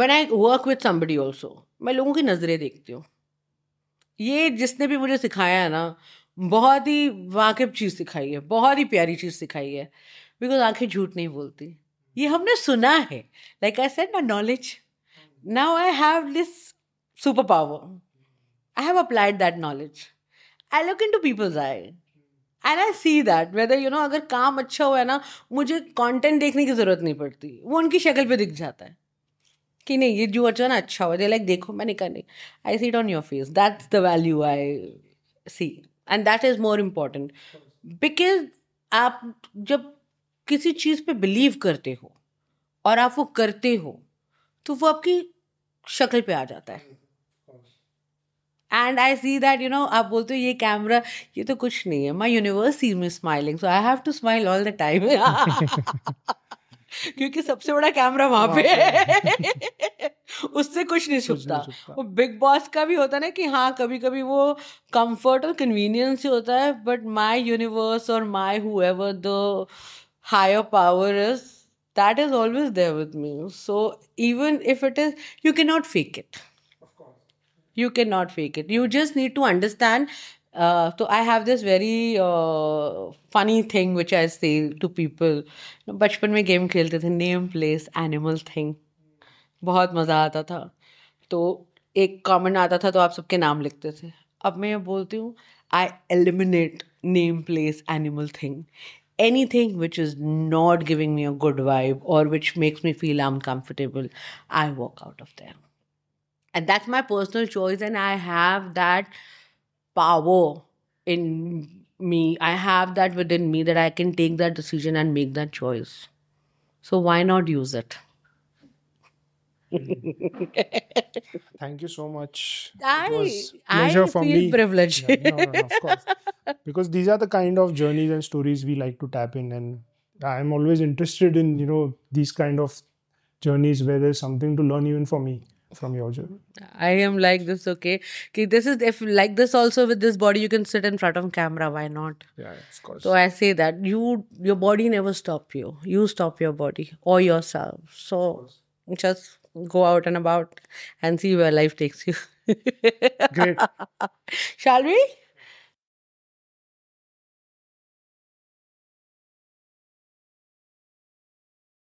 A: when I work with somebody also मैं लोगों की नज़रें देखती हूँ ये जिसने भी मुझे सिखाया है ना बहुत ही वाकिफ चीज़ सिखाई है बहुत ही प्यारी चीज़ सिखाई है बिकॉज आंखें झूठ नहीं बोलती ये हमने सुना है लाइक आई सेड ना knowledge now I have this super power I have applied that knowledge I look into people's eye and I see that whether you know अगर काम अच्छा हुआ है ना मुझे कॉन्टेंट देखने की ज़रूरत नहीं पड़ती वो उनकी शक्ल पर दिख जाता है कि नहीं ये जो अच्छा ना अच्छा हुआ लाइक देखो मैंने कहा नहीं I see it on your face that's the value I see and that is more important because आप जब किसी चीज़ पे बिलीव करते हो और आप वो करते हो तो वो आपकी शक्ल पे आ जाता है and I see that you know आप बोलते हो ये कैमरा ये तो कुछ नहीं है my universe see me smiling so I have to smile all the time क्योंकि सबसे बड़ा कैमरा वहां पे उससे कुछ नहीं छुपता वो बिग बॉस का भी होता ना कि हाँ कभी कभी वो कंफर्ट और कन्वीनियंस ही होता है बट माय यूनिवर्स और my whoever the higher power is, that is always there with me. So even if it is, you cannot fake it. Of course. You cannot fake it. You just need to understand. Uh, so I have this very uh, funny thing which I say to people. बचपन में game खेलते थे name, place, animal, thing. बहुत मज़ा आता था तो एक comment आता था तो आप सबके नाम लिखते थे अब मैं ये बोलती हूँ, I eliminate name, place, animal, thing anything which is not giving me a good vibe or which makes me feel uncomfortable, I walk out of there. And that's my personal choice, and I have that power in me. I have that within me that I can take that decision and make that choice. So, why not
B: use it? Thank you so much. I, it was pleasure I for feel me. privileged. Yeah, no, no, of course. because these are the kind of journeys and stories we like to tap in, and I'm always interested in you know these kind of journeys where there's something to learn even for me from your journey.
A: I am like this, okay? okay? This is if like this also with this body, you can sit in front of camera. Why not? Yeah, of course. So I say that you your body never stop you. You stop your body or yourself. So just go out and about and see where life takes you.
B: Great. Shall we?